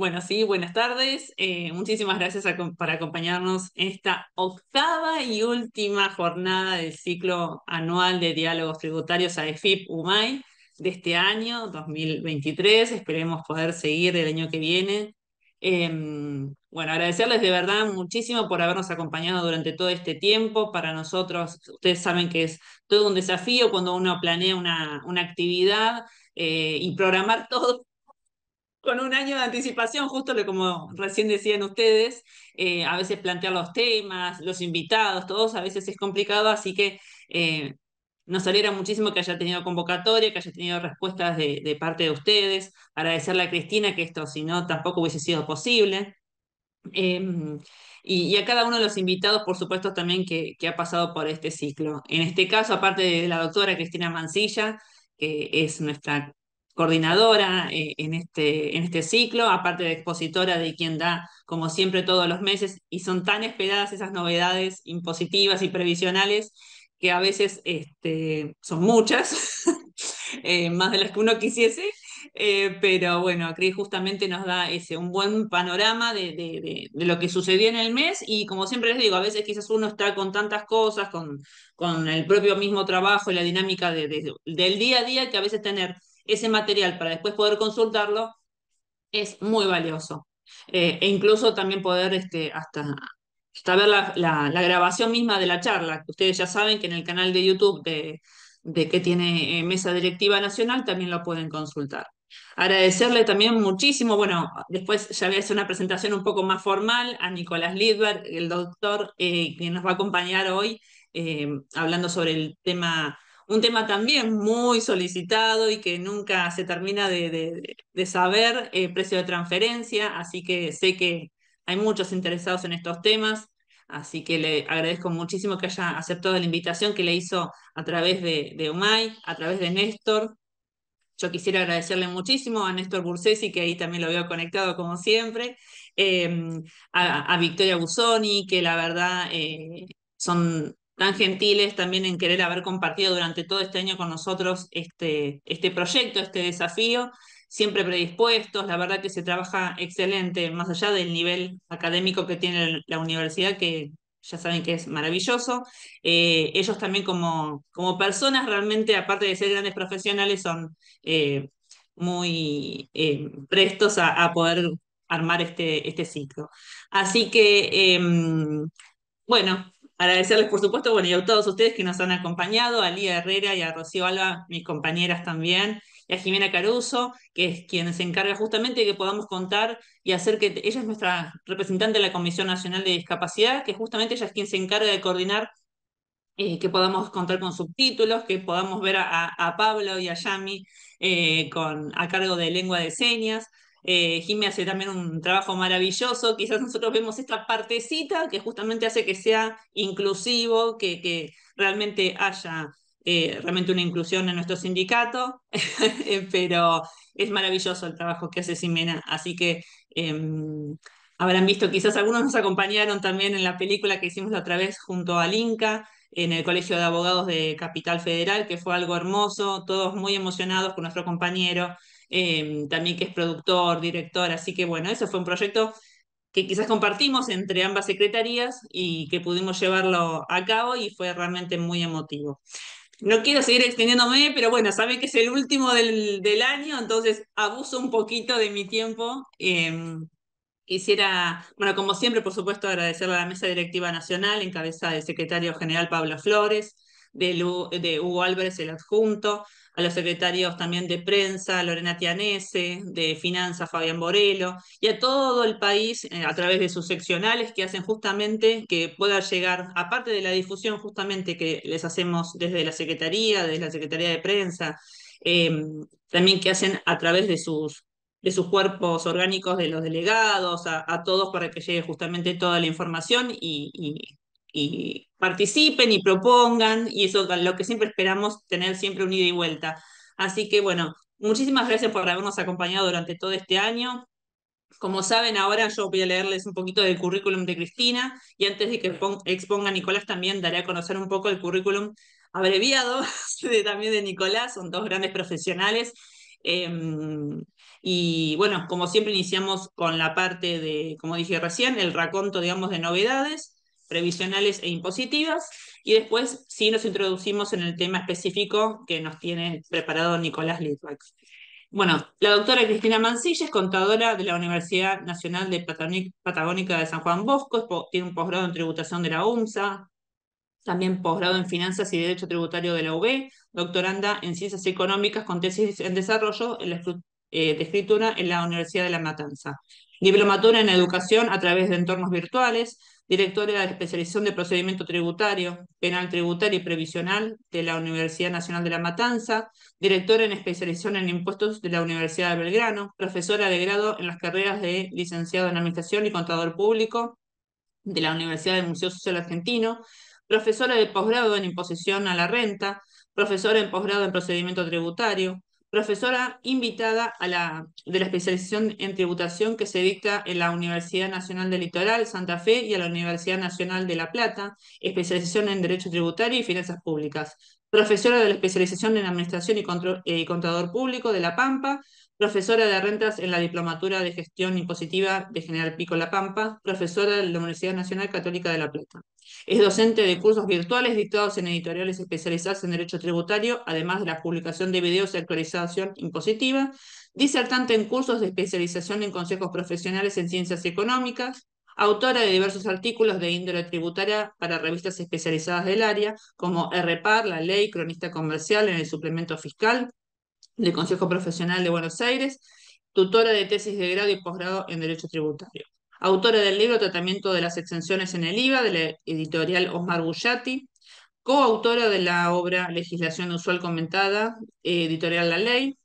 Bueno, sí, buenas tardes. Eh, muchísimas gracias para por acompañarnos en esta octava y última jornada del ciclo anual de diálogos tributarios a UMAI de este año 2023. Esperemos poder seguir el año que viene. Em, bueno, agradecerles de verdad muchísimo por habernos acompañado durante todo este tiempo. Para nosotros, ustedes saben que es todo un desafío cuando uno planea una, una actividad eh, y programar todo con un año de anticipación, justo como recién decían ustedes, eh, a veces plantear los temas, los invitados, todos a veces es complicado, así que eh, nos alegra muchísimo que haya tenido convocatoria, que haya tenido respuestas de, parte de ustedes, agradecerle a Cristina que esto si no tampoco hubiese sido posible. Em, y, a cada uno de los invitados, por supuesto, también que, que ha pasado por este ciclo. En este caso, aparte de la doctora Cristina Mancilla, que es nuestra coordinadora eh, en, este, en este ciclo, aparte de expositora de quien da, como siempre, todos los meses, y son tan esperadas esas novedades impositivas y previsionales que a veces este, son muchas, eh, más de las que uno quisiese, eh, pero bueno, Cris justamente nos da ese, un buen panorama de, lo que sucedió en el mes y como siempre les digo, a veces quizás uno está con tantas cosas, con, con el propio mismo trabajo y la dinámica del día a día, que a veces tener ese material para después poder consultarlo es muy valioso. Eh, e incluso también poder este, hasta, ver la, grabación misma de la charla. que Ustedes ya saben que en el canal de YouTube de, de que tiene eh, Mesa Directiva Nacional también lo pueden consultar. Agradecerle también muchísimo, bueno, después ya voy a hacer una presentación un poco más formal a Nicolás Lidberg, el doctor eh, que nos va a acompañar hoy hablando sobre el tema un tema también muy solicitado y que nunca se termina de, saber el eh, precio de transferencia, así que sé que hay muchos interesados en estos temas, así que le agradezco muchísimo que haya aceptado la invitación que le hizo a través de, de a través de Néstor. Yo quisiera agradecerle muchísimo a Néstor Bursesi, que ahí también lo veo conectado como siempre, eh, a, Victoria Busoni, que la verdad eh, son tan gentiles también en querer haber compartido durante todo este año con nosotros este, este proyecto, este desafío, siempre predispuestos, la verdad que se trabaja excelente, más allá del nivel académico que tiene la universidad, que ya saben que es maravilloso. Eh, ellos también como, como personas realmente, aparte de ser grandes profesionales, son eh, muy eh, prestos a, poder armar este, este ciclo. Así que, em, bueno, Agradecerles, por supuesto, bueno, y a todos ustedes que nos han acompañado, a Lía Herrera y a Rocío Alba, mis compañeras también, y a Jimena Caruso, que es quien se encarga justamente de que podamos contar y hacer que ella es nuestra representante de la Comisión Nacional de Discapacidad, que justamente ella es quien se encarga de coordinar eh, que podamos contar con subtítulos, que podamos ver a, Pablo y a Yami eh, con, a cargo de lengua de señas. Eh, Jimmy hace también un trabajo maravilloso. Quizás nosotros vemos esta partecita que justamente hace que sea inclusivo, que, realmente haya eh, realmente una inclusión en nuestro sindicato, pero es maravilloso el trabajo que hace Simena. Así que em, habrán visto, quizás algunos nos acompañaron también en la película que hicimos la otra vez junto al Inca en el Colegio de Abogados de Capital Federal, que fue algo hermoso, todos muy emocionados con nuestro compañero Em, también que es productor, director, así que bueno, eso fue un proyecto que quizás compartimos entre ambas secretarías y que pudimos llevarlo a cabo y fue realmente muy emotivo. No quiero seguir extendiéndome, pero bueno, sabe que es el último del, año, entonces abuso un poquito de mi tiempo. Em, quisiera, bueno, como siempre, por supuesto, agradecerle a la Mesa Directiva Nacional en cabeza del secretario general Pablo Flores, de, U de Hugo Álvarez, el adjunto, a los secretarios también de prensa, Lorena Tianese, de finanzas, Fabián Borelo, y a todo el país eh, a través de sus seccionales que hacen justamente que pueda llegar, aparte de la difusión justamente que les hacemos desde la Secretaría, desde la Secretaría de Prensa, em, también que hacen a través de sus de sus cuerpos orgánicos, de los delegados, a, todos para que llegue justamente toda la información y, y participen y propongan, y eso es lo que siempre esperamos, tener siempre un ida y vuelta. Así que bueno, muchísimas gracias por habernos acompañado durante todo este año. Como saben, ahora yo voy a leerles un poquito del currículum de Cristina y antes de que exponga Nicolás también daré a conocer un poco el currículum abreviado también de Nicolás, son dos grandes profesionales. Em, y bueno, como siempre iniciamos con la parte de, como dije recién, el raconto, digamos, de novedades previsionales e impositivas, y después sí nos introducimos en el tema específico que nos tiene preparado Nicolás Litvak. Bueno, la doctora Cristina Mancilla es contadora de la Universidad Nacional de Patagónica de San Juan Bosco, tiene un posgrado en tributación de la UMSA, también posgrado en Finanzas y Derecho Tributario de la UB, doctoranda en Ciencias Económicas con tesis en desarrollo eh, de escritura en la Universidad de La Matanza, diplomatura en Educación a través de entornos virtuales, directora de especialización de procedimiento tributario, penal tributario y previsional de la Universidad Nacional de La Matanza, directora en especialización en impuestos de la Universidad de Belgrano, profesora de grado en las carreras de licenciado en Administración y Contador Público de la Universidad del Museo Social Argentino, profesora de posgrado en imposición a la renta, profesora en posgrado en procedimiento tributario, profesora invitada de la especialización en tributación que se dicta en la Universidad Nacional del Litoral, Santa Fe, y a la Universidad Nacional de La Plata, especialización en Derecho Tributario y Finanzas Públicas, profesora de la especialización en Administración y, eh, y Contador Público de La Pampa, profesora de rentas en la Diplomatura de Gestión Impositiva de General Pico La Pampa, profesora de la Universidad Nacional Católica de La Plata. Es docente de cursos virtuales dictados en editoriales especializadas en derecho tributario, además de la publicación de videos de actualización impositiva, disertante en cursos de especialización en consejos profesionales en ciencias económicas, autora de diversos artículos de índole tributaria para revistas especializadas del área, como RPAR, La Ley, Cronista Comercial en el Suplemento Fiscal del Consejo Profesional de Buenos Aires, tutora de tesis de grado y posgrado en Derecho Tributario autora del libro Tratamiento de las exenciones en el IVA, de la editorial Osmar Bullati, coautora de la obra Legislación Usual Comentada, eh, editorial La Ley,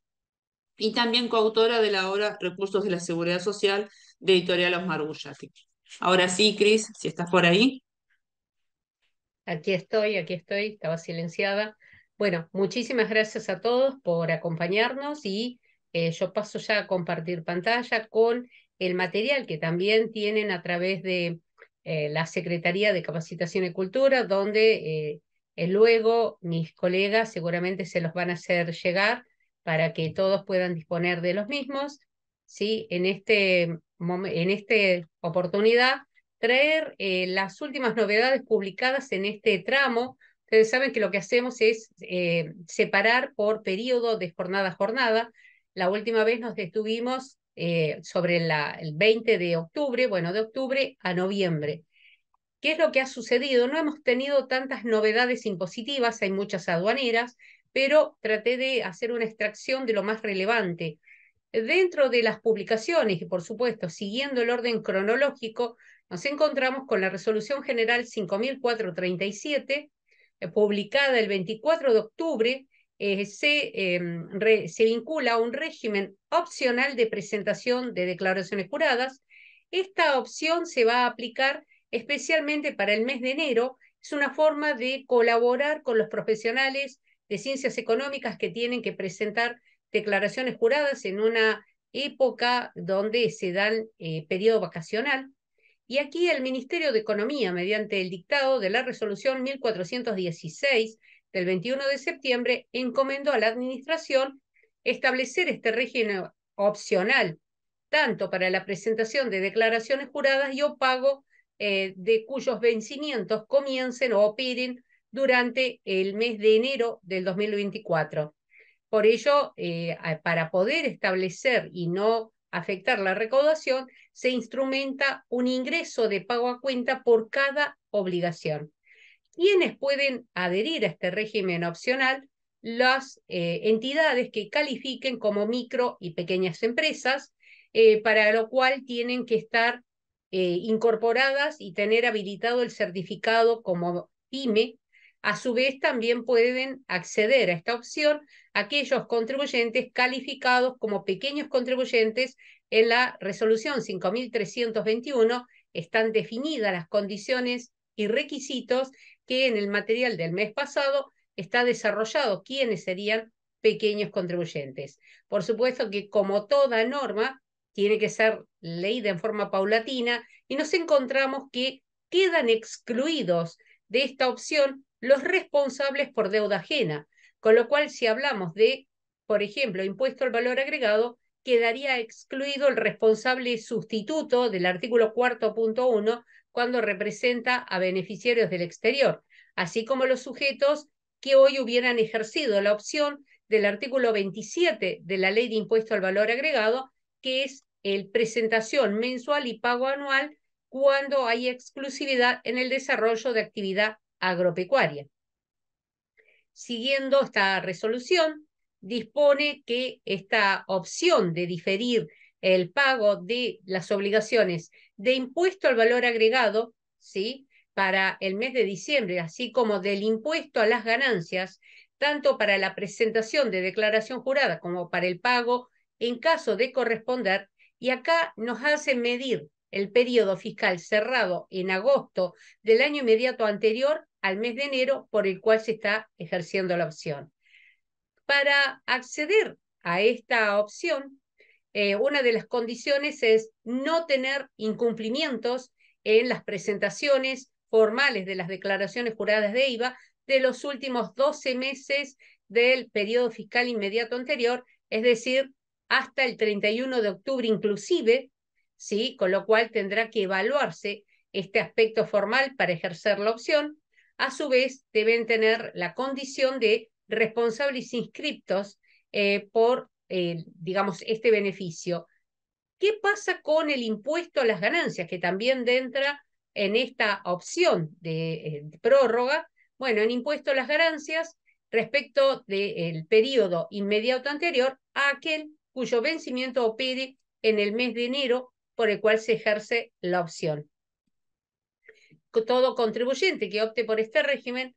y también coautora de la obra Recursos de la Seguridad Social, de editorial Osmar Bullati. Ahora sí, Cris, si estás por ahí. Aquí estoy, aquí estoy, estaba silenciada. Bueno, muchísimas gracias a todos por acompañarnos y eh, yo paso ya a compartir pantalla con el material que también tienen a través de eh, la Secretaría de Capacitación y Cultura, donde eh, eh, luego mis colegas seguramente se los van a hacer llegar para que todos puedan disponer de los mismos. ¿sí? En, este, en esta oportunidad, traer las últimas novedades publicadas en este tramo. Ustedes saben que lo que hacemos es separar por periodo de jornada a jornada. La última vez nos detuvimos eh, sobre el 20 de octubre, bueno, de octubre a noviembre. ¿Qué es lo que ha sucedido? No hemos tenido tantas novedades impositivas, hay muchas aduaneras, pero traté de hacer una extracción de lo más relevante. Dentro de las publicaciones, y por supuesto, siguiendo el orden cronológico, nos encontramos con la Resolución General 5437, eh, publicada el 24 de octubre, eh, em, se, vincula a un régimen opcional de presentación de declaraciones juradas. Esta opción se va a aplicar especialmente para el mes de enero. Es una forma de colaborar con los profesionales de ciencias económicas que tienen que presentar declaraciones juradas en una época donde se dan eh, periodo vacacional. Y aquí el Ministerio de Economía, mediante el dictado de la resolución 1416 el 21 de septiembre encomendó a la Administración establecer este régimen opcional, tanto para la presentación de declaraciones juradas y o pago eh, de cuyos vencimientos comiencen o operen durante el mes de enero del 2024. Por ello, eh, para poder establecer y no afectar la recaudación, se instrumenta un ingreso de pago a cuenta por cada obligación. Quienes pueden adherir a este régimen opcional? Las eh, entidades que califiquen como micro y pequeñas empresas, eh, para lo cual tienen que estar eh, incorporadas y tener habilitado el certificado como PYME. A su vez, también pueden acceder a esta opción aquellos contribuyentes calificados como pequeños contribuyentes en la resolución 5321. Están definidas las condiciones y requisitos que en el material del mes pasado está desarrollado quiénes serían pequeños contribuyentes. Por supuesto que como toda norma, tiene que ser leída en forma paulatina y nos encontramos que quedan excluidos de esta opción los responsables por deuda ajena, con lo cual si hablamos de, por ejemplo, impuesto al valor agregado, quedaría excluido el responsable sustituto del artículo 4.1 cuando representa a beneficiarios del exterior, así como los sujetos que hoy hubieran ejercido la opción del artículo 27 de la Ley de Impuesto al Valor Agregado, que es el presentación mensual y pago anual cuando hay exclusividad en el desarrollo de actividad agropecuaria. Siguiendo esta resolución, dispone que esta opción de diferir el pago de las obligaciones de impuesto al valor agregado, ¿sí? Para el mes de diciembre, así como del impuesto a las ganancias, tanto para la presentación de declaración jurada como para el pago en caso de corresponder. Y acá nos hace medir el periodo fiscal cerrado en agosto del año inmediato anterior al mes de enero por el cual se está ejerciendo la opción. Para acceder a esta opción, eh, una de las condiciones es no tener incumplimientos en las presentaciones formales de las declaraciones juradas de IVA de los últimos 12 meses del periodo fiscal inmediato anterior, es decir, hasta el 31 de octubre inclusive, ¿sí? con lo cual tendrá que evaluarse este aspecto formal para ejercer la opción. A su vez, deben tener la condición de responsables inscriptos eh, por eh, digamos, este beneficio. ¿Qué pasa con el impuesto a las ganancias, que también entra en esta opción eh, de, prórroga? Bueno, en impuesto a las ganancias, respecto del periodo inmediato anterior a aquel cuyo vencimiento opere en el mes de enero por el cual se ejerce la opción. Todo contribuyente que opte por este régimen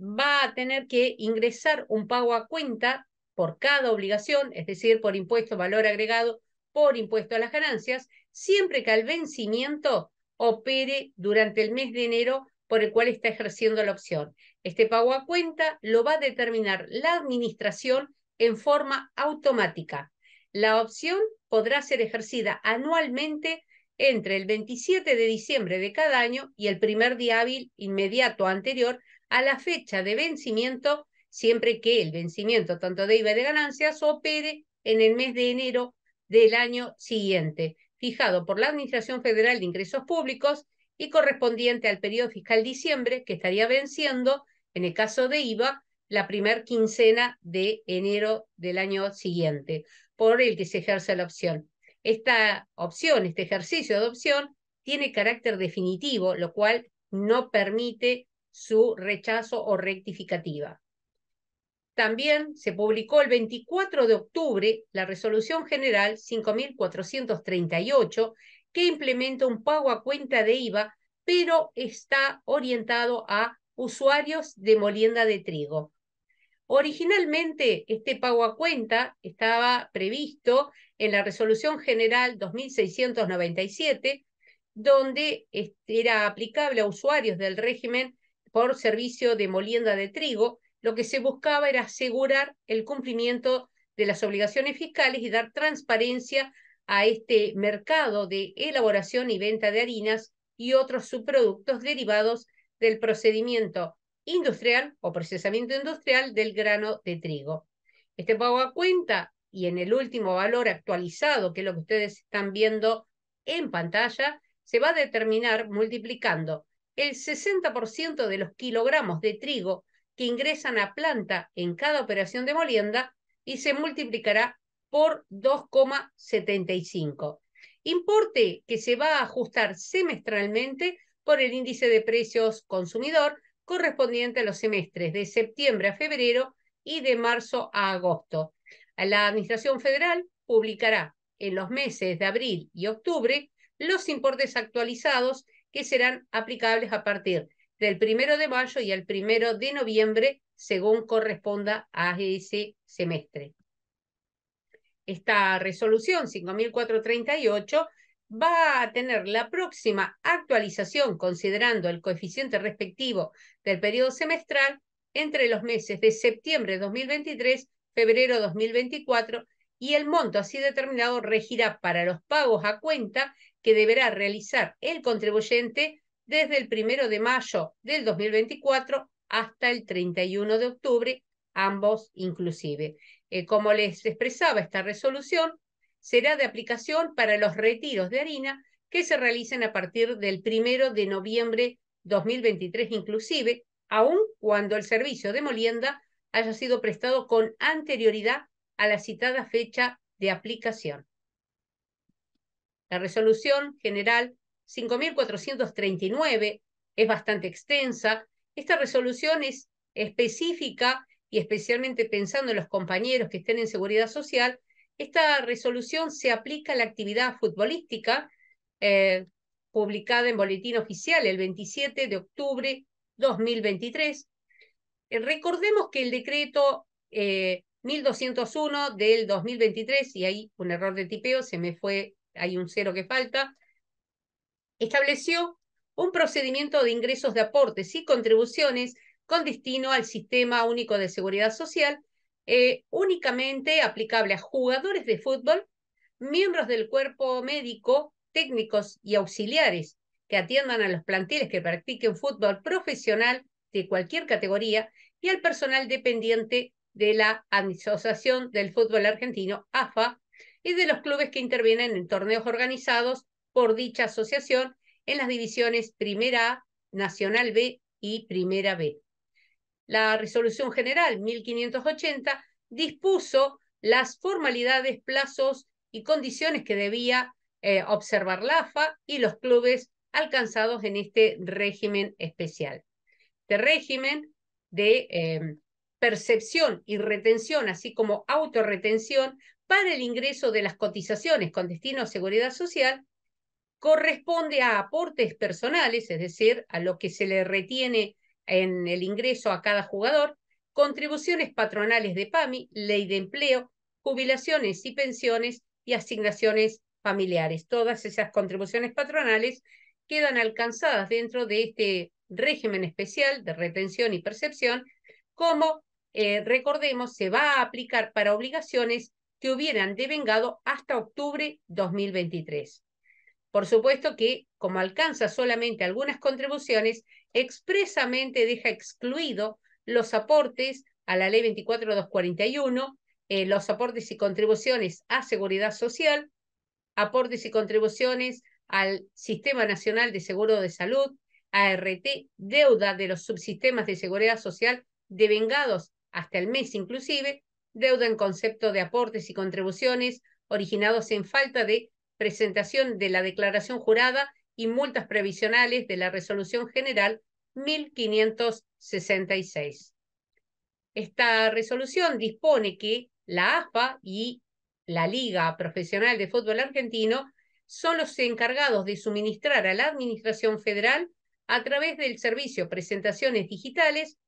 va a tener que ingresar un pago a cuenta por cada obligación, es decir, por impuesto valor agregado, por impuesto a las ganancias, siempre que al vencimiento opere durante el mes de enero por el cual está ejerciendo la opción. Este pago a cuenta lo va a determinar la administración en forma automática. La opción podrá ser ejercida anualmente entre el 27 de diciembre de cada año y el primer día hábil inmediato anterior a la fecha de vencimiento siempre que el vencimiento tanto de IVA y de ganancias opere en el mes de enero del año siguiente, fijado por la Administración Federal de Ingresos Públicos y correspondiente al periodo fiscal diciembre, que estaría venciendo, en el caso de IVA, la primer quincena de enero del año siguiente, por el que se ejerce la opción. Esta opción, este ejercicio de opción, tiene carácter definitivo, lo cual no permite su rechazo o rectificativa. También se publicó el 24 de octubre la Resolución General 5438, que implementa un pago a cuenta de IVA, pero está orientado a usuarios de molienda de trigo. Originalmente, este pago a cuenta estaba previsto en la Resolución General 2697, donde este, era aplicable a usuarios del régimen por servicio de molienda de trigo, lo que se buscaba era asegurar el cumplimiento de las obligaciones fiscales y dar transparencia a este mercado de elaboración y venta de harinas y otros subproductos derivados del procedimiento industrial o procesamiento industrial del grano de trigo. Este pago a cuenta y en el último valor actualizado, que es lo que ustedes están viendo en pantalla, se va a determinar multiplicando el 60% de los kilogramos de trigo que ingresan a planta en cada operación de molienda y se multiplicará por 2,75. Importe que se va a ajustar semestralmente por el índice de precios consumidor correspondiente a los semestres de septiembre a febrero y de marzo a agosto. La Administración Federal publicará en los meses de abril y octubre los importes actualizados que serán aplicables a partir de del primero de mayo y el primero de noviembre, según corresponda a ese semestre. Esta resolución 5438 va a tener la próxima actualización considerando el coeficiente respectivo del periodo semestral entre los meses de septiembre 2023, febrero 2024 y el monto así determinado regirá para los pagos a cuenta que deberá realizar el contribuyente desde el 1 de mayo del 2024 hasta el 31 de octubre, ambos inclusive. Eh, como les expresaba, esta resolución será de aplicación para los retiros de harina que se realicen a partir del 1 de noviembre 2023 inclusive, aun cuando el servicio de molienda haya sido prestado con anterioridad a la citada fecha de aplicación. La resolución general 5.439, es bastante extensa. Esta resolución es específica y especialmente pensando en los compañeros que estén en seguridad social, esta resolución se aplica a la actividad futbolística eh, publicada en Boletín Oficial el 27 de octubre 2023. Eh, recordemos que el decreto 1201 eh, del 2023, y hay un error de tipeo, se me fue, hay un cero que falta, estableció un procedimiento de ingresos de aportes y contribuciones con destino al Sistema Único de Seguridad Social, eh, únicamente aplicable a jugadores de fútbol, miembros del cuerpo médico, técnicos y auxiliares que atiendan a los planteles que practiquen fútbol profesional de cualquier categoría y al personal dependiente de la Asociación del Fútbol Argentino, AFA, y de los clubes que intervienen en torneos organizados por dicha asociación en las divisiones Primera A, Nacional B y Primera B. La resolución general 1580 dispuso las formalidades, plazos y condiciones que debía eh, observar la AFA y los clubes alcanzados en este régimen especial. Este régimen de eh, percepción y retención, así como autorretención, para el ingreso de las cotizaciones con destino a seguridad social corresponde a aportes personales, es decir, a lo que se le retiene en el ingreso a cada jugador, contribuciones patronales de PAMI, ley de empleo, jubilaciones y pensiones y asignaciones familiares. Todas esas contribuciones patronales quedan alcanzadas dentro de este régimen especial de retención y percepción, como eh, recordemos se va a aplicar para obligaciones que hubieran devengado hasta octubre 2023. Por supuesto que, como alcanza solamente algunas contribuciones, expresamente deja excluidos los aportes a la Ley 24241, eh, los aportes y contribuciones a Seguridad Social, aportes y contribuciones al Sistema Nacional de Seguro de Salud, ART, deuda de los subsistemas de seguridad social devengados hasta el mes inclusive, deuda en concepto de aportes y contribuciones originados en falta de presentación de la declaración jurada y multas previsionales de la Resolución General 1566. Esta resolución dispone que la ASPA y la Liga Profesional de Fútbol Argentino son los encargados de suministrar a la Administración Federal a través del servicio Presentaciones Digitales,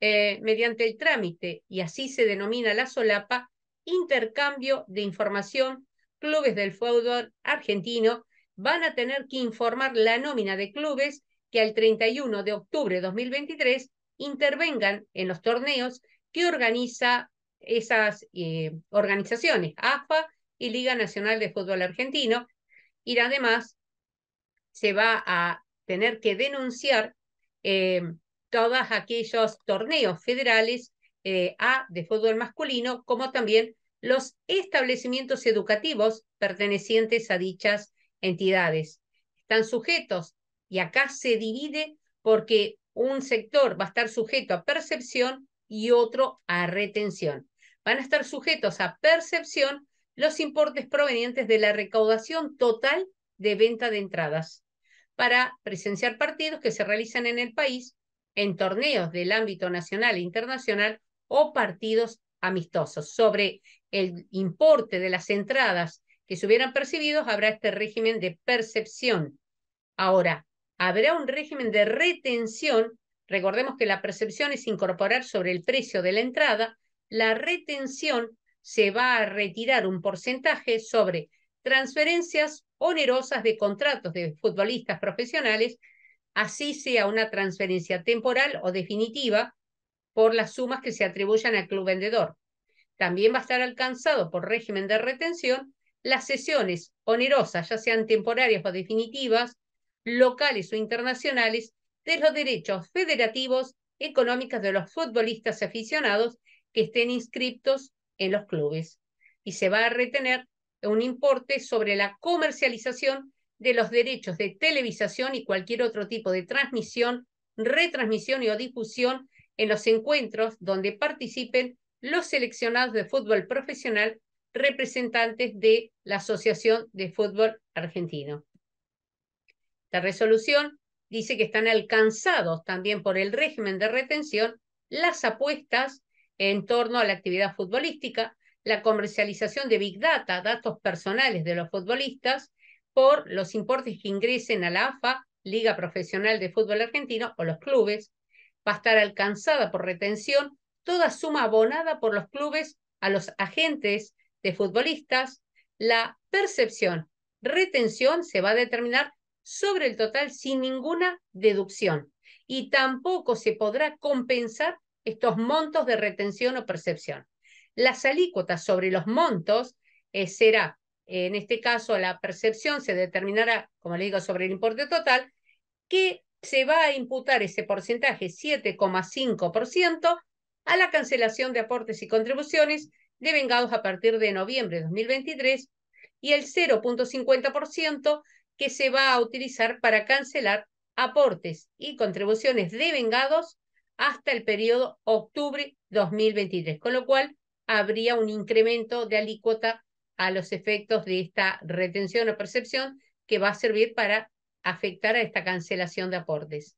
eh, mediante el trámite, y así se denomina la solapa, intercambio de información clubes del fútbol argentino van a tener que informar la nómina de clubes que al 31 de octubre de 2023 intervengan en los torneos que organiza esas eh, organizaciones, AFA y Liga Nacional de Fútbol Argentino. Y además se va a tener que denunciar eh, todos aquellos torneos federales eh, A de fútbol masculino, como también los establecimientos educativos pertenecientes a dichas entidades. Están sujetos y acá se divide porque un sector va a estar sujeto a percepción y otro a retención. Van a estar sujetos a percepción los importes provenientes de la recaudación total de venta de entradas para presenciar partidos que se realizan en el país en torneos del ámbito nacional e internacional o partidos amistosos. Sobre el importe de las entradas que se hubieran percibido, habrá este régimen de percepción. Ahora, habrá un régimen de retención. Recordemos que la percepción es incorporar sobre el precio de la entrada. La retención se va a retirar un porcentaje sobre transferencias onerosas de contratos de futbolistas profesionales, así sea una transferencia temporal o definitiva, por las sumas que se atribuyan al club vendedor. También va a estar alcanzado por régimen de retención las sesiones onerosas, ya sean temporarias o definitivas, locales o internacionales, de los derechos federativos económicos de los futbolistas aficionados que estén inscriptos en los clubes. Y se va a retener un importe sobre la comercialización de los derechos de televisación y cualquier otro tipo de transmisión, retransmisión y o difusión en los encuentros donde participen los seleccionados de fútbol profesional representantes de la Asociación de Fútbol Argentino. La resolución dice que están alcanzados también por el régimen de retención las apuestas en torno a la actividad futbolística, la comercialización de Big Data, datos personales de los futbolistas, por los importes que ingresen a la AFA, Liga Profesional de Fútbol Argentino, o los clubes, va a estar alcanzada por retención toda suma abonada por los clubes a los agentes de futbolistas. La percepción, retención se va a determinar sobre el total sin ninguna deducción y tampoco se podrá compensar estos montos de retención o percepción. Las alícuotas sobre los montos eh, será, en este caso, la percepción se determinará, como le digo, sobre el importe total, que se va a imputar ese porcentaje 7,5% a la cancelación de aportes y contribuciones vengados a partir de noviembre de 2023 y el 0,50% que se va a utilizar para cancelar aportes y contribuciones vengados hasta el periodo octubre 2023, con lo cual habría un incremento de alícuota a los efectos de esta retención o percepción que va a servir para afectar a esta cancelación de aportes.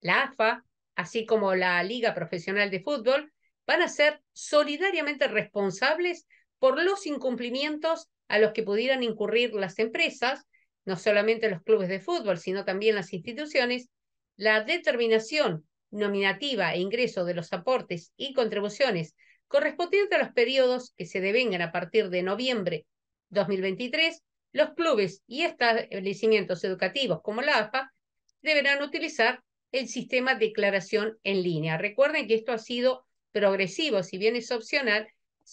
La AFA, así como la Liga Profesional de Fútbol, van a ser solidariamente responsables por los incumplimientos a los que pudieran incurrir las empresas, no solamente los clubes de fútbol, sino también las instituciones, la determinación nominativa e ingreso de los aportes y contribuciones correspondientes a los periodos que se devengan a partir de noviembre 2023 los clubes y establecimientos educativos como la AFA deberán utilizar el sistema de declaración en línea. Recuerden que esto ha sido progresivo, si bien es opcional,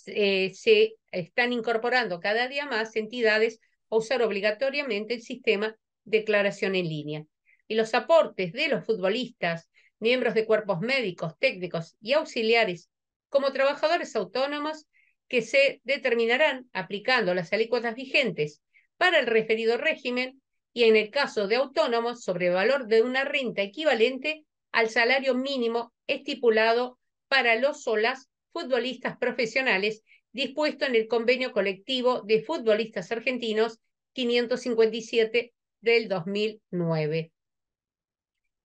eh, se están incorporando cada día más entidades a usar obligatoriamente el sistema de declaración en línea. Y los aportes de los futbolistas, miembros de cuerpos médicos, técnicos y auxiliares como trabajadores autónomos que se determinarán aplicando las alícuotas vigentes para el referido régimen y en el caso de autónomos sobre el valor de una renta equivalente al salario mínimo estipulado para los solas futbolistas profesionales dispuesto en el convenio colectivo de futbolistas argentinos 557 del 2009.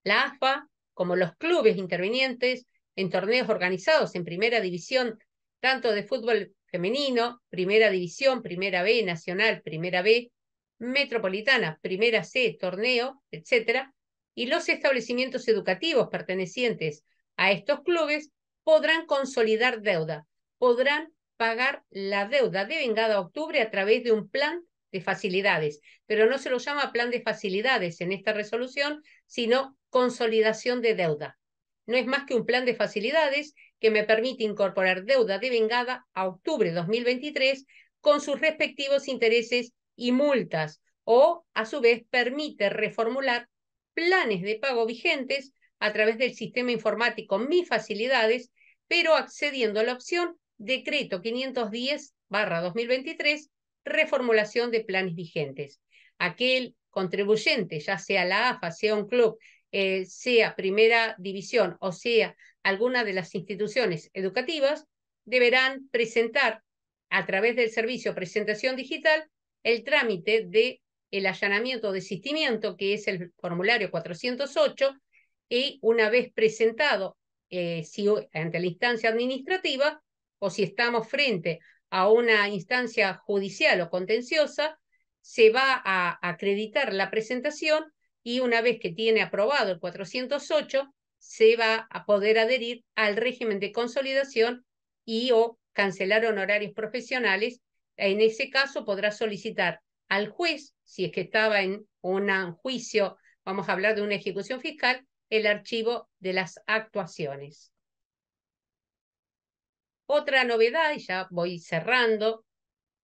La AFA, como los clubes intervinientes en torneos organizados en primera división, tanto de fútbol femenino, primera división, primera B, nacional, primera B, metropolitana, primera C, torneo, etc. Y los establecimientos educativos pertenecientes a estos clubes podrán consolidar deuda, podrán pagar la deuda de vengada a octubre a través de un plan de facilidades, pero no se lo llama plan de facilidades en esta resolución, sino consolidación de deuda. No es más que un plan de facilidades que me permite incorporar deuda de vengada a octubre de 2023 con sus respectivos intereses y multas, o a su vez permite reformular planes de pago vigentes a través del sistema informático Mis Facilidades, pero accediendo a la opción Decreto 510-2023, reformulación de planes vigentes. Aquel contribuyente, ya sea la AFA, sea un club eh, sea primera división o sea alguna de las instituciones educativas, deberán presentar a través del servicio presentación digital el trámite de el allanamiento o desistimiento, que es el formulario 408, y una vez presentado eh, si, ante la instancia administrativa o si estamos frente a una instancia judicial o contenciosa, se va a acreditar la presentación y una vez que tiene aprobado el 408, se va a poder adherir al régimen de consolidación y o cancelar honorarios profesionales. En ese caso podrá solicitar al juez, si es que estaba en un juicio, vamos a hablar de una ejecución fiscal, el archivo de las actuaciones. Otra novedad, y ya voy cerrando,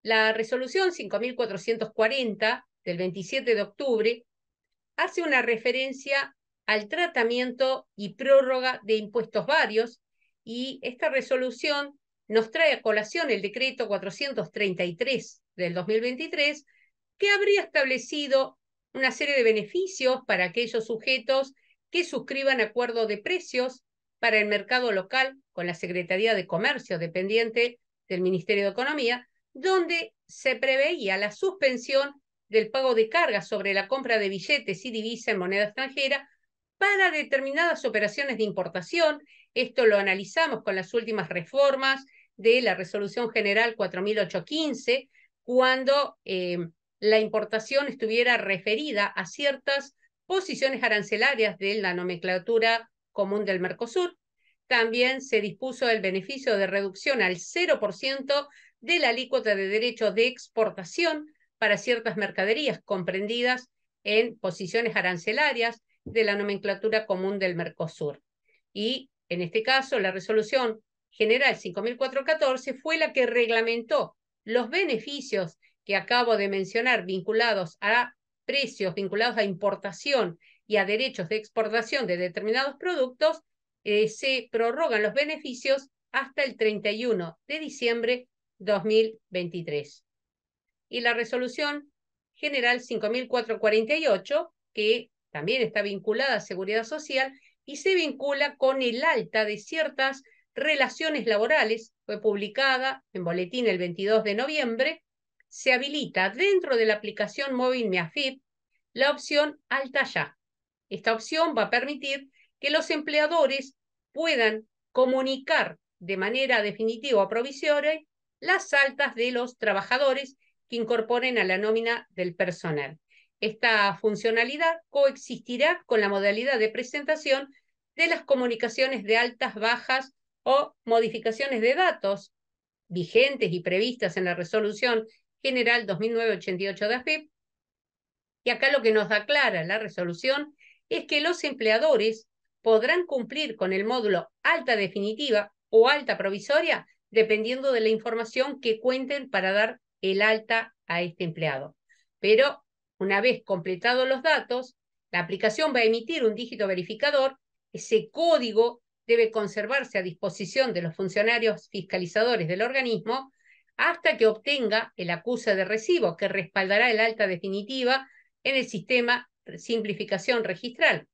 la resolución 5440 del 27 de octubre hace una referencia al tratamiento y prórroga de impuestos varios y esta resolución nos trae a colación el decreto 433 del 2023 que habría establecido una serie de beneficios para aquellos sujetos que suscriban acuerdos de precios para el mercado local con la Secretaría de Comercio dependiente del Ministerio de Economía, donde se preveía la suspensión del pago de cargas sobre la compra de billetes y divisa en moneda extranjera para determinadas operaciones de importación. Esto lo analizamos con las últimas reformas de la Resolución General 4815, cuando eh, la importación estuviera referida a ciertas posiciones arancelarias de la nomenclatura común del Mercosur. También se dispuso el beneficio de reducción al 0% de la alícuota de derechos de exportación para ciertas mercaderías comprendidas en posiciones arancelarias de la nomenclatura común del Mercosur. Y en este caso, la resolución general 5414 fue la que reglamentó los beneficios que acabo de mencionar vinculados a precios, vinculados a importación y a derechos de exportación de determinados productos, eh, se prorrogan los beneficios hasta el 31 de diciembre 2023 y la resolución general 5448, que también está vinculada a seguridad social y se vincula con el alta de ciertas relaciones laborales, fue publicada en boletín el 22 de noviembre, se habilita dentro de la aplicación móvil MIAFIP la opción alta ya. Esta opción va a permitir que los empleadores puedan comunicar de manera definitiva o provisoria las altas de los trabajadores que incorporen a la nómina del personal. Esta funcionalidad coexistirá con la modalidad de presentación de las comunicaciones de altas, bajas o modificaciones de datos vigentes y previstas en la resolución general 2009 de AFIP. Y acá lo que nos aclara la resolución es que los empleadores podrán cumplir con el módulo alta definitiva o alta provisoria dependiendo de la información que cuenten para dar el alta a este empleado. Pero una vez completados los datos, la aplicación va a emitir un dígito verificador. Ese código debe conservarse a disposición de los funcionarios fiscalizadores del organismo hasta que obtenga el acuse de recibo que respaldará el alta definitiva en el sistema simplificación registral.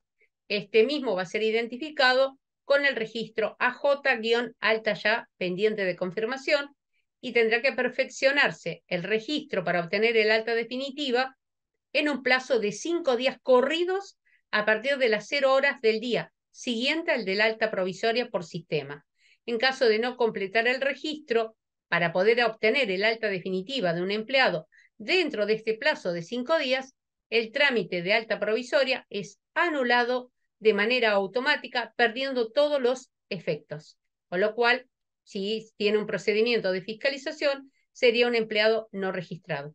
Este mismo va a ser identificado con el registro AJ-alta ya pendiente de confirmación y tendrá que perfeccionarse el registro para obtener el alta definitiva en un plazo de cinco días corridos a partir de las cero horas del día siguiente al del alta provisoria por sistema. En caso de no completar el registro, para poder obtener el alta definitiva de un empleado dentro de este plazo de cinco días, el trámite de alta provisoria es anulado de manera automática, perdiendo todos los efectos. Con lo cual, si tiene un procedimiento de fiscalización, sería un empleado no registrado.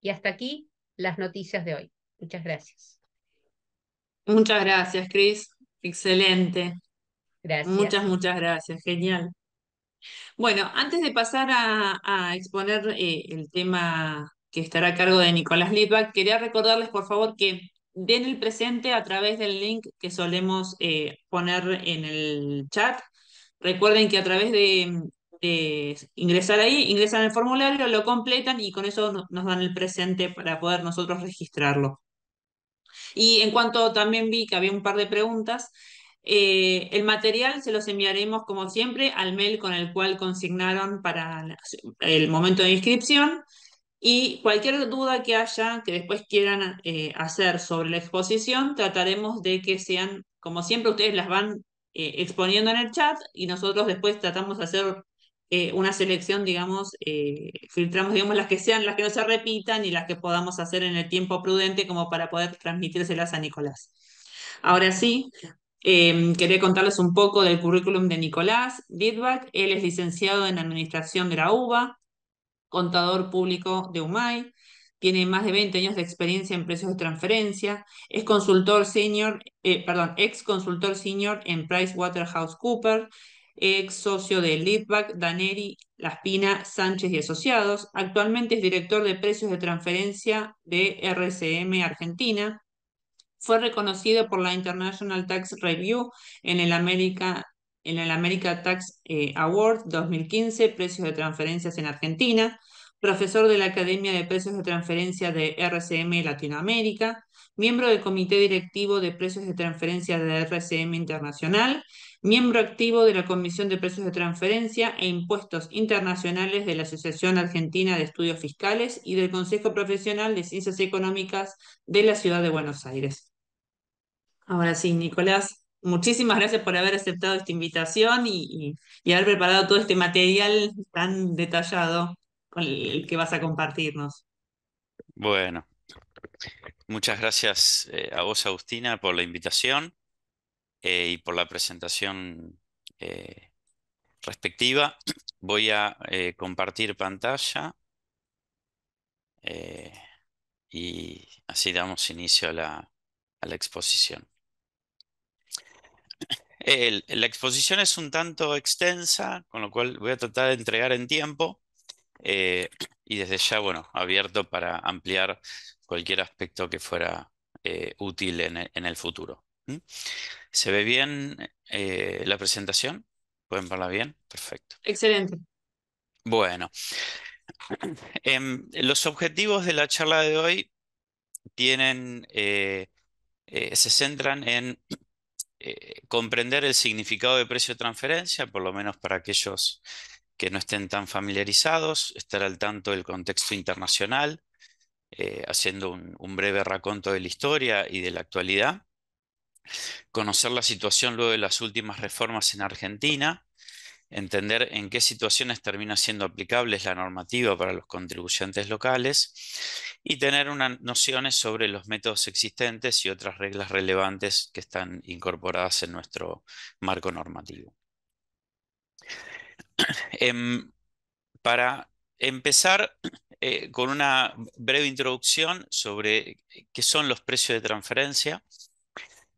Y hasta aquí las noticias de hoy. Muchas gracias. Muchas gracias, Cris. Excelente. Gracias. Muchas, muchas gracias. Genial. Bueno, antes de pasar a, exponer eh, el tema que estará a cargo de Nicolás Litvak, quería recordarles, por favor, que den el presente a través del link que solemos eh, poner en el chat Recuerden que a través de, ingresar ahí, ingresan el formulario, lo completan y con eso nos dan el presente para poder nosotros registrarlo. Y en cuanto también vi que había un par de preguntas, eh, el material se los enviaremos como siempre al mail con el cual consignaron para el momento de inscripción. Y cualquier duda que haya, que después quieran eh, hacer sobre la exposición, trataremos de que sean, como siempre ustedes las van eh, exponiendo en el chat y nosotros después tratamos de hacer eh, una selección, digamos, eh, filtramos, digamos, las que sean, las que no se repitan y las que podamos hacer en el tiempo prudente como para poder transmitírselas a Nicolás. Ahora sí, em, quería contarles un poco del currículum de Nicolás Didbach. Él es licenciado en Administración de la UBA, contador público de UMAI, tiene más de 20 años de experiencia en precios de transferencia, es consultor senior, eh, perdón, ex consultor senior en PricewaterhouseCoopers, ex socio de Leadback, Daneri, Laspina, Sánchez y Asociados. Actualmente es director de precios de transferencia de RCM Argentina. Fue reconocido por la International Tax Review en el América en el America Tax eh, Award 2015, precios de transferencias en Argentina profesor de la Academia de Precios de Transferencia de RCM Latinoamérica, miembro del Comité Directivo de Precios de Transferencia de RCM Internacional, miembro activo de la Comisión de Precios de Transferencia e Impuestos Internacionales de la Asociación Argentina de Estudios Fiscales y del Consejo Profesional de Ciencias Económicas de la Ciudad de Buenos Aires. Ahora sí, Nicolás, muchísimas gracias por haber aceptado esta invitación y, y, haber preparado todo este material tan detallado con el que vas a compartirnos. Bueno, muchas gracias eh, a vos, Agustina, por la invitación eh, y por la presentación eh, respectiva. Voy a compartir pantalla y así damos inicio a la, a la exposición. la exposición es un tanto extensa, con lo cual voy a tratar de entregar en tiempo eh, y desde ya, bueno, abierto para ampliar cualquier aspecto que fuera eh, útil e, en el, futuro. ¿Se ve bien eh, la presentación? ¿Pueden verla bien? Perfecto. Excelente. Bueno, em, los objetivos de la charla de hoy tienen, se centran en comprender el significado de precio de transferencia, por lo menos para aquellos que no estén tan familiarizados, estar al tanto del contexto internacional, eh, haciendo un, un, breve raconto de la historia y de la actualidad, conocer la situación luego de las últimas reformas en Argentina, entender en qué situaciones termina siendo aplicable la normativa para los contribuyentes locales y tener unas nociones sobre los métodos existentes y otras reglas relevantes que están incorporadas en nuestro marco normativo. Em, para empezar eh, con una breve introducción sobre qué son los precios de transferencia.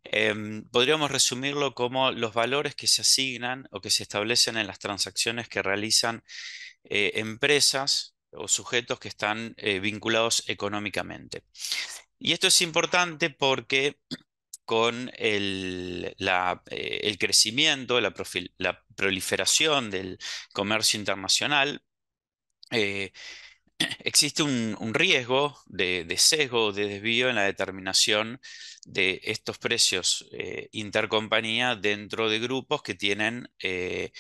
Em, podríamos resumirlo como los valores que se asignan o que se establecen en las transacciones que realizan eh, empresas o sujetos que están eh, vinculados económicamente. Y esto es importante porque con el, crecimiento, la, la proliferación del comercio internacional, eh, existe un, riesgo de, sesgo sesgo, de desvío en la determinación de estos precios eh, intercompañía dentro de grupos que tienen eh,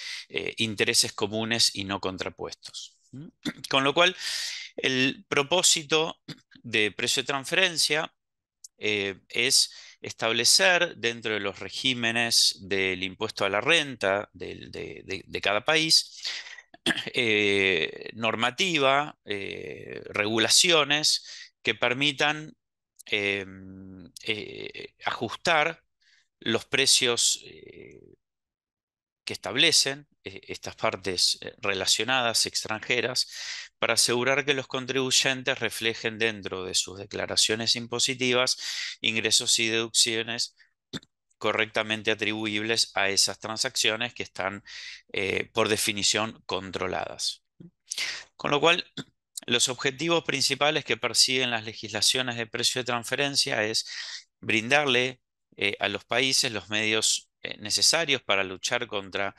intereses comunes y no contrapuestos. Con lo cual, el propósito de precio de transferencia es establecer dentro de los regímenes del impuesto a la renta de, cada país eh, normativa, eh, regulaciones que permitan eh, ajustar los precios que establecen estas partes relacionadas extranjeras para asegurar que los contribuyentes reflejen dentro de sus declaraciones impositivas ingresos y deducciones correctamente atribuibles a esas transacciones que están eh, por definición controladas. Con lo cual, los objetivos principales que persiguen las legislaciones de precio de transferencia es brindarle eh, a los países los medios eh, necesarios para luchar contra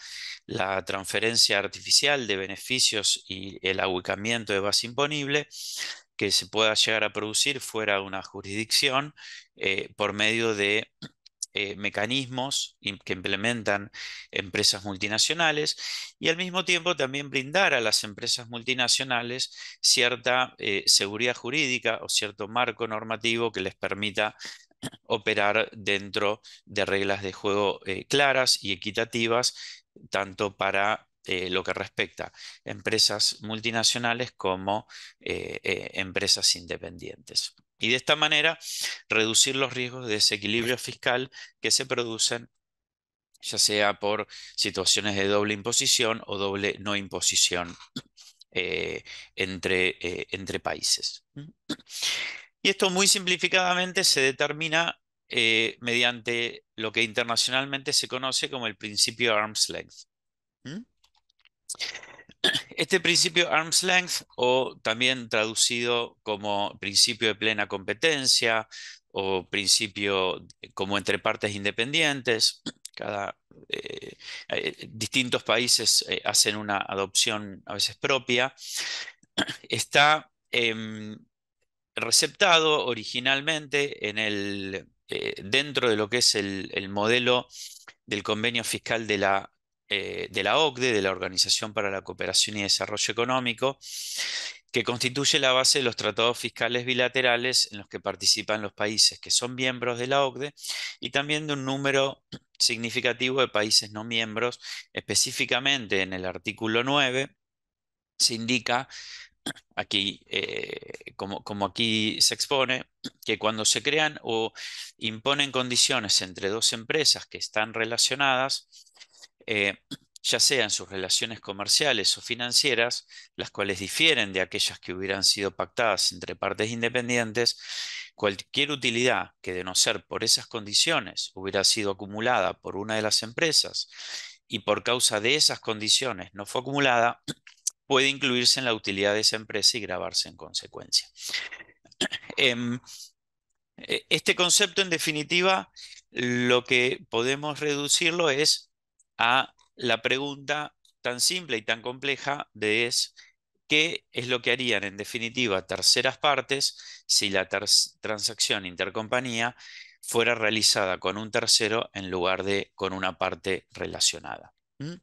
la transferencia artificial de beneficios y el ahuecamiento de base imponible que se pueda llegar a producir fuera de una jurisdicción eh, por medio de eh, mecanismos que implementan empresas multinacionales y al mismo tiempo también brindar a las empresas multinacionales cierta seguridad jurídica o cierto marco normativo que les permita operar dentro de reglas de juego eh, claras y equitativas, tanto para eh, lo que respecta a empresas multinacionales como eh, empresas independientes. Y de esta manera, reducir los riesgos de desequilibrio fiscal que se producen ya sea por situaciones de doble imposición o doble no imposición entre, entre países. Y esto muy simplificadamente se determina eh, mediante lo que internacionalmente se conoce como el principio arm's length. Este principio arm's length, o también traducido como principio de plena competencia, o principio como entre partes independientes, cada, eh, eh, distintos países hacen una adopción a veces propia, está em, receptado originalmente en el, eh, dentro de lo que es el, modelo del convenio fiscal de la, eh, de la OCDE, de la Organización para la Cooperación y Desarrollo Económico, que constituye la base de los tratados fiscales bilaterales en los que participan los países que son miembros de la OCDE y también de un número significativo de países no miembros. Específicamente en el artículo 9 se indica aquí, eh, como, aquí se expone, que cuando se crean o imponen condiciones entre dos empresas que están relacionadas, eh, ya sean sus relaciones comerciales o financieras, las cuales difieren de aquellas que hubieran sido pactadas entre partes independientes, cualquier utilidad que de no ser por esas condiciones hubiera sido acumulada por una de las empresas y por causa de esas condiciones no fue acumulada, puede incluirse en la utilidad de esa empresa y grabarse en consecuencia. Em, e, este concepto, en definitiva, lo que podemos reducirlo es a la pregunta tan simple y tan compleja de es qué es lo que harían, en definitiva, terceras partes si la transacción intercompañía fuera realizada con un tercero en lugar de con una parte relacionada. ¿Mm?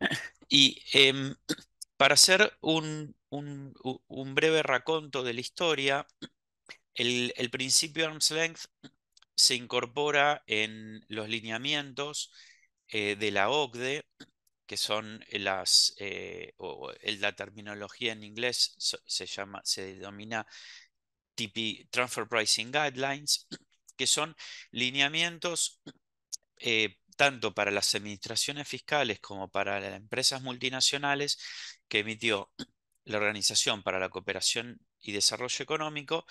Y em, para hacer un, breve raconto de la historia, el, principio arm's length se incorpora en los lineamientos eh, de la OCDE, que son las, eh, o, la terminología en inglés se llama, se denomina TP, Transfer Pricing Guidelines, que son lineamientos eh, tanto para las administraciones fiscales como para las empresas multinacionales que emitió la Organización para la Cooperación y Desarrollo Económico,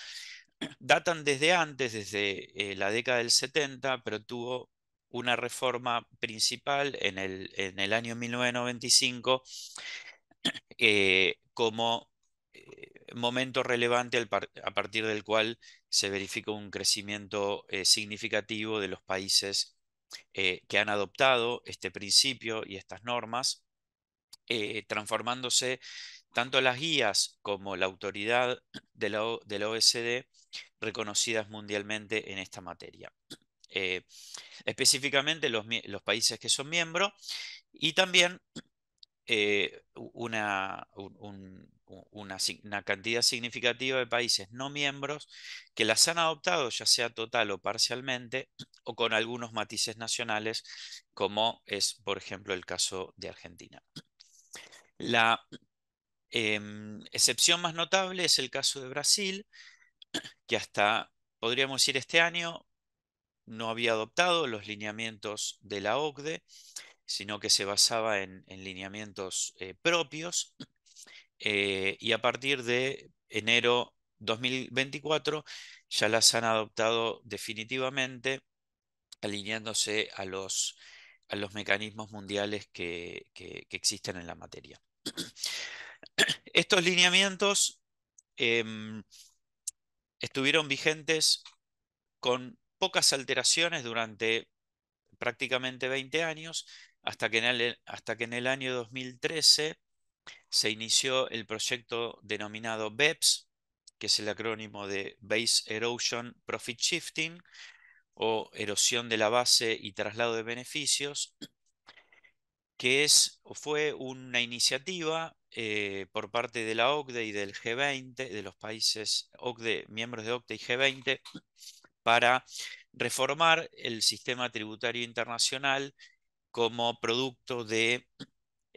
datan desde antes, desde eh, la década del 70, pero tuvo una reforma principal en el, año 1995 eh, como eh, momento relevante a partir del cual se verificó un crecimiento significativo de los países eh, que han adoptado este principio y estas normas, eh, transformándose tanto las guías como la autoridad de la, OSD reconocidas mundialmente en esta materia. Eh, específicamente los, países que son miembros y también una, un, una, cantidad significativa de países no miembros que las han adoptado, ya sea total o parcialmente, o con algunos matices nacionales, como es, por ejemplo, el caso de Argentina. La em, excepción más notable es el caso de Brasil, que hasta, podríamos decir, este año no había adoptado los lineamientos de la OCDE, sino que se basaba en, lineamientos eh, propios eh, y a partir de enero 2024 ya las han adoptado definitivamente, alineándose a los, a los mecanismos mundiales que, existen en la materia. Estos lineamientos em, estuvieron vigentes con pocas alteraciones durante prácticamente 20 años, hasta que hasta que en el año 2013 se inició el proyecto denominado BEPS, que es el acrónimo de Base Erosion Profit Shifting, o erosión de la base y traslado de beneficios, que es, fue una iniciativa eh, por parte de la OCDE y del G20, de los países OCDE, miembros de OCDE y G20, para reformar el sistema tributario internacional como producto de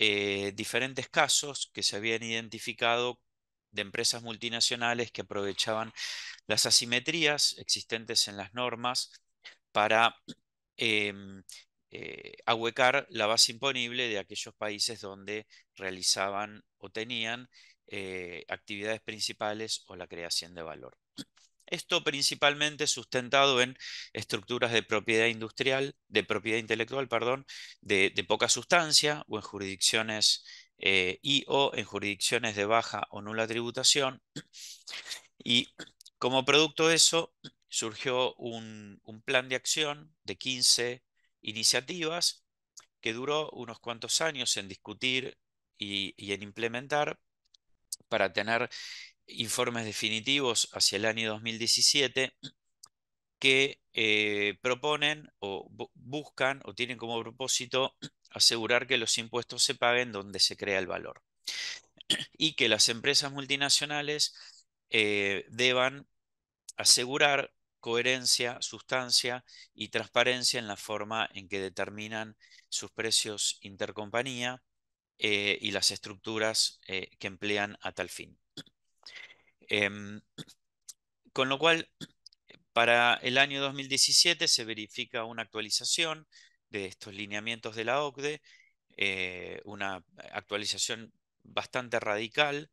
eh, diferentes casos que se habían identificado de empresas multinacionales que aprovechaban las asimetrías existentes en las normas para em, eh, ahuecar la base imponible de aquellos países donde realizaban o tenían eh, actividades principales o la creación de valor. Esto principalmente sustentado en estructuras de propiedad industrial, de propiedad intelectual, perdón, de, poca sustancia o en jurisdicciones eh, y o en jurisdicciones de baja o nula tributación. Y como producto de eso surgió un, plan de acción de 15 iniciativas que duró unos cuantos años en discutir y en implementar para tener informes definitivos hacia el año 2017 que eh, proponen o buscan o tienen como propósito asegurar que los impuestos se paguen donde se crea el valor y que las empresas multinacionales eh, deban asegurar coherencia, sustancia y transparencia en la forma en que determinan sus precios intercompañía eh, y las estructuras que emplean a tal fin. Em, con lo cual, para el año 2017 se verifica una actualización de estos lineamientos de la OCDE, eh, una actualización bastante radical.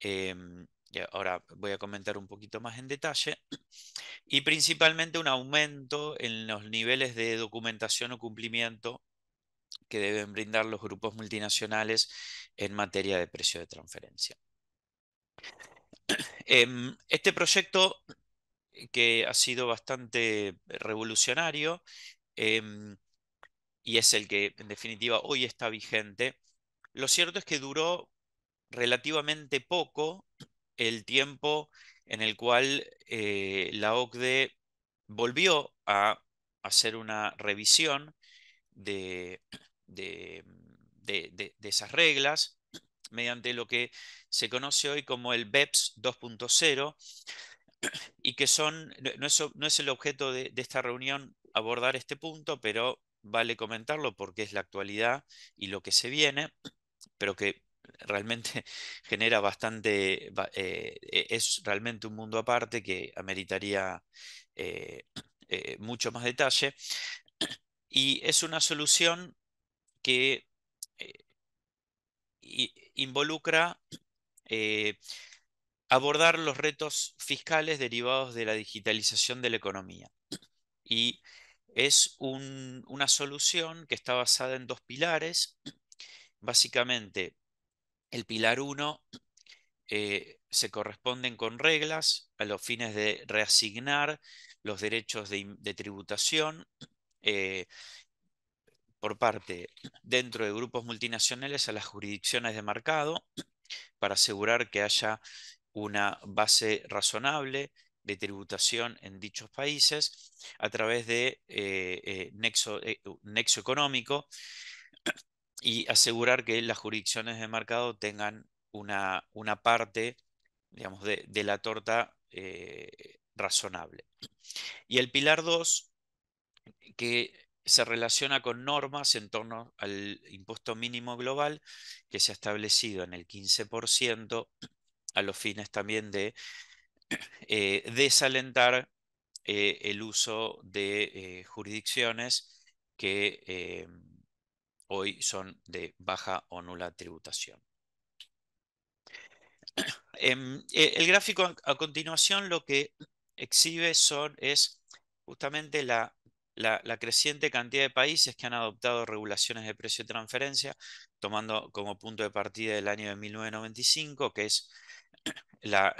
Em, y ahora voy a comentar un poquito más en detalle. Y principalmente un aumento en los niveles de documentación o cumplimiento que deben brindar los grupos multinacionales en materia de precio de transferencia. Em, este proyecto eh, que ha sido bastante revolucionario em, y es el que en definitiva hoy está vigente, lo cierto es que duró relativamente poco el tiempo en el cual eh, la OCDE volvió a hacer una revisión de, de esas reglas mediante lo que se conoce hoy como el BEPS 2.0 y que son, no es, no es el objeto de, esta reunión abordar este punto, pero vale comentarlo porque es la actualidad y lo que se viene, pero que realmente genera bastante, eh, e, es realmente un mundo aparte que ameritaría eh, eh, mucho más detalle. Y es una solución que involucra eh, abordar los retos fiscales derivados de la digitalización de la economía. Y es una solución que está basada en dos pilares. Básicamente, el pilar 1 eh, se corresponden con reglas a los fines de reasignar los derechos de, tributación eh, por parte dentro de grupos multinacionales a las jurisdicciones de mercado para asegurar que haya una base razonable de tributación en dichos países a través de eh, eh, nexo, eh, nexo económico y asegurar que las jurisdicciones de mercado tengan una, una parte digamos, de, de la torta razonable. Y el pilar 2, que se relaciona con normas en torno al impuesto mínimo global que se ha establecido en el 15% a los fines también de eh, desalentar eh, el uso de eh, jurisdicciones que hoy son de baja o nula tributación. Em, e, el gráfico a continuación lo que exhibe son, es justamente la la, creciente cantidad de países que han adoptado regulaciones de precio de transferencia, tomando como punto de partida el año de 1995, que es una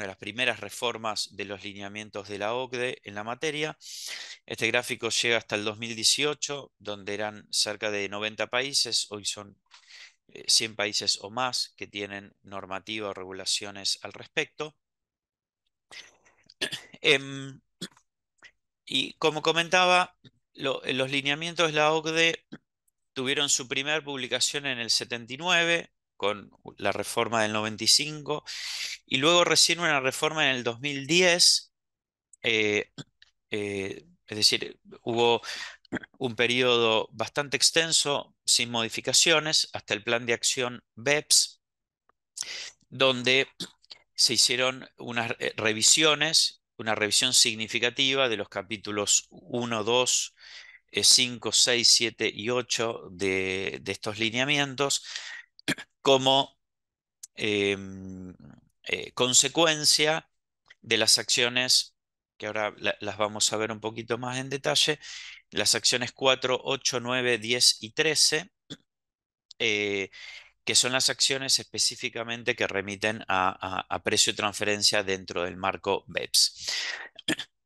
de las primeras reformas de los lineamientos de la OCDE en la materia. Este gráfico llega hasta el 2018, donde eran cerca de 90 países, hoy son 100 eh, países o más que tienen normativa o regulaciones al respecto. Em, y como comentaba, eh, los lineamientos de la OCDE tuvieron su primera publicación en el 79, con la reforma del 95, y luego recién una reforma en el 2010. Eh, eh, es decir, hubo un periodo bastante extenso, sin modificaciones, hasta el plan de acción BEPS, donde se hicieron unas revisiones una revisión significativa de los capítulos 1, 2, 5, 6, 7 y 8 de, estos lineamientos como em, eh, consecuencia de las acciones, que ahora las vamos a ver un poquito más en detalle, las acciones 4, 8, 9, 10 y 13, que son las acciones específicamente que remiten a, precio de transferencia dentro del marco BEPS.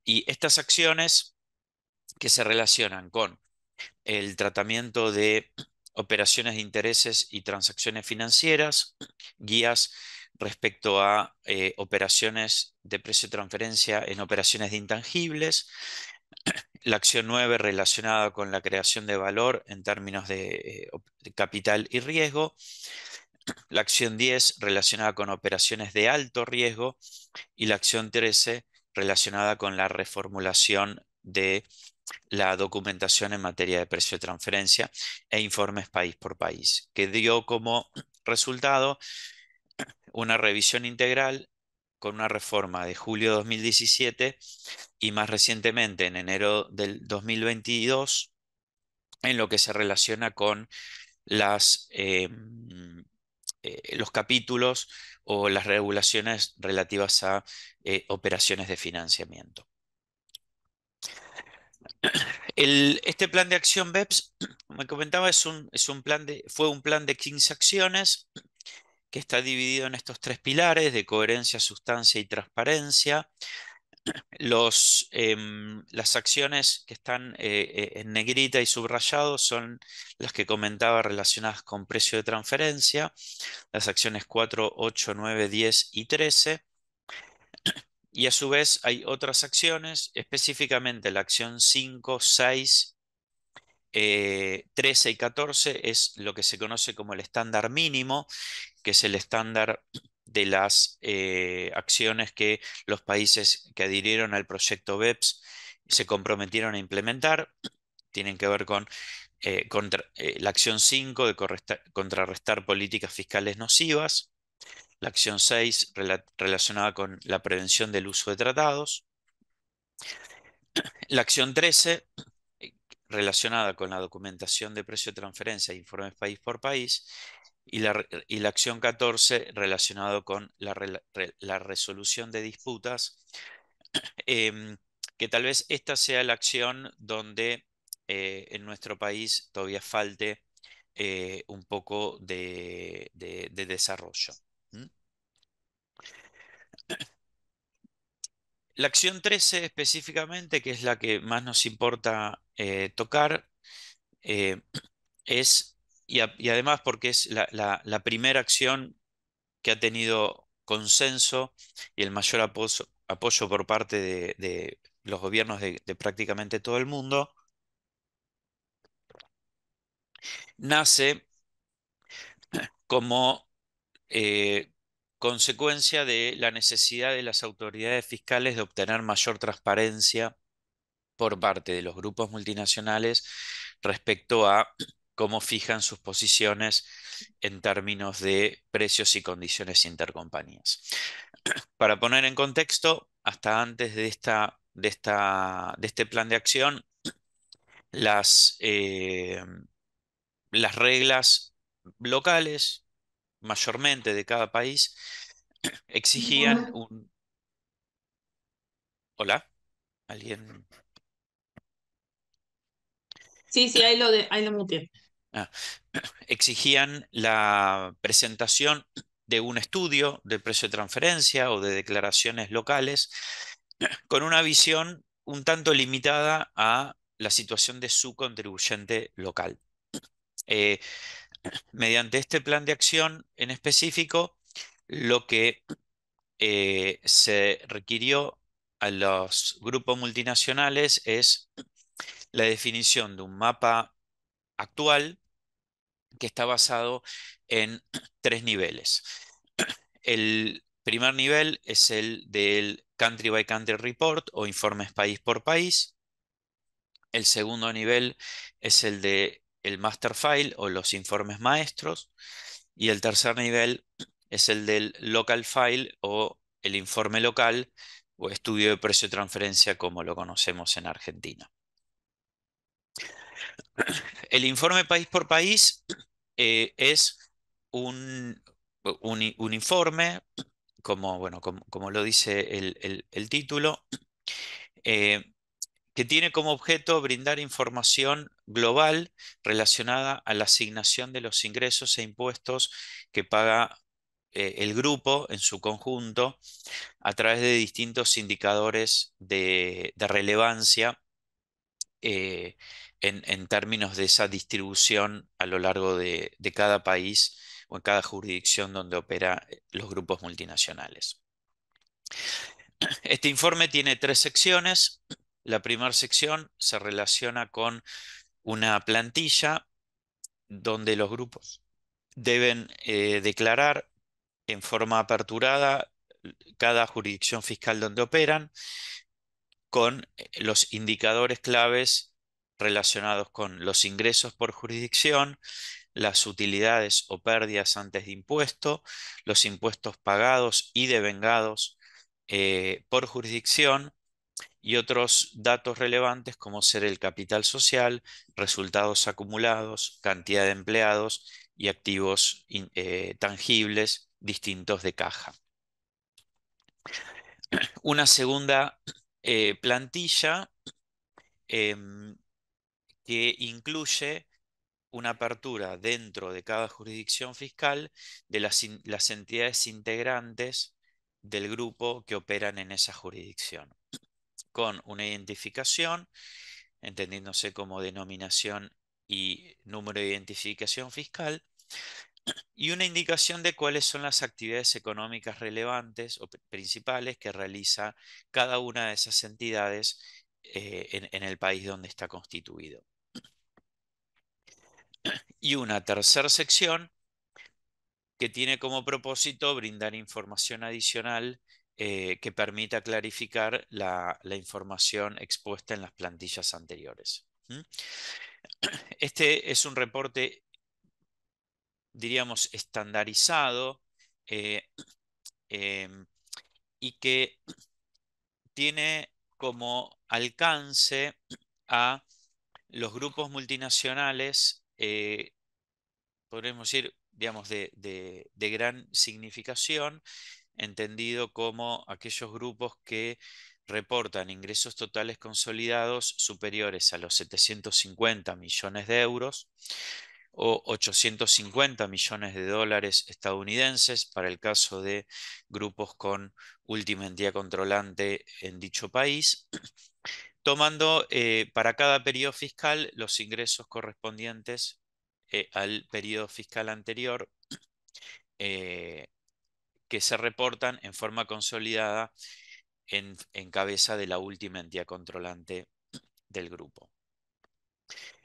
Y estas acciones que se relacionan con el tratamiento de operaciones de intereses y transacciones financieras, guías respecto a eh, operaciones de precio de transferencia en operaciones de intangibles, la acción 9 relacionada con la creación de valor en términos de, eh, capital y riesgo, la acción 10 relacionada con operaciones de alto riesgo y la acción 13 relacionada con la reformulación de la documentación en materia de precio de transferencia e informes país por país, que dio como resultado una revisión integral con una reforma de julio de 2017 y más recientemente en enero del 2022 en lo que se relaciona con las, em, eh, los capítulos o las regulaciones relativas a eh, operaciones de financiamiento. El, este plan de acción BEPS, como comentaba, es un, es un plan de, fue un plan de 15 acciones que está dividido en estos tres pilares de coherencia, sustancia y transparencia. Los, em, las acciones que están eh, en negrita y subrayado son las que comentaba relacionadas con precio de transferencia, las acciones 4, 8, 9, 10 y 13. Y a su vez hay otras acciones, específicamente la acción 5, 6 13 eh, y 14 es lo que se conoce como el estándar mínimo, que es el estándar de las eh, acciones que los países que adhirieron al proyecto BEPS se comprometieron a implementar. Tienen que ver con eh, la acción 5 de contrarrestar políticas fiscales nocivas, la acción 6 relacionada con la prevención del uso de tratados, la acción 13 relacionada con la documentación de precio de transferencia e informes país por país, y la, y la acción 14 relacionada con la, resolución de disputas, em, que tal vez esta sea la acción donde eh, en nuestro país todavía falte eh, un poco de, desarrollo. La acción 13 específicamente, que es la que más nos importa eh, tocar, eh, es, y, además porque es la, primera acción que ha tenido consenso y el mayor apoyo, por parte de, los gobiernos de, prácticamente todo el mundo, nace como eh, consecuencia de la necesidad de las autoridades fiscales de obtener mayor transparencia por parte de los grupos multinacionales respecto a cómo fijan sus posiciones en términos de precios y condiciones intercompañías. Para poner en contexto, hasta antes de, esta, de, esta, de este plan de acción, las, eh, las reglas locales mayormente de cada país, exigían un... Hola, ¿alguien? Sí, sí, ahí lo, de, lo ah, Exigían la presentación de un estudio de precio de transferencia o de declaraciones locales con una visión un tanto limitada a la situación de su contribuyente local. Eh, mediante este plan de acción en específico, lo que eh, se requirió a los grupos multinacionales es la definición de un mapa actual que está basado en tres niveles. El primer nivel es el del Country by Country Report o informes país por país. El segundo nivel es el de el master file o los informes maestros. Y el tercer nivel es el del local file o el informe local o estudio de precio de transferencia como lo conocemos en Argentina. El informe país por país eh, es un, un, informe, como, bueno, como, lo dice el, título, eh, que tiene como objeto brindar información global relacionada a la asignación de los ingresos e impuestos que paga eh, el grupo en su conjunto a través de distintos indicadores de, relevancia eh, en, términos de esa distribución a lo largo de, de cada país o en cada jurisdicción donde operan eh, los grupos multinacionales. Este informe tiene tres secciones. La primera sección se relaciona con una plantilla donde los grupos deben eh, declarar en forma aperturada cada jurisdicción fiscal donde operan con eh, los indicadores claves relacionados con los ingresos por jurisdicción, las utilidades o pérdidas antes de impuesto, los impuestos pagados y devengados eh, por jurisdicción, y otros datos relevantes como ser el capital social, resultados acumulados, cantidad de empleados y activos eh, tangibles distintos de caja. Una segunda eh, plantilla em, que incluye una apertura dentro de cada jurisdicción fiscal de las, las entidades integrantes del grupo que operan en esa jurisdicción con una identificación, entendiéndose como denominación y número de identificación fiscal, y una indicación de cuáles son las actividades económicas relevantes o principales que realiza cada una de esas entidades eh, en el país donde está constituido. Y una tercera sección que tiene como propósito brindar información adicional eh, que permita clarificar la, información expuesta en las plantillas anteriores. Este es un reporte, diríamos, estandarizado eh, em, y que tiene como alcance a los grupos multinacionales, eh, podríamos decir, digamos, de gran significación entendido como aquellos grupos que reportan ingresos totales consolidados superiores a los 750 millones de euros o 850 millones de dólares estadounidenses para el caso de grupos con última entidad controlante en dicho país, tomando eh, para cada periodo fiscal los ingresos correspondientes eh, al periodo fiscal anterior eh, que se reportan en forma consolidada en, cabeza de la última entidad controlante del grupo.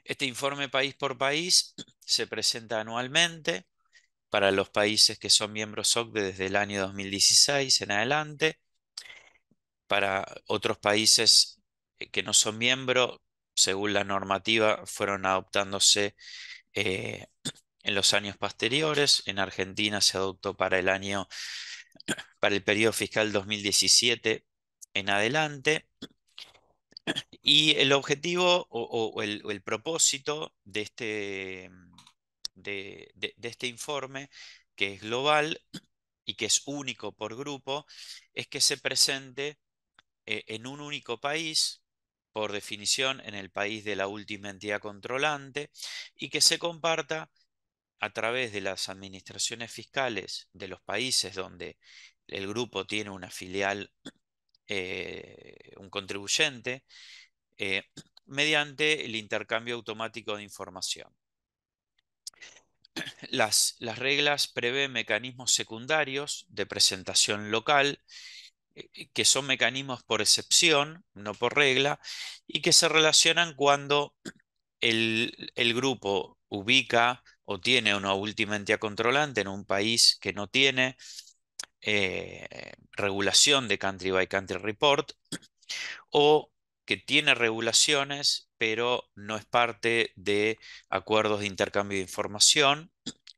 Este informe país por país se presenta anualmente para los países que son miembros OCDE desde el año 2016 en adelante. Para otros países que no son miembros, según la normativa, fueron adoptándose eh, en los años posteriores. En Argentina se adoptó para el año, para el periodo fiscal 2017 en adelante. Y el objetivo o, el, propósito de este, de, este informe, que es global y que es único por grupo, es que se presente eh, en un único país, por definición en el país de la última entidad controlante, y que se comparta a través de las administraciones fiscales de los países donde el grupo tiene una filial, eh, un contribuyente, eh, mediante el intercambio automático de información. Las, las reglas prevé mecanismos secundarios de presentación local, eh, que son mecanismos por excepción, no por regla, y que se relacionan cuando el, el grupo ubica o tiene una última entidad controlante en un país que no tiene eh, regulación de country by country report o que tiene regulaciones pero no es parte de acuerdos de intercambio de información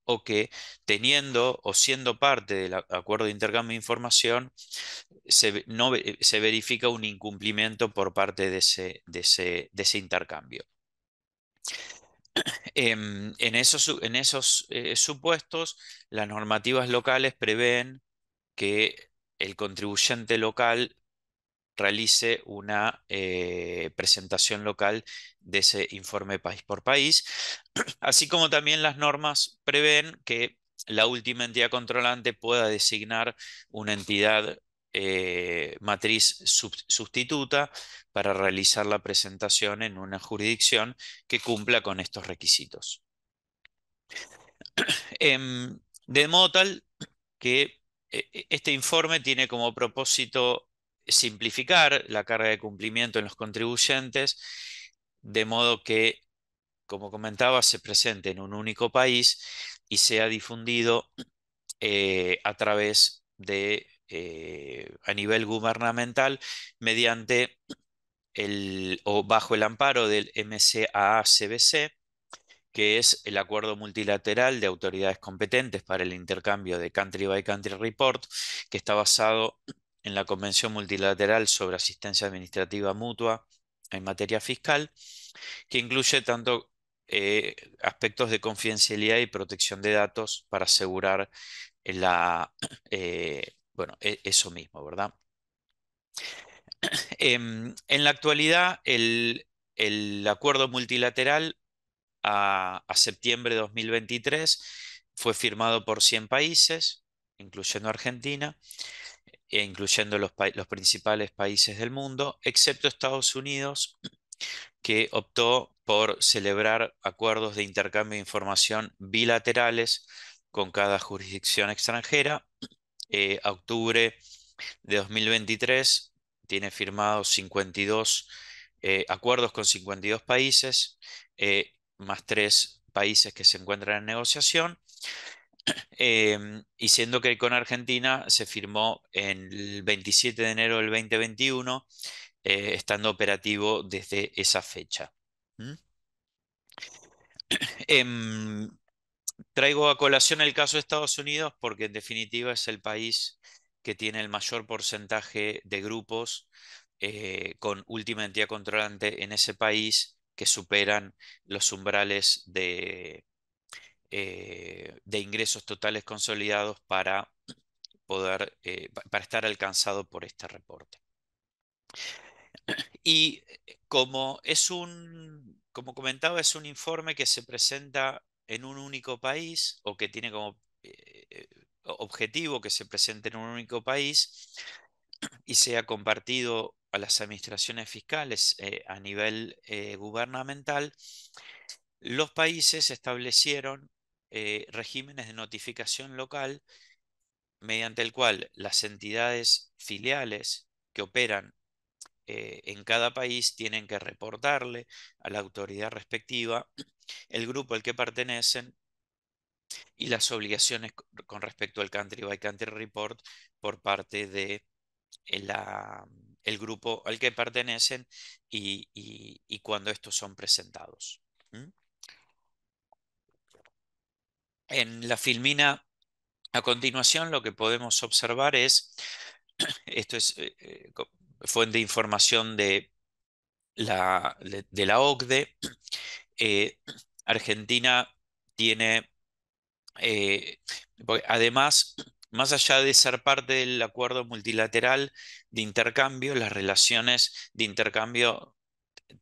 o que teniendo o siendo parte del acuerdo de intercambio de información eh, se, verifica un incumplimiento por parte de ese, de ese intercambio. Em, en, esos, eh, supuestos, las normativas locales prevén que el contribuyente local realice una eh, presentación local de ese informe país por país, así como también las normas prevén que la última entidad controlante pueda designar una entidad eh, matriz sustituta para realizar la presentación en una jurisdicción que cumpla con estos requisitos. Em, de modo tal que eh, e, este informe tiene como propósito simplificar la carga de cumplimiento en los contribuyentes, de modo que, como comentaba, se presente en un único país y sea difundido eh, a través de eh, a nivel gubernamental mediante el, o bajo el amparo del MCAACBC, que es el acuerdo multilateral de autoridades competentes para el intercambio de country by country report, que está basado en la Convención Multilateral sobre Asistencia Administrativa Mutua en materia fiscal, que incluye tanto eh, aspectos de confidencialidad y protección de datos para asegurar la, eh, bueno, e-, eso mismo, ¿verdad? Em, en la actualidad, el, acuerdo multilateral a, septiembre de 2023 fue firmado por 100 países, incluyendo Argentina, e incluyendo los, los principales países del mundo, excepto Estados Unidos, que optó por celebrar acuerdos de intercambio de información bilaterales con cada jurisdicción extranjera eh, octubre de 2023 tiene firmados 52 eh, acuerdos con 52 países, eh, más tres países que se encuentran en negociación. Em, y siendo que con Argentina se firmó el 27 de enero del 2021, estando operativo desde esa fecha. Traigo a colación el caso de Estados Unidos porque en definitiva es el país que tiene el mayor porcentaje de grupos eh, con última entidad controlante en ese país que superan los umbrales de, eh, ingresos totales consolidados para poder eh, para estar alcanzado por este reporte. Y como es un, como comentaba, es un informe que se presenta en un único país o que tiene como eh, eh, objetivo que se presente en un único país y sea compartido a las administraciones fiscales eh, a nivel gubernamental, los países establecieron regímenes de notificación local mediante el cual las entidades filiales que operan en cada país tienen que reportarle a la autoridad respectiva el grupo al que pertenecen y las obligaciones con respecto al country by country report por parte de el ah, grupo al que pertenecen y, cuando estos son presentados. En la filmina, a continuación, lo que podemos observar es, esto es eh, eh, fuente de información de la, de, de la OCDE, eh, Argentina tiene, eh, además, más allá de ser parte del acuerdo multilateral de intercambio, las relaciones de intercambio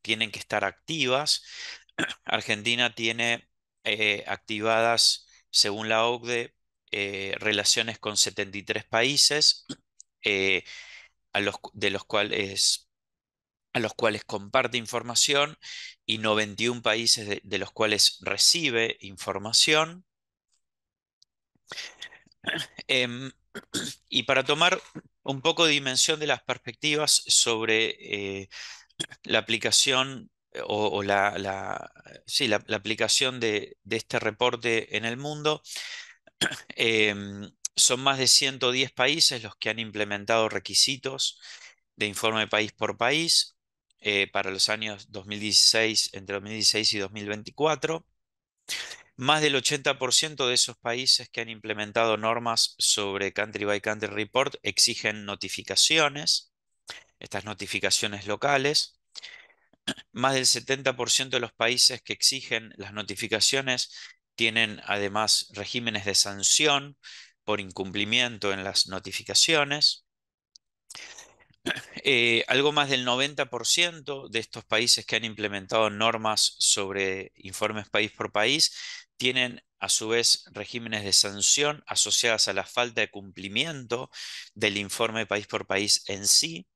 tienen que estar activas. Argentina tiene eh, activadas, según la OCDE, relaciones con 73 países, a de los cuales a los cuales comparte información y 91 países de, los cuales recibe información. Em, y para tomar un poco de dimensión de las perspectivas sobre eh, la aplicación eh, o, la, la, aplicación de, este reporte en el mundo, em, son más de 110 países los que han implementado requisitos de informe país por país. Eh, para los años 2016, entre 2016 y 2024. Más del 80% de esos países que han implementado normas sobre country by country report exigen notificaciones, estas notificaciones locales. Más del 70% de los países que exigen las notificaciones tienen además regímenes de sanción por incumplimiento en las notificaciones. Eh, algo más del 90% de estos países que han implementado normas sobre informes país por país tienen a su vez regímenes de sanción asociadas a la falta de cumplimiento del informe país por país en sí.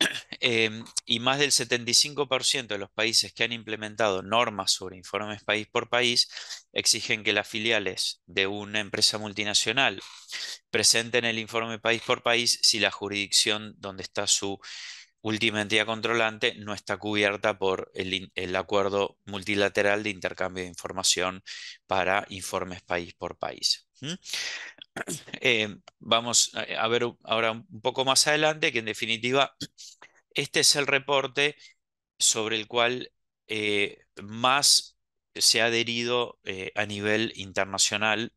Em, y más del 75% de los países que han implementado normas sobre informes país por país exigen que las filiales de una empresa multinacional presenten el informe país por país si la jurisdicción donde está su última entidad controlante no está cubierta por el, acuerdo multilateral de intercambio de información para informes país por país. Eh, vamos a ver ahora un poco más adelante que en definitiva este es el reporte sobre el cual eh, más se ha adherido eh, a nivel internacional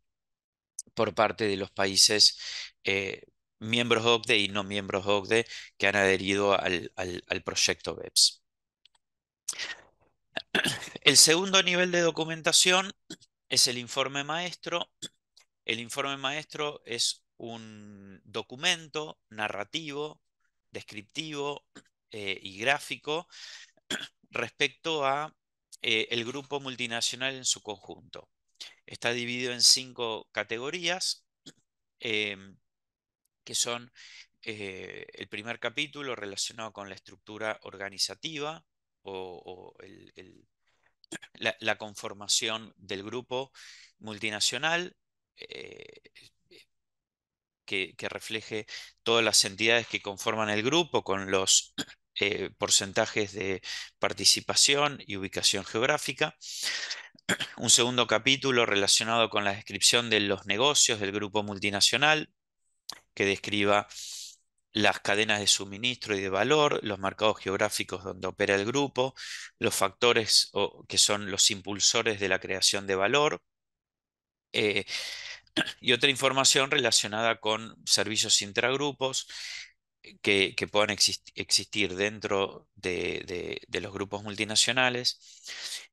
por parte de los países eh, miembros OCDE y no miembros OCDE que han adherido al, proyecto BEPS. El segundo nivel de documentación es el informe maestro. El informe maestro es un documento narrativo, descriptivo eh, y gráfico respecto a eh, el grupo multinacional en su conjunto. Está dividido en cinco categorías, em, que son eh, el primer capítulo relacionado con la estructura organizativa o, la, conformación del grupo multinacional. Eh, que, refleje todas las entidades que conforman el grupo, con los eh, porcentajes de participación y ubicación geográfica. Un segundo capítulo relacionado con la descripción de los negocios del grupo multinacional, que describa las cadenas de suministro y de valor, los mercados geográficos donde opera el grupo, los factores o, que son los impulsores de la creación de valor, eh, y otra información relacionada con servicios intragrupos, que, puedan existir dentro de, los grupos multinacionales,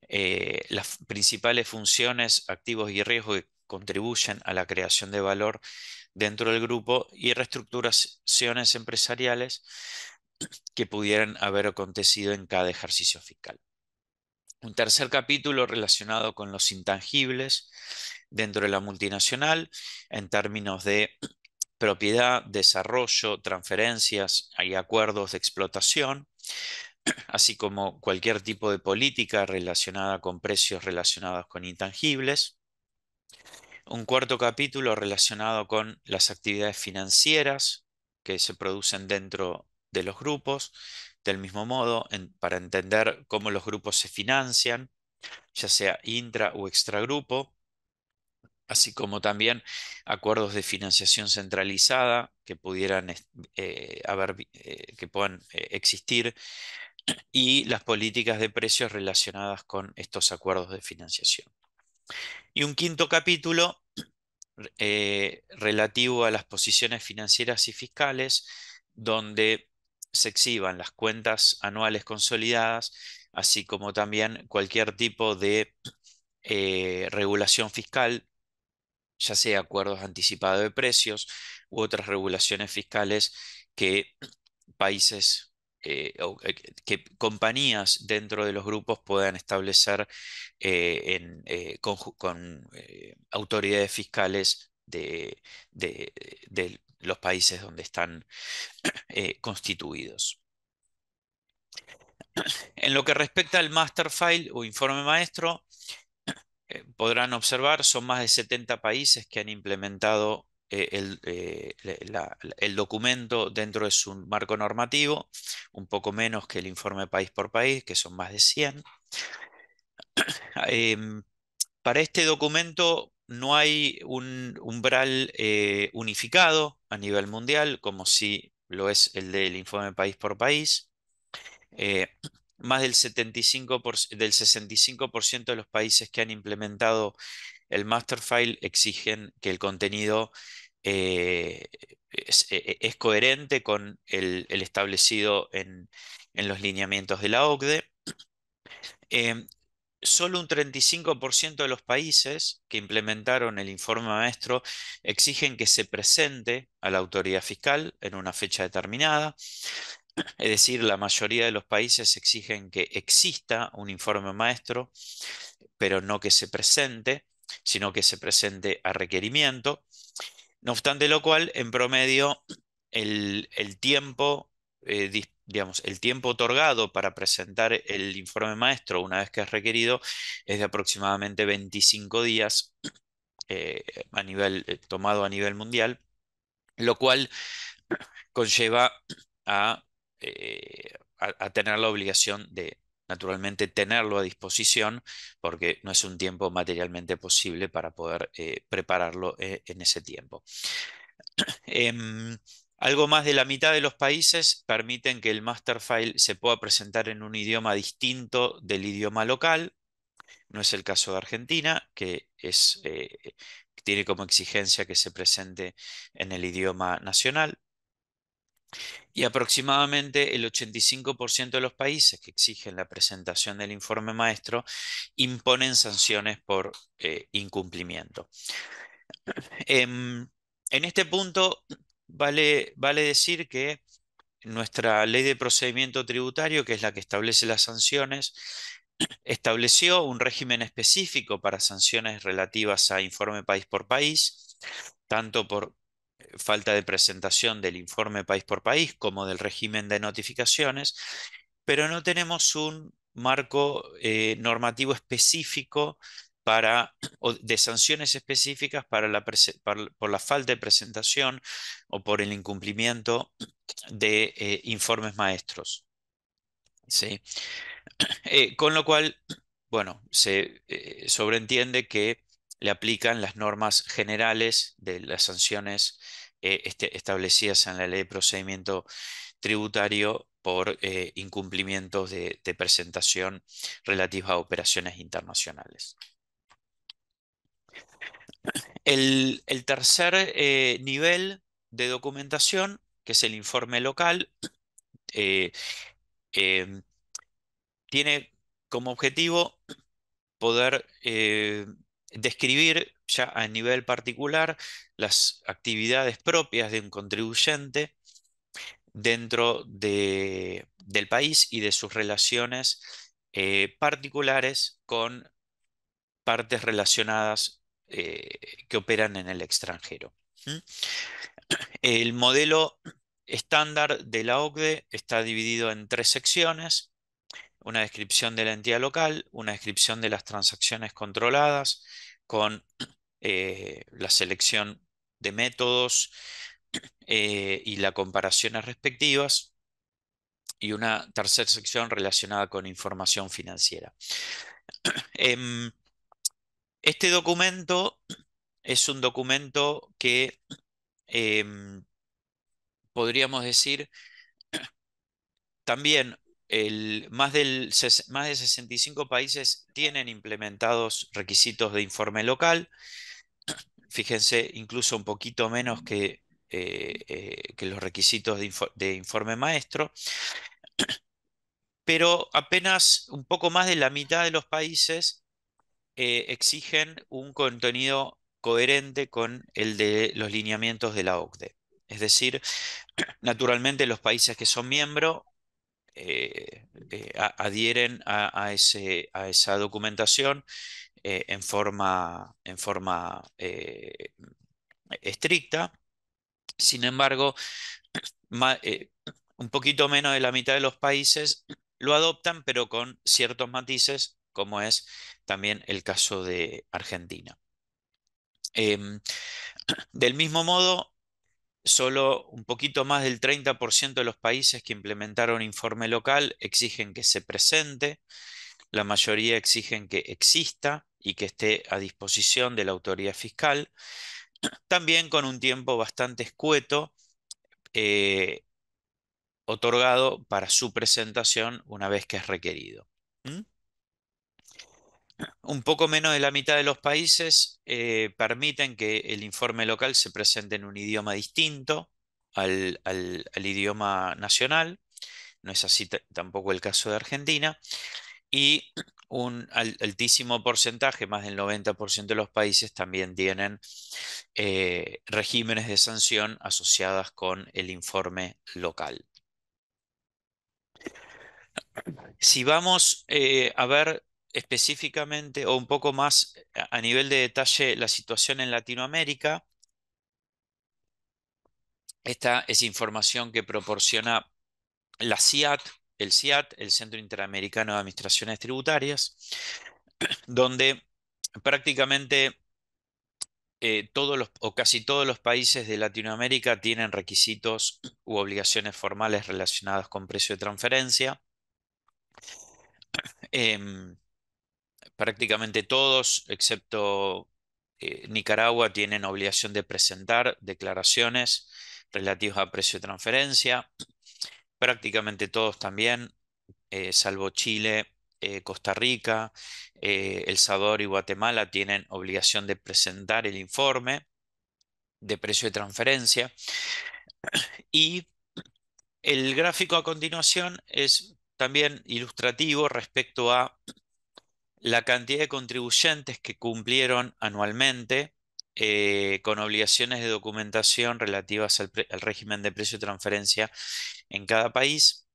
eh, las principales funciones, activos y riesgos que contribuyen a la creación de valor dentro del grupo y reestructuraciones empresariales que pudieran haber acontecido en cada ejercicio fiscal. Un tercer capítulo relacionado con los intangibles dentro de la multinacional en términos de propiedad, desarrollo, transferencias y acuerdos de explotación, así como cualquier tipo de política relacionada con precios relacionados con intangibles. Un cuarto capítulo relacionado con las actividades financieras que se producen dentro de los grupos, del mismo modo, para entender cómo los grupos se financian, ya sea intra o extragrupo así como también acuerdos de financiación centralizada que pudieran eh, haber, eh, que puedan eh, existir y las políticas de precios relacionadas con estos acuerdos de financiación. Y un quinto capítulo relativo a las posiciones financieras y fiscales, donde se exhiban las cuentas anuales consolidadas, así como también cualquier tipo de regulación fiscal ya sea acuerdos anticipados de precios u otras regulaciones fiscales que países eh, eh, que compañías dentro de los grupos puedan establecer eh, con, autoridades fiscales de, los países donde están constituidos. En lo que respecta al master file o informe maestro, eh, podrán observar, son más de 70 países que han implementado eh, el, eh, el, documento dentro de su marco normativo, un poco menos que el informe país por país, que son más de 100. Em, para este documento no hay un umbral unificado a nivel mundial, como si lo es el del informe país por país más del, 65% de los países que han implementado el Master File exigen que el contenido eh, e, e, es, coherente con el, establecido en, los lineamientos de la OCDE. Em, solo un 35% de los países que implementaron el informe maestro exigen que se presente a la autoridad fiscal en una fecha determinada. Es decir, la mayoría de los países exigen que exista un informe maestro, pero no que se presente, sino que se presente a requerimiento. No obstante lo cual, en promedio, el, tiempo, eh, digamos, el tiempo otorgado para presentar el informe maestro una vez que es requerido es de aproximadamente 25 días eh, a nivel, eh, tomado a nivel mundial, lo cual conlleva a eh, a, tener la obligación de, naturalmente, tenerlo a disposición, porque no es un tiempo materialmente posible para poder eh, prepararlo eh, en ese tiempo. Em, algo más de la mitad de los países permiten que el master file se pueda presentar en un idioma distinto del idioma local. No es el caso de Argentina, que es, tiene como exigencia que se presente en el idioma nacional. Y aproximadamente el 85% de los países que exigen la presentación del informe maestro imponen sanciones por eh, incumplimiento. Em, en, este punto, vale, vale decir que nuestra ley de procedimiento tributario, que es la que establece las sanciones, estableció un régimen específico para sanciones relativas a informe país por país, tanto por falta de presentación del informe país por país como del régimen de notificaciones, pero no tenemos un marco eh, normativo específico para, de sanciones específicas para la por la falta de presentación o por el incumplimiento de eh, informes maestros. ¿Sí? Eh, con lo cual, bueno, se sobreentiende que le aplican las normas generales de las sanciones eh, este, establecidas en la ley de procedimiento tributario por eh, incumplimientos de, presentación relativa a operaciones internacionales. El, tercer eh, nivel de documentación, que es el informe local, em, tiene como objetivo poder describir ya a nivel particular las actividades propias de un contribuyente dentro del país y de sus relaciones eh, particulares con partes relacionadas eh, que operan en el extranjero. El modelo estándar de la OCDE está dividido en tres secciones una descripción de la entidad local, una descripción de las transacciones controladas con eh, la selección de métodos eh, y las comparaciones respectivas y una tercera sección relacionada con información financiera. Em, este documento es un documento que em, podríamos decir también más, del, más de 65 países tienen implementados requisitos de informe local. Fíjense, incluso un poquito menos que, eh, eh, que los requisitos de, informe maestro. Pero apenas un poco más de la mitad de los países eh, exigen un contenido coherente con el de los lineamientos de la OCDE. Es decir, naturalmente los países que son miembros eh, eh, adhieren a, esa documentación eh, en forma, estricta. Sin embargo, un poquito menos de la mitad de los países lo adoptan, pero con ciertos matices, como es también el caso de Argentina. Em, del mismo modo, Solo un poquito más del 30% de los países que implementaron informe local exigen que se presente, la mayoría exigen que exista y que esté a disposición de la autoridad fiscal, también con un tiempo bastante escueto eh, otorgado para su presentación una vez que es requerido un poco menos de la mitad de los países eh, permiten que el informe local se presente en un idioma distinto al, idioma nacional. No es así tampoco el caso de Argentina. Y un altísimo porcentaje, más del 90% de los países también tienen eh, regímenes de sanción asociadas con el informe local. Si vamos eh, a ver específicamente o un poco más eh, a nivel de detalle la situación en Latinoamérica. Esta es información que proporciona la CIAT, el CIAT, el Centro Interamericano de Administraciones Tributarias, donde prácticamente eh, todos o casi todos los países de Latinoamérica tienen requisitos u obligaciones formales relacionadas con precio de transferencia. Em, prácticamente todos, excepto eh, Nicaragua, tienen obligación de presentar declaraciones relativas a precio de transferencia. Prácticamente todos también, eh, salvo Chile, eh, Costa Rica, El Salvador y Guatemala, tienen obligación de presentar el informe de precio de transferencia. Y el gráfico a continuación es también ilustrativo respecto a la cantidad de contribuyentes que cumplieron anualmente eh, con obligaciones de documentación relativas al, régimen de precio de transferencia en cada país.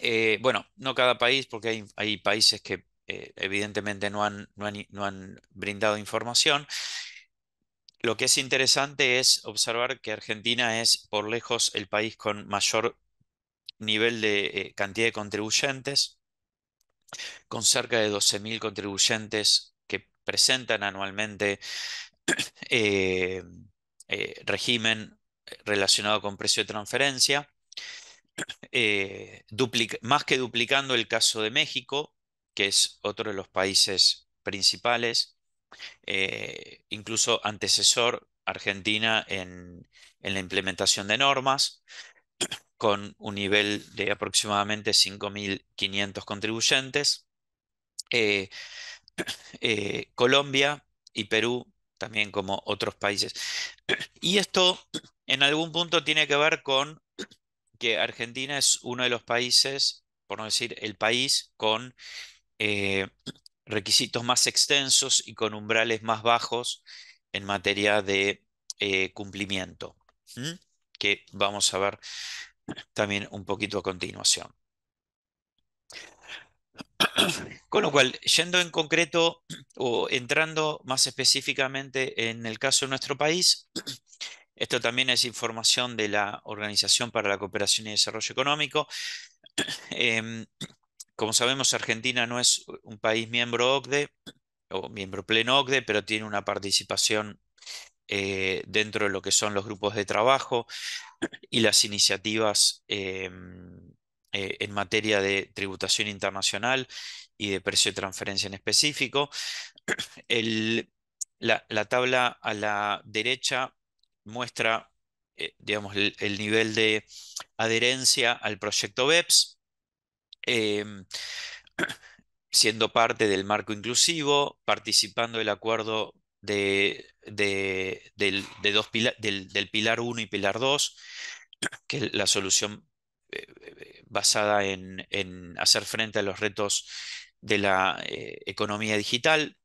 Eh, bueno, no cada país, porque hay, países que eh, evidentemente no han, no, han, brindado información. Lo que es interesante es observar que Argentina es por lejos el país con mayor nivel de cantidad de contribuyentes con cerca de 12.000 contribuyentes que presentan anualmente eh, eh, régimen relacionado con precio de transferencia, eh, más que duplicando el caso de México, que es otro de los países principales, incluso antecesor Argentina en la implementación de normas con un nivel de aproximadamente 5.500 contribuyentes. Eh, eh, Colombia y Perú, también como otros países. Y esto en algún punto tiene que ver con que Argentina es uno de los países, por no decir el país, con eh, requisitos más extensos y con umbrales más bajos en materia de cumplimiento. ¿Mm? que vamos a ver también un poquito a continuación. Con lo cual, yendo en concreto o entrando más específicamente en el caso de nuestro país, esto también es información de la Organización para la Cooperación y Desarrollo Económico. Em, como sabemos, Argentina no es un país miembro OCDE o miembro pleno OCDE, pero tiene una participación eh, dentro de lo que son los grupos de trabajo y las iniciativas em, eh, en materia de tributación internacional y de precio de transferencia en específico. la, tabla a la derecha muestra eh, digamos, el, el, nivel de adherencia al proyecto BEPS em, siendo parte del marco inclusivo, participando del acuerdo de, del, dos del, pilar 1 y pilar 2, que es la solución eh, eh, basada en, hacer frente a los retos de la eh, economía digital,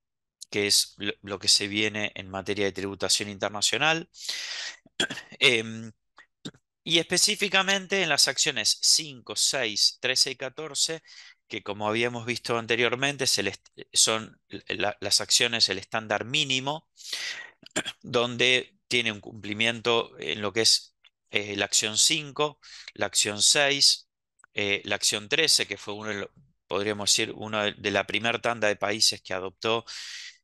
que es lo, que se viene en materia de tributación internacional. Em, y específicamente en las acciones 5, 6, 13 y 14 que como habíamos visto anteriormente eh, son eh, las acciones el estándar mínimo, donde tiene un cumplimiento en lo que es eh, la acción 5, la acción 6, la acción 13, que fue uno, podríamos decir, uno de, la primera tanda de países que adoptó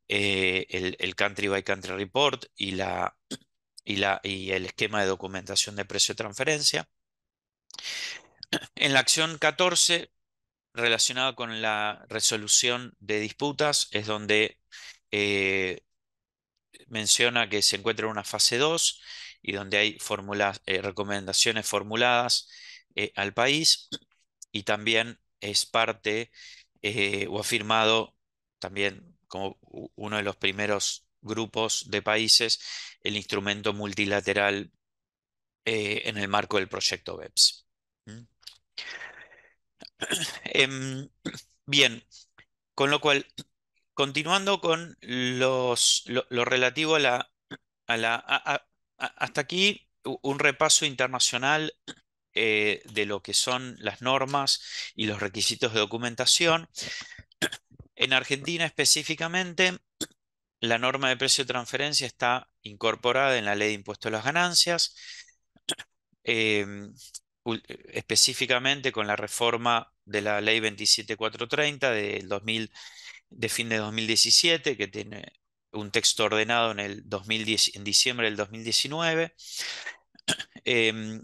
el, Country by Country Report y, la, y, la, y el esquema de documentación de precio de transferencia. En la acción 14 relacionado con la resolución de disputas es donde eh, menciona que se encuentra en una fase 2 y donde hay eh, recomendaciones formuladas eh, al país y también es parte o ha firmado también como uno de los primeros grupos de países el instrumento multilateral en el marco del proyecto BEPS. Em, bien, con lo cual, continuando con los, lo, relativo a la... hasta aquí un repaso internacional eh, de lo que son las normas y los requisitos de documentación. En Argentina específicamente, la norma de precio de transferencia está incorporada en la ley de impuesto a las ganancias. Eh, eh, específicamente con la reforma de la ley 27430 del 2000, de fin de 2017, que tiene un texto ordenado en, el 2010, en diciembre del 2019. Em,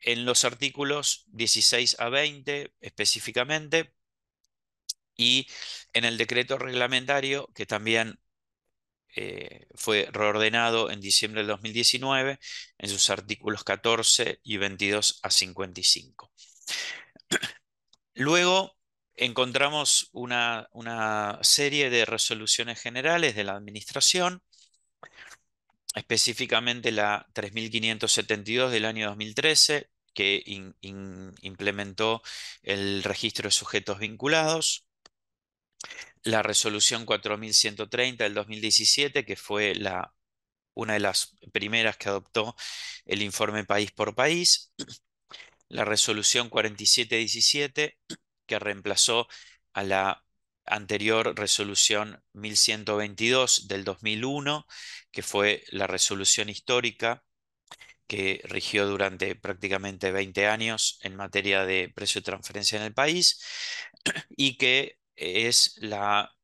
en los artículos 16 a 20 específicamente y en el decreto reglamentario que también eh, fue reordenado en diciembre del 2019 en sus artículos 14 y 22 a 55. Luego encontramos una, serie de resoluciones generales de la Administración, específicamente la 3572 del año 2013, que implementó el registro de sujetos vinculados la resolución 4130 del 2017, que fue la, una de las primeras que adoptó el informe país por país, la resolución 4717, que reemplazó a la anterior resolución 1122 del 2001, que fue la resolución histórica que rigió durante prácticamente 20 años en materia de precio de transferencia en el país y que es la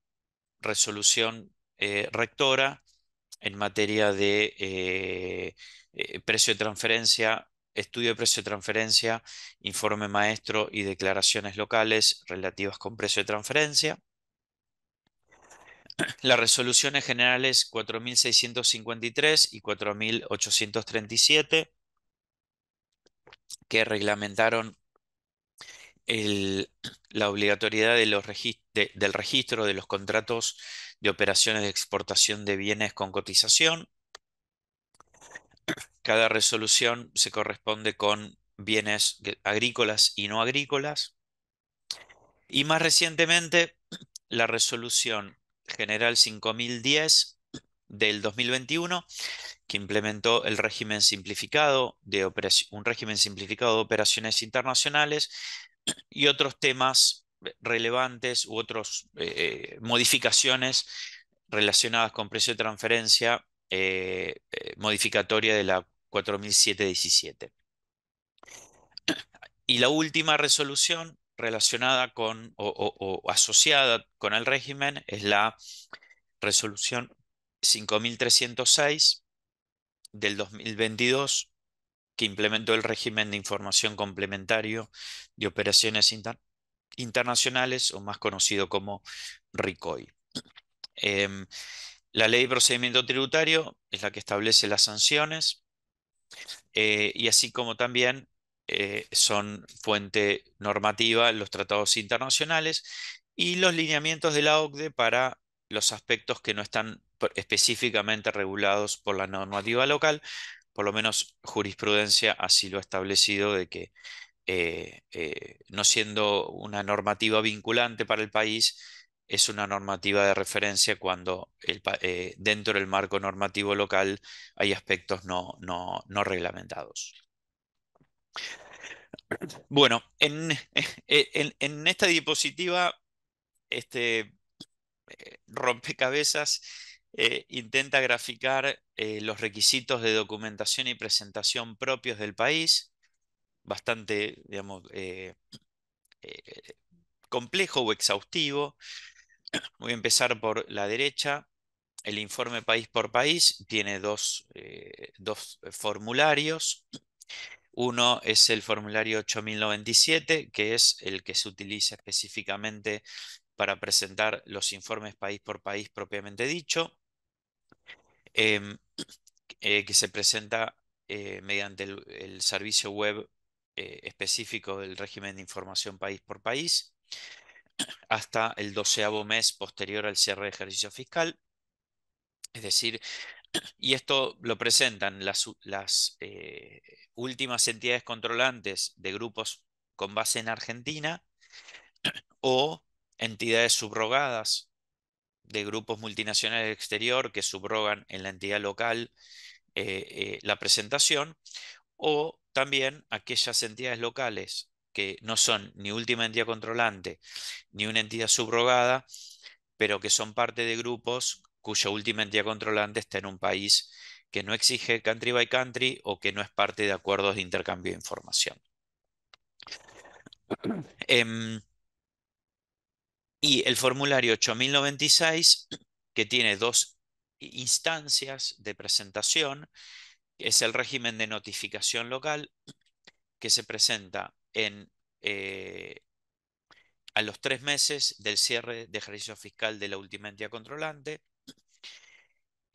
resolución eh, rectora en materia de eh, eh, precio de transferencia, estudio de precio de transferencia, informe maestro y declaraciones locales relativas con precio de transferencia. Las resoluciones generales 4653 y 4837 que reglamentaron la obligatoriedad del registro de los contratos de operaciones de exportación de bienes con cotización. Cada resolución se corresponde con bienes agrícolas y no agrícolas. Y más recientemente, la resolución general 5010 del 2021, que implementó el régimen simplificado de un régimen simplificado de operaciones internacionales y otros temas relevantes u otras eh, eh, modificaciones relacionadas con precio de transferencia eh, modificatoria de la 4717. Y la última resolución relacionada con o asociada con el régimen es la resolución 5306 del 2022 que implementó el régimen de información complementario de operaciones internacionales o más conocido como RICOI. Em, la ley de procedimiento tributario es la que establece las sanciones eh, y así como también eh, son fuente normativa los tratados internacionales y los lineamientos de la OCDE para los aspectos que no están específicamente regulados por la normativa local, por lo menos jurisprudencia así lo ha establecido, de que eh, eh, no siendo una normativa vinculante para el país, es una normativa de referencia cuando eh, dentro del marco normativo local hay aspectos no, reglamentados. Bueno, en, esta diapositiva, este rompecabezas, eh, intenta graficar eh, los requisitos de documentación y presentación propios del país, bastante, digamos, eh, complejo o exhaustivo. Voy a empezar por la derecha. El informe país por país tiene dos, dos formularios. Uno es el formulario 8097, que es el que se utiliza específicamente para presentar los informes país por país propiamente dicho, em, eh, que se presenta eh, mediante el, servicio web eh, específico del régimen de información país por país, hasta el doceavo mes posterior al cierre de ejercicio fiscal. Es decir, y esto lo presentan las, últimas entidades controlantes de grupos con base en Argentina o entidades subrogadas de grupos multinacionales del exterior que subrogan en la entidad local eh, eh, la presentación, o también aquellas entidades locales que no son ni última entidad controlante ni una entidad subrogada, pero que son parte de grupos cuya última entidad controlante está en un país que no exige country by country o que no es parte de acuerdos de intercambio de información. Em, y el formulario 8096, que tiene dos instancias de presentación, es el régimen de notificación local que se presenta en, eh, a los tres meses del cierre de ejercicio fiscal de la última entidad controlante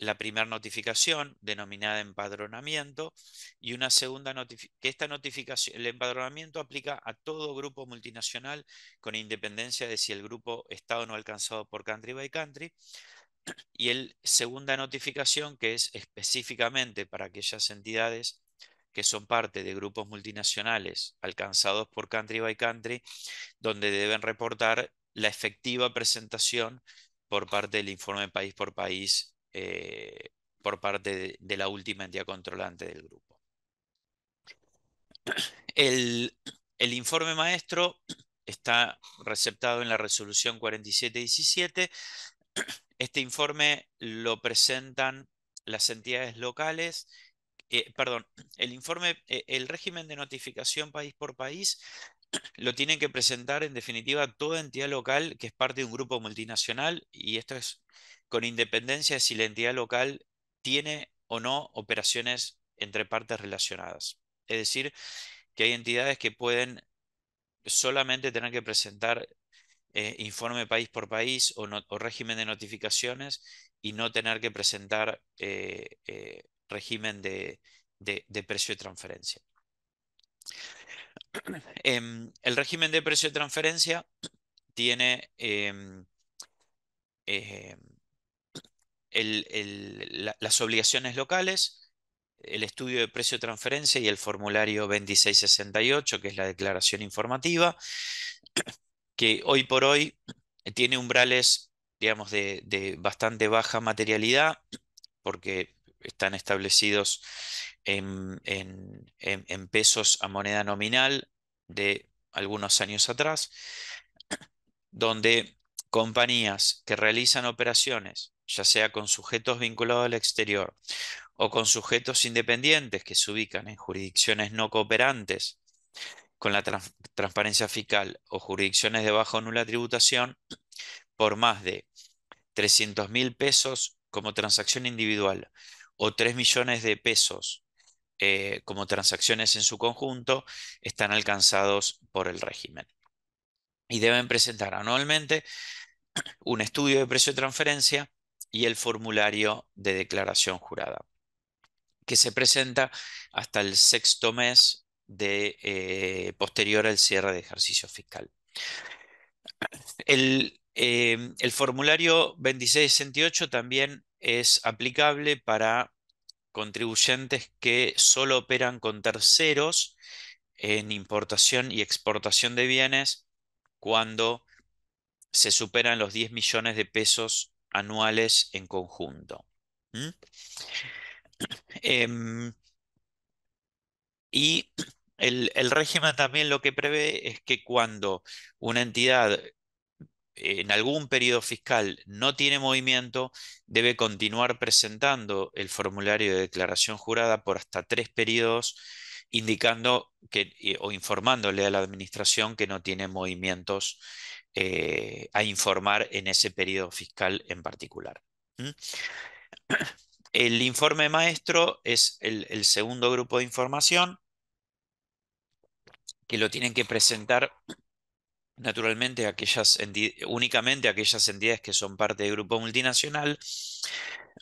la primera notificación denominada empadronamiento y una segunda notificación, que esta notificación, el empadronamiento aplica a todo grupo multinacional con independencia de si el grupo está o no alcanzado por country by country. Y la segunda notificación que es específicamente para aquellas entidades que son parte de grupos multinacionales alcanzados por country by country, donde deben reportar la efectiva presentación por parte del informe país por país eh, por parte de, la última entidad controlante del grupo. El, informe maestro está receptado en la resolución 4717. Este informe lo presentan las entidades locales eh, perdón, el informe, eh, el régimen de notificación país por país lo tienen que presentar en definitiva toda entidad local que es parte de un grupo multinacional y esto es con independencia de si la entidad local tiene o no operaciones entre partes relacionadas. Es decir, que hay entidades que pueden solamente tener que presentar eh, informe país por país o, régimen de notificaciones y no tener que presentar eh, eh, régimen de, de precio de transferencia. Em, el régimen de precio de transferencia tiene em, eh, las obligaciones locales, el estudio de precio de transferencia y el formulario 2668, que es la declaración informativa, que hoy por hoy tiene umbrales, digamos, de, de bastante baja materialidad, porque están establecidos en, pesos a moneda nominal de algunos años atrás, donde compañías que realizan operaciones, ya sea con sujetos vinculados al exterior o con sujetos independientes que se ubican en jurisdicciones no cooperantes con la transparencia fiscal o jurisdicciones de bajo nula tributación, por más de 300 mil pesos como transacción individual o 3 millones de pesos eh, como transacciones en su conjunto están alcanzados por el régimen. Y deben presentar anualmente un estudio de precio de transferencia y el formulario de declaración jurada, que se presenta hasta el sexto mes de, eh, posterior al cierre de ejercicio fiscal. El, eh, el formulario 2668 también es aplicable para contribuyentes que solo operan con terceros en importación y exportación de bienes cuando se superan los 10 millones de pesos anuales en conjunto. Em, y el, el régimen también lo que prevé es que cuando una entidad en algún periodo fiscal no tiene movimiento, debe continuar presentando el formulario de declaración jurada por hasta tres periodos, indicando que, o informándole a la administración que no tiene movimientos eh, a informar en ese periodo fiscal en particular. El informe maestro es el segundo grupo de información que lo tienen que presentar naturalmente únicamente aquellas entidades que son parte de grupo multinacional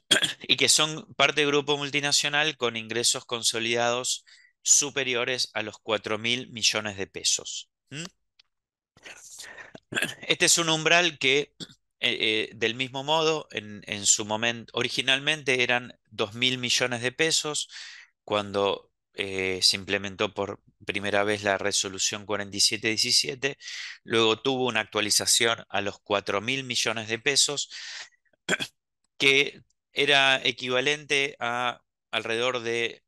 y que son parte de grupo multinacional con ingresos consolidados superiores a los 4 mil millones de pesos. Este es un umbral que, eh, eh, del mismo modo, en, en su momento, originalmente eran 2 mil millones de pesos, cuando eh, se implementó por primera vez la resolución 4717, luego tuvo una actualización a los 4 mil millones de pesos, que era equivalente a alrededor de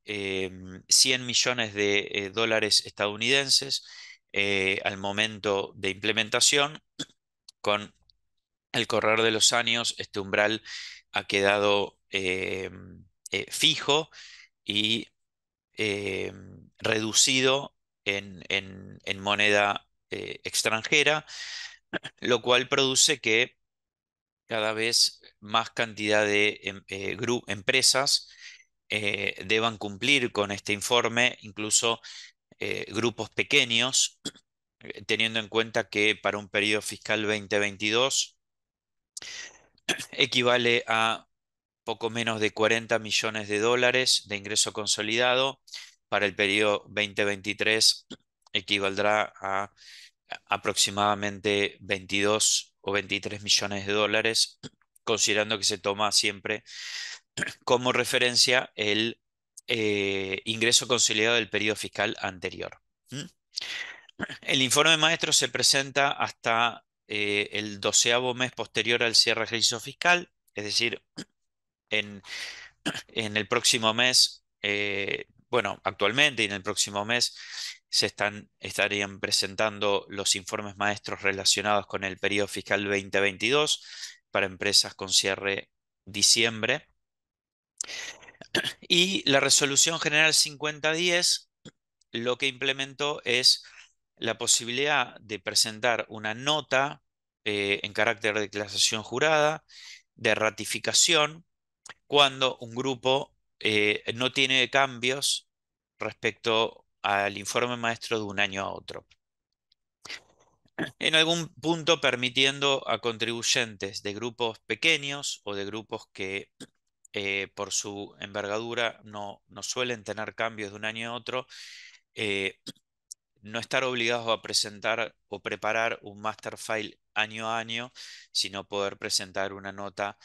100 em, millones de eh, dólares estadounidenses eh, al momento de implementación. Con el correr de los años, este umbral ha quedado em, fijo y eh, reducido en, moneda eh, extranjera, lo cual produce que cada vez más cantidad de em, eh, empresas deban cumplir con este informe, incluso grupos pequeños, teniendo en cuenta que para un periodo fiscal 2022 equivale a poco menos de 40 millones de dólares de ingreso consolidado. Para el periodo 2023 equivaldrá a aproximadamente 22 o 23 millones de dólares, considerando que se toma siempre como referencia el eh, ingreso consolidado del periodo fiscal anterior. ¿Mm? El informe de maestro se presenta hasta eh, el doceavo mes posterior al cierre de ejercicio fiscal, es decir, en, el próximo mes, eh, bueno, actualmente y en el próximo mes se están, estarían presentando los informes maestros relacionados con el periodo fiscal 2022 para empresas con cierre diciembre. Y la resolución general 5010 lo que implementó es la posibilidad de presentar una nota eh, en carácter de declaración jurada, de ratificación cuando un grupo eh, no tiene cambios respecto al informe maestro de un año a otro. En algún punto permitiendo a contribuyentes de grupos pequeños o de grupos que eh, por su envergadura no, no, suelen tener cambios de un año a otro, eh, no estar obligados a presentar o preparar un master file año a año, sino poder presentar una nota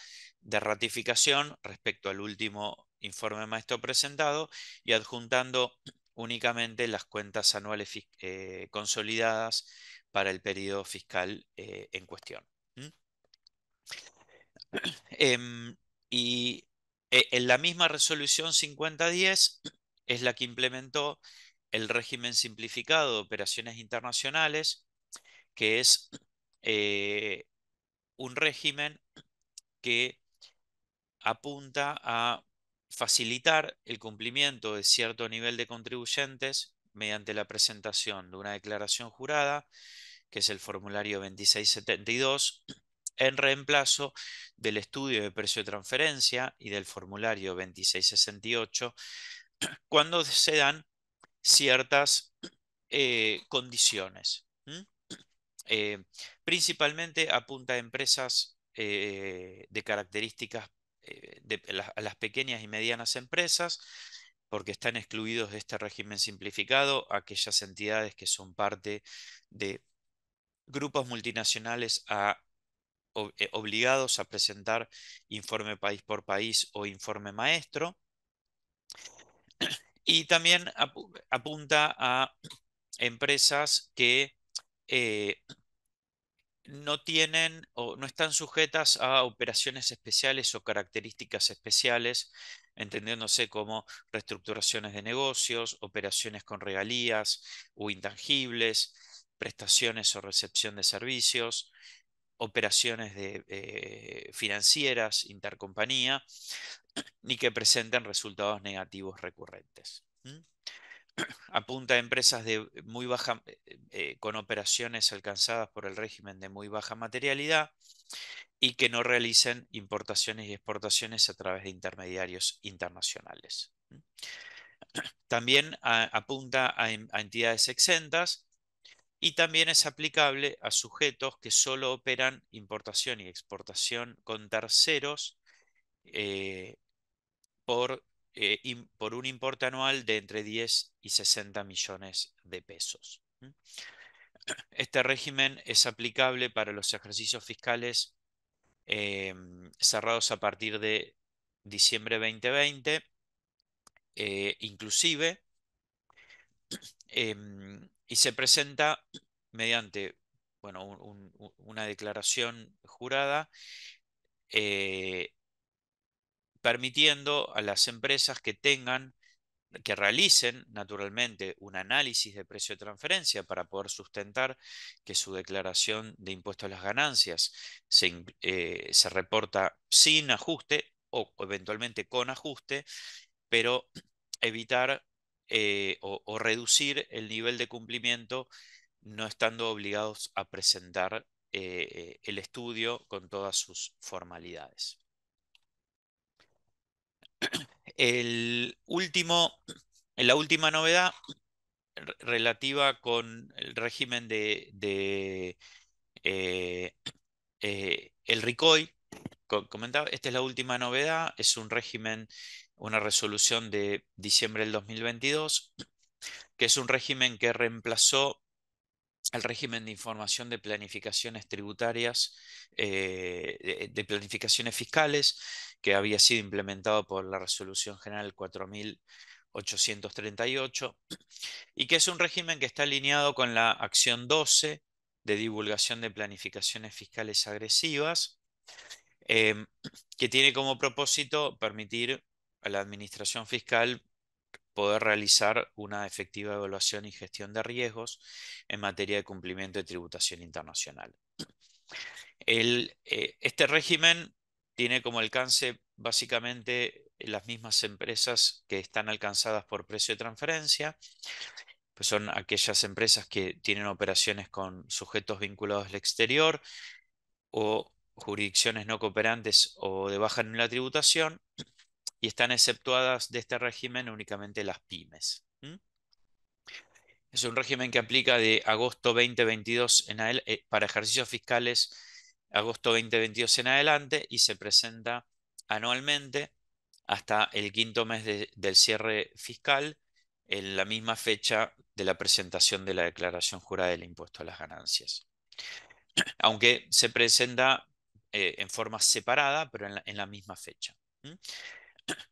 de ratificación respecto al último informe maestro presentado y adjuntando únicamente las cuentas anuales eh, consolidadas para el periodo fiscal eh, en cuestión. Em, y eh, en la misma resolución 5010 es la que implementó el régimen simplificado de operaciones internacionales, que es un régimen que apunta a facilitar el cumplimiento de cierto nivel de contribuyentes mediante la presentación de una declaración jurada, que es el formulario 2672, en reemplazo del estudio de precio de transferencia y del formulario 2668, cuando se dan ciertas eh, condiciones. Eh, principalmente apunta a empresas eh, de características eh, de las, a las pequeñas y medianas empresas, porque están excluidos de este régimen simplificado aquellas entidades que son parte de grupos multinacionales a, eh, obligados a presentar informe país por país o informe maestro. Y también apunta a empresas que eh, no tienen o no están sujetas a operaciones especiales o características especiales, entendiéndose como reestructuraciones de negocios, operaciones con regalías o intangibles, prestaciones o recepción de servicios, operaciones de, eh, financieras, intercompañía, ni que presenten resultados negativos recurrentes. apunta a empresas de muy baja, eh, eh, con operaciones alcanzadas por el régimen de muy baja materialidad y que no realicen importaciones y exportaciones a través de intermediarios internacionales. También apunta a, entidades exentas y también es aplicable a sujetos que solo operan importación y exportación con terceros eh, por eh, por un importe anual de entre 10 y 60 millones de pesos. Este régimen es aplicable para los ejercicios fiscales em, cerrados a partir de diciembre 2020, eh, inclusive, em, y se presenta mediante bueno, una declaración jurada eh, permitiendo a las empresas que tengan, que realicen naturalmente un análisis de precio de transferencia para poder sustentar que su declaración de impuesto a las ganancias se, eh, reporta sin ajuste o eventualmente con ajuste, pero evitar eh, o, reducir el nivel de cumplimiento no estando obligados a presentar eh, el estudio con todas sus formalidades la última novedad relativa con el régimen de, eh, eh, el RICOI, comentaba, esta es la última novedad, es un régimen, una resolución de diciembre del 2022, que es un régimen que reemplazó al régimen de información de planificaciones tributarias, eh, de planificaciones fiscales, que había sido implementado por la Resolución General 4838 y que es un régimen que está alineado con la acción 12 de divulgación de planificaciones fiscales agresivas, em, que tiene como propósito permitir a la administración fiscal poder realizar una efectiva evaluación y gestión de riesgos en materia de cumplimiento de tributación internacional. Eh, este régimen tiene como alcance básicamente las mismas empresas que están alcanzadas por precio de transferencia, pues son aquellas empresas que tienen operaciones con sujetos vinculados al exterior o jurisdicciones no cooperantes o de baja en la tributación y están exceptuadas de este régimen únicamente las pymes. Es un régimen que aplica de agosto 2022 eh, para ejercicios fiscales agosto 2022 en adelante y se presenta anualmente hasta el quinto mes del cierre fiscal en la misma fecha de la presentación de la declaración jurada del impuesto a las ganancias. Aunque se presenta eh, en forma separada, pero en la, misma fecha.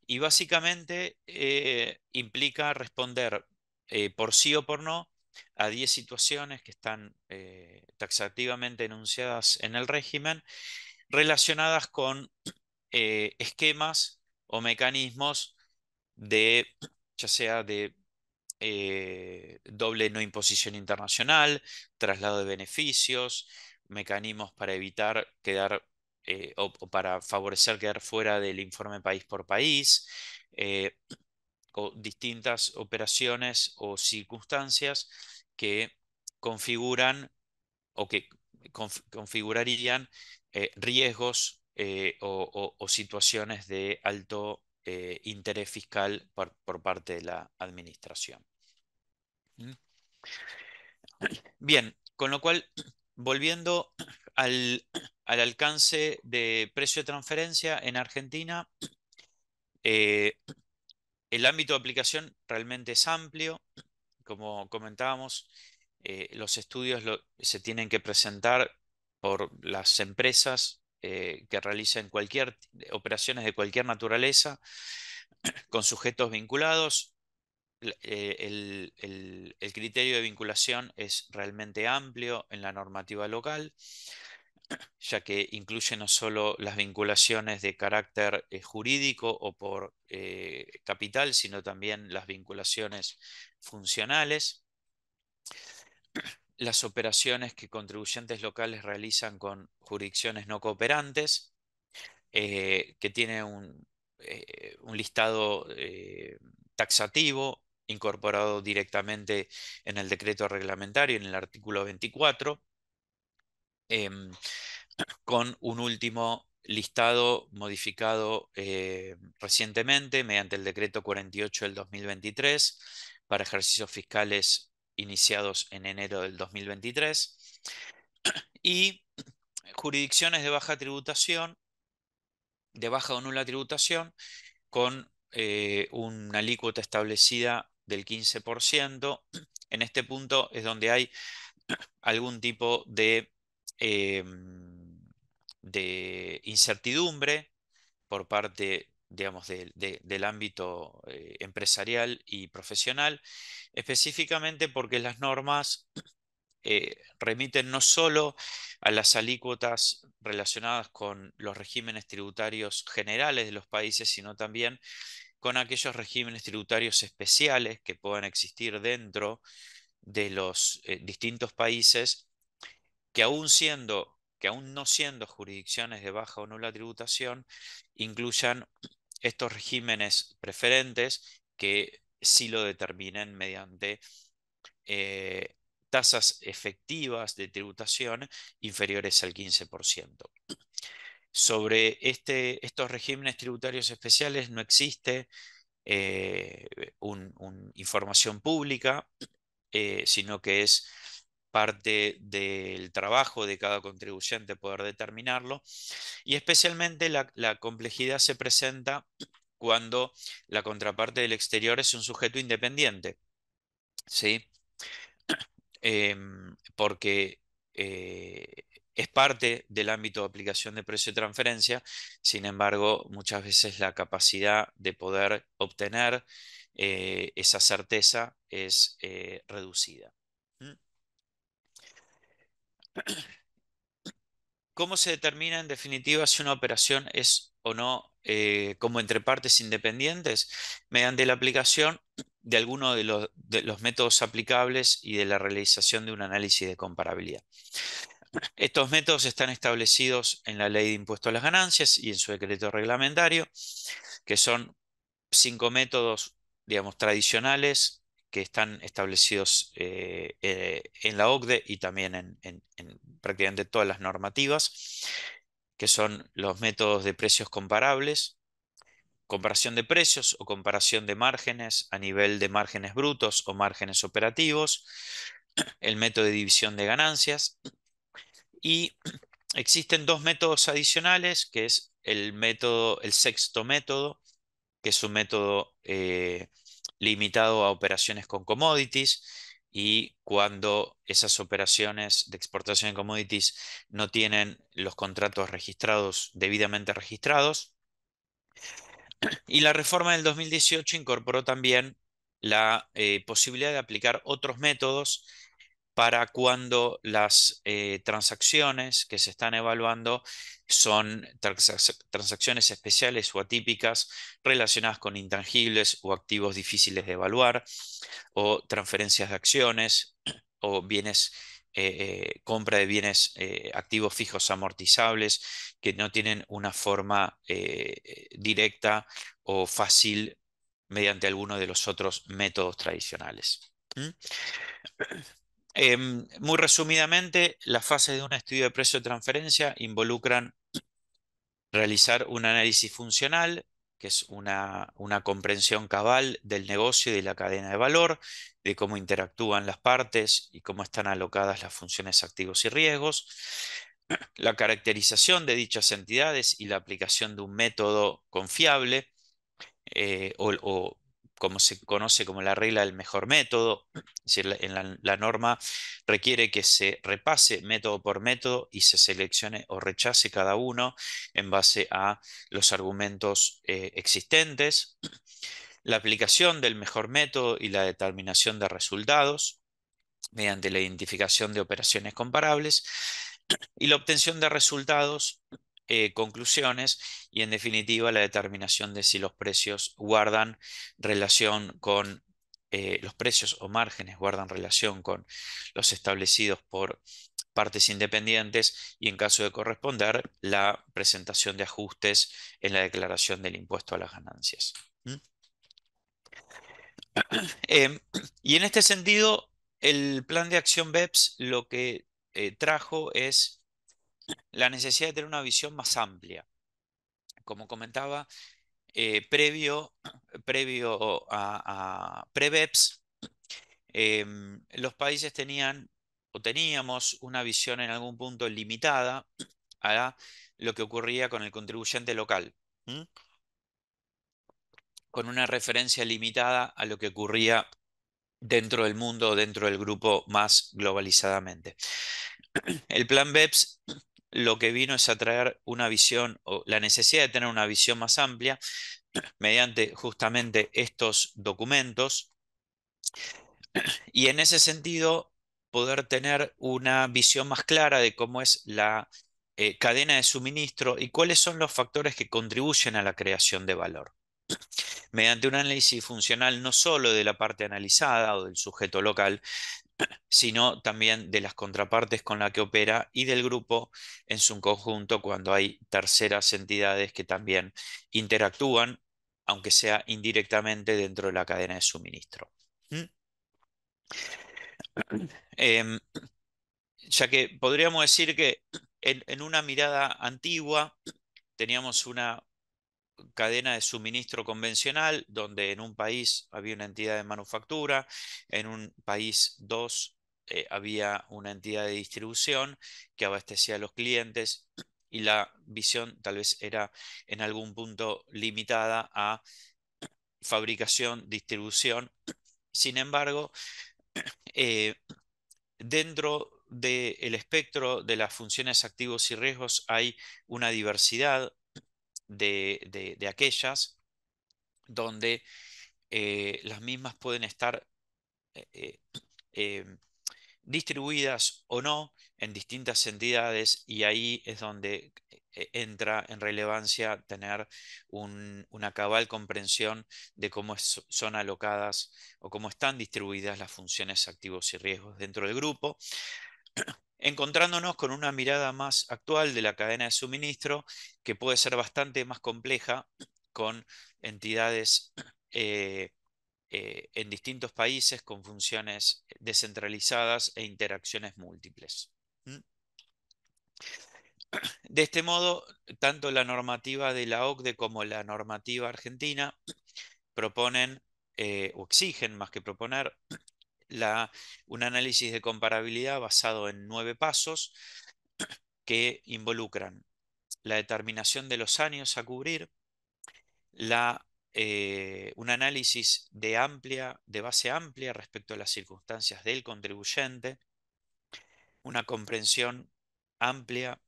Y básicamente eh, implica responder eh, por sí o por no a 10 situaciones que están eh, taxativamente enunciadas en el régimen relacionadas con eh, esquemas o mecanismos de, ya sea de eh, doble no imposición internacional, traslado de beneficios, mecanismos para evitar quedar o, o, para favorecer quedar fuera del informe país por país, o distintas operaciones o circunstancias que configuran o que configurarían eh, riesgos eh, o, situaciones de alto eh, interés fiscal por, parte de la administración. ¿Mm? Bien, con lo cual, volviendo al, al alcance de precio de transferencia en Argentina, el ámbito de aplicación realmente es amplio. Como comentábamos, eh, los estudios se tienen que presentar por las empresas eh, que realicen cualquier, operaciones de cualquier naturaleza con sujetos vinculados. Eh, el criterio de vinculación es realmente amplio en la normativa local ya que incluye no solo las vinculaciones de carácter eh, jurídico o por eh, capital, sino también las vinculaciones funcionales, las operaciones que contribuyentes locales realizan con jurisdicciones no cooperantes, eh, que tiene un listado taxativo incorporado directamente en el decreto reglamentario, en el artículo 24, Em, con un último listado modificado eh, recientemente mediante el decreto 48 del 2023 para ejercicios fiscales iniciados en enero del 2023 y jurisdicciones de baja tributación, de baja o nula tributación, con eh, una alícuota establecida del 15%. En este punto es donde hay algún tipo de Em, de incertidumbre por parte digamos, del ámbito eh, empresarial y profesional, específicamente porque las normas eh, remiten no solo a las alícuotas relacionadas con los regímenes tributarios generales de los países, sino también con aquellos regímenes tributarios especiales que puedan existir dentro de los eh, distintos países que aún siendo, que aún no siendo jurisdicciones de baja o nula tributación, incluyan estos regímenes preferentes que sí lo determinen mediante eh, tasas efectivas de tributación inferiores al 15%. Sobre este, estos regímenes tributarios especiales no existe eh, información pública, eh, sino que es parte del trabajo de cada contribuyente poder determinarlo. Y especialmente la, complejidad se presenta cuando la contraparte del exterior es un sujeto independiente. ¿sí? Em, porque eh, es parte del ámbito de aplicación de precio de transferencia, sin embargo, muchas veces la capacidad de poder obtener eh, esa certeza es eh, reducida. ¿Cómo se determina en definitiva si una operación es o no eh, como entre partes independientes? Mediante la aplicación de alguno de los, de los, métodos aplicables y de la realización de un análisis de comparabilidad. Estos métodos están establecidos en la Ley de Impuesto a las Ganancias y en su decreto reglamentario, que son cinco métodos, digamos, tradicionales que están establecidos eh, eh, en la OCDE y también en, prácticamente todas las normativas, que son los métodos de precios comparables, comparación de precios o comparación de márgenes a nivel de márgenes brutos o márgenes operativos, el método de división de ganancias y existen dos métodos adicionales, que es el método, el sexto método, que es un método eh, limitado a operaciones con commodities y cuando esas operaciones de exportación de commodities no tienen los contratos registrados debidamente registrados. Y la reforma del 2018 incorporó también la eh, posibilidad de aplicar otros métodos para cuando las eh, transacciones que se están evaluando son transacciones especiales o atípicas relacionadas con intangibles o activos difíciles de evaluar, o transferencias de acciones, o bienes, eh, eh, compra de bienes activos fijos amortizables que no tienen una forma directa o fácil mediante alguno de los otros métodos tradicionales. Em, muy resumidamente, las fases de un estudio de precio de transferencia involucran realizar un análisis funcional, que es una, comprensión cabal del negocio y de la cadena de valor, de cómo interactúan las partes y cómo están alocadas las funciones activos y riesgos, la caracterización de dichas entidades y la aplicación de un método confiable eh, o, o como se conoce como la regla del mejor método, es decir, la, en la, norma requiere que se repase método por método y se seleccione o rechace cada uno en base a los argumentos eh, existentes, la aplicación del mejor método y la determinación de resultados mediante la identificación de operaciones comparables y la obtención de resultados eh, conclusiones y en definitiva la determinación de si los precios guardan relación con eh, los precios o márgenes guardan relación con los establecidos por partes independientes y en caso de corresponder la presentación de ajustes en la declaración del impuesto a las ganancias. Em, y en este sentido, el plan de acción BEPS lo que eh, trajo es la necesidad de tener una visión más amplia. Como comentaba, eh, previo, previo a, a beps em, los países tenían o teníamos una visión en algún punto limitada a lo que ocurría con el contribuyente local, con una referencia limitada a lo que ocurría dentro del mundo, dentro del grupo más globalizadamente. El plan BEPS lo que vino es a traer una visión o la necesidad de tener una visión más amplia mediante justamente estos documentos y en ese sentido poder tener una visión más clara de cómo es la eh, cadena de suministro y cuáles son los factores que contribuyen a la creación de valor. Mediante un análisis funcional no solo de la parte analizada o del sujeto local, sino también de las contrapartes con las que opera y del grupo en su conjunto cuando hay terceras entidades que también interactúan, aunque sea indirectamente dentro de la cadena de suministro. ¿Mm? Em, ya que podríamos decir que en una mirada antigua teníamos una cadena de suministro convencional, donde en un país había una entidad de manufactura, en un país dos eh, había una entidad de distribución que abastecía a los clientes y la visión tal vez era en algún punto limitada a fabricación, distribución. Sin embargo, eh, dentro del el espectro de las funciones activos y riesgos hay una diversidad de, aquellas donde eh, las mismas pueden estar eh, eh, distribuidas o no en distintas entidades y ahí es donde entra en relevancia tener una cabal comprensión de cómo son alocadas o cómo están distribuidas las funciones activos y riesgos dentro del grupo, encontrándonos con una mirada más actual de la cadena de suministro que puede ser bastante más compleja con entidades eh, eh, en distintos países con funciones descentralizadas e interacciones múltiples. ¿Mm? De este modo, tanto la normativa de la OCDE como la normativa argentina proponen eh, o exigen más que proponer un análisis de comparabilidad basado en nueve pasos que involucran la determinación de los años a cubrir, eh, un análisis de, amplia, de base amplia respecto a las circunstancias del contribuyente, una comprensión amplia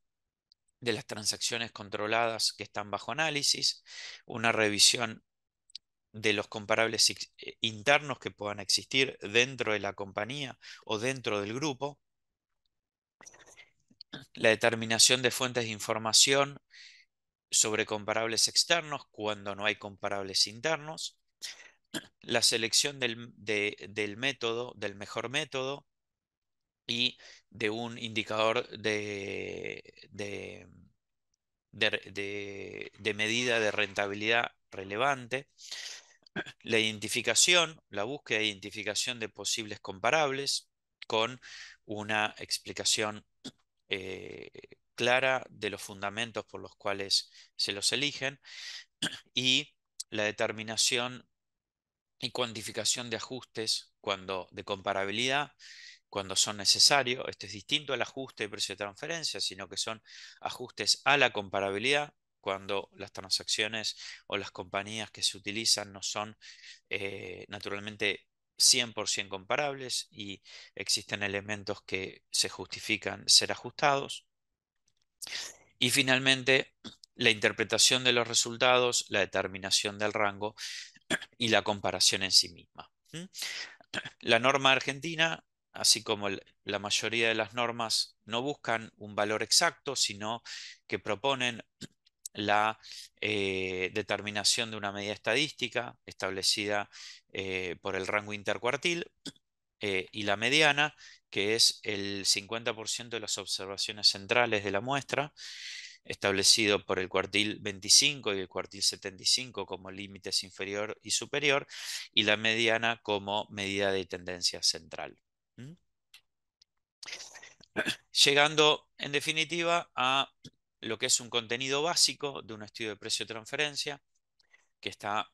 de las transacciones controladas que están bajo análisis, una revisión de los comparables eh, internos que puedan existir dentro de la compañía o dentro del grupo, la determinación de fuentes de información sobre comparables externos cuando no hay comparables internos, la selección del, método, del mejor método y de un indicador de medida de rentabilidad relevante, la identificación, la búsqueda de identificación de posibles comparables con una explicación eh, clara de los fundamentos por los cuales se los eligen y la determinación y cuantificación de ajustes cuando, de comparabilidad cuando son necesarios. Esto es distinto al ajuste de precio de transferencia, sino que son ajustes a la comparabilidad cuando las transacciones o las compañías que se utilizan no son eh, naturalmente 100% comparables y existen elementos que se justifican ser ajustados. Y finalmente, la interpretación de los resultados, la determinación del rango y la comparación en sí misma. La norma argentina, así como la mayoría de las normas, no buscan un valor exacto, sino que proponen la eh, determinación de una medida estadística establecida eh, por el rango intercuartil eh, y la mediana, que es el 50% de las observaciones centrales de la muestra, establecido por el cuartil 25 y el cuartil 75 como límites inferior y superior, y la mediana como medida de tendencia central. Llegando, en definitiva, a lo que es un contenido básico de un estudio de precio de transferencia que, está,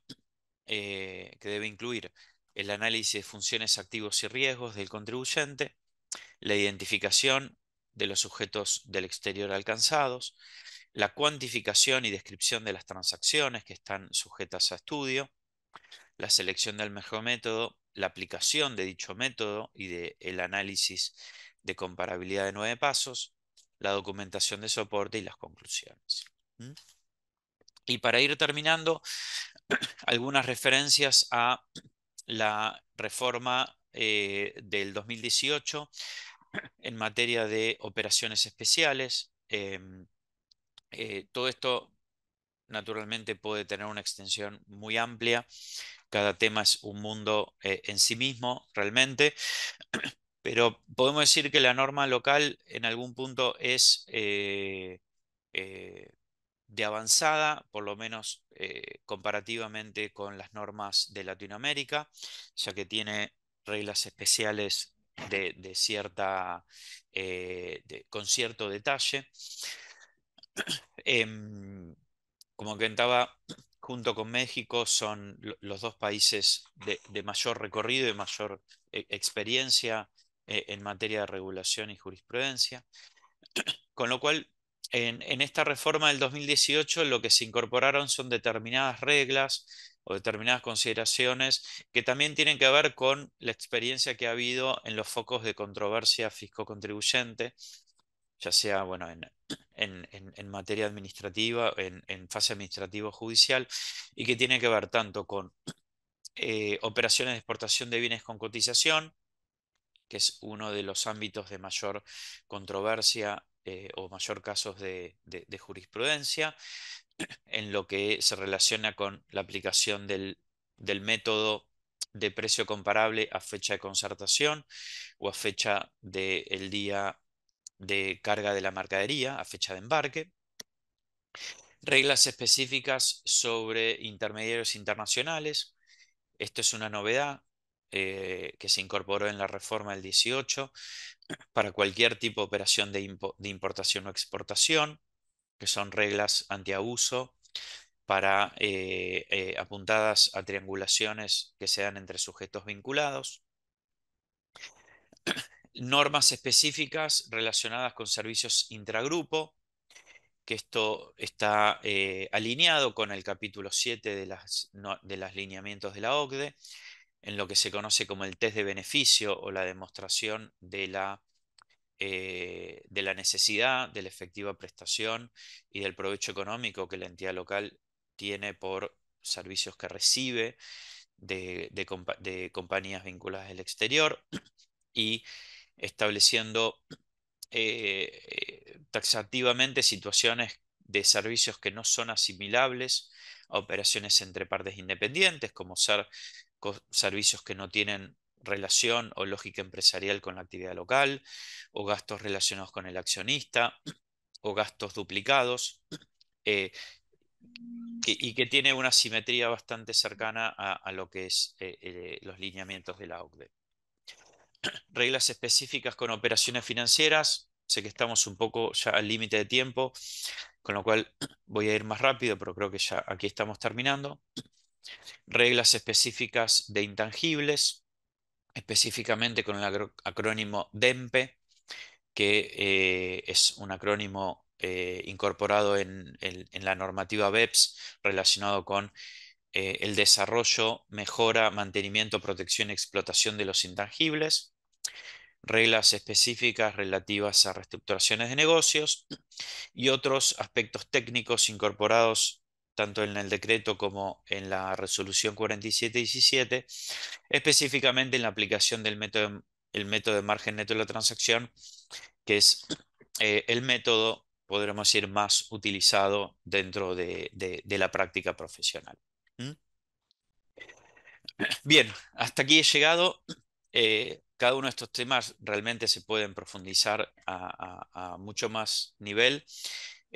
eh, que debe incluir el análisis de funciones, activos y riesgos del contribuyente, la identificación de los sujetos del exterior alcanzados, la cuantificación y descripción de las transacciones que están sujetas a estudio, la selección del mejor método, la aplicación de dicho método y del análisis de comparabilidad de nueve pasos, la documentación de soporte y las conclusiones. Y para ir terminando, algunas referencias a la reforma eh, del 2018 en materia de operaciones especiales. Em, eh, todo esto naturalmente puede tener una extensión muy amplia. Cada tema es un mundo eh, en sí mismo, realmente. pero podemos decir que la norma local en algún punto es eh, eh, de avanzada, por lo menos eh, comparativamente con las normas de Latinoamérica, ya que tiene reglas especiales de, cierta, con cierto detalle. Em, como comentaba, junto con México son los dos países de, de mayor recorrido y mayor experiencia eh, en materia de regulación y jurisprudencia. Con lo cual, en, esta reforma del 2018 lo que se incorporaron son determinadas reglas o determinadas consideraciones que también tienen que ver con la experiencia que ha habido en los focos de controversia fisco-contribuyente, ya sea bueno, en, materia administrativa, en, fase administrativo-judicial, y que tiene que ver tanto con eh, operaciones de exportación de bienes con cotización, que es uno de los ámbitos de mayor controversia eh, o mayor casos de, jurisprudencia, en lo que se relaciona con la aplicación del, método de precio comparable a fecha de concertación o a fecha del día de carga de la mercadería, a fecha de embarque. Reglas específicas sobre intermediarios internacionales. Esto es una novedad eh, que se incorporó en la reforma del 18 para cualquier tipo de operación de, importación o exportación, que son reglas antiabuso para eh, eh, apuntadas a triangulaciones que sean entre sujetos vinculados. Normas específicas relacionadas con servicios intragrupo, que esto está alineado con el capítulo 7 de, de los lineamientos de la OCDE, en lo que se conoce como el test de beneficio o la demostración de la, eh, de la necesidad, de la efectiva prestación y del provecho económico que la entidad local tiene por servicios que recibe de, compañías vinculadas al exterior y estableciendo eh, eh, taxativamente situaciones de servicios que no son asimilables a operaciones entre partes independientes, como ser servicios que no tienen relación o lógica empresarial con la actividad local, o gastos relacionados con el accionista, o gastos duplicados, eh, y que tiene una simetría bastante cercana a, lo que es eh, eh, los lineamientos de la OCDE. Reglas específicas con operaciones financieras. Sé que estamos un poco ya al límite de tiempo, con lo cual voy a ir más rápido, pero creo que ya aquí estamos terminando reglas específicas de intangibles, específicamente con el acrónimo DEMPE, que eh, es un acrónimo eh, incorporado en, la normativa BEPS relacionado con eh, el desarrollo, mejora, mantenimiento, protección y explotación de los intangibles, reglas específicas relativas a reestructuraciones de negocios y otros aspectos técnicos incorporados tanto en el decreto como en la resolución 4717, específicamente en la aplicación del método, el método de margen neto de la transacción, que es eh, el método, podremos decir, más utilizado dentro de, la práctica profesional. Bien, hasta aquí he llegado. Eh, cada uno de estos temas realmente se pueden profundizar a mucho más nivel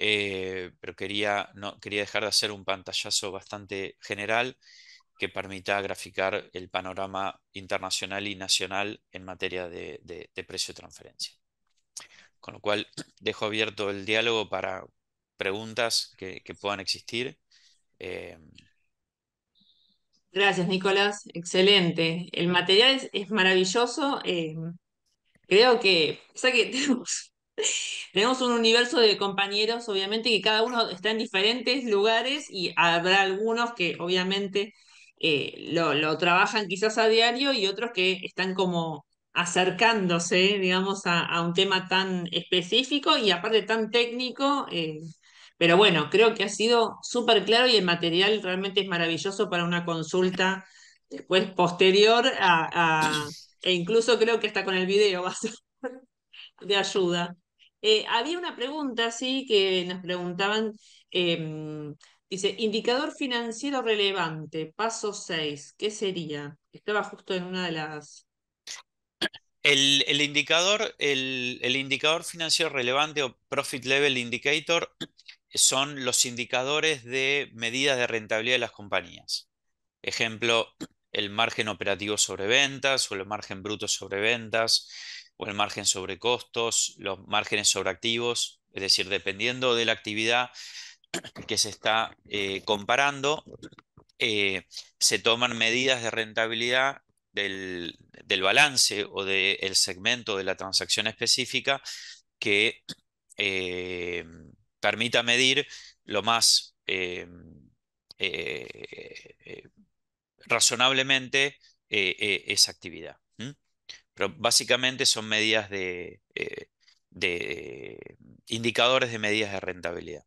eh, pero quería, no, quería dejar de hacer un pantallazo bastante general que permita graficar el panorama internacional y nacional en materia de, de, precio de transferencia. Con lo cual, dejo abierto el diálogo para preguntas que, puedan existir. Eh, Gracias, Nicolás. Excelente. El material es, maravilloso. Eh, creo que, o que tenemos Tenemos un universo de compañeros, obviamente, que cada uno está en diferentes lugares y habrá algunos que obviamente eh, lo, trabajan quizás a diario y otros que están como acercándose, digamos, a, un tema tan específico y aparte tan técnico. Eh, pero bueno, creo que ha sido súper claro y el material realmente es maravilloso para una consulta después posterior e incluso creo que hasta con el video va a ser de ayuda. Eh, había una pregunta, sí, que nos preguntaban, em, dice, indicador financiero relevante, paso 6, ¿qué sería? Estaba justo en una de las... El, indicador, el indicador financiero relevante o Profit Level Indicator son los indicadores de medidas de rentabilidad de las compañías. Ejemplo, el margen operativo sobre ventas o el margen bruto sobre ventas, o el margen sobre costos, los márgenes sobre activos, es decir, dependiendo de la actividad que se está eh, comparando, eh, se toman medidas de rentabilidad del, balance o del segmento de la transacción específica que eh, permita medir lo más razonablemente esa actividad. Pero básicamente son medidas eh, de, indicadores de medidas de rentabilidad.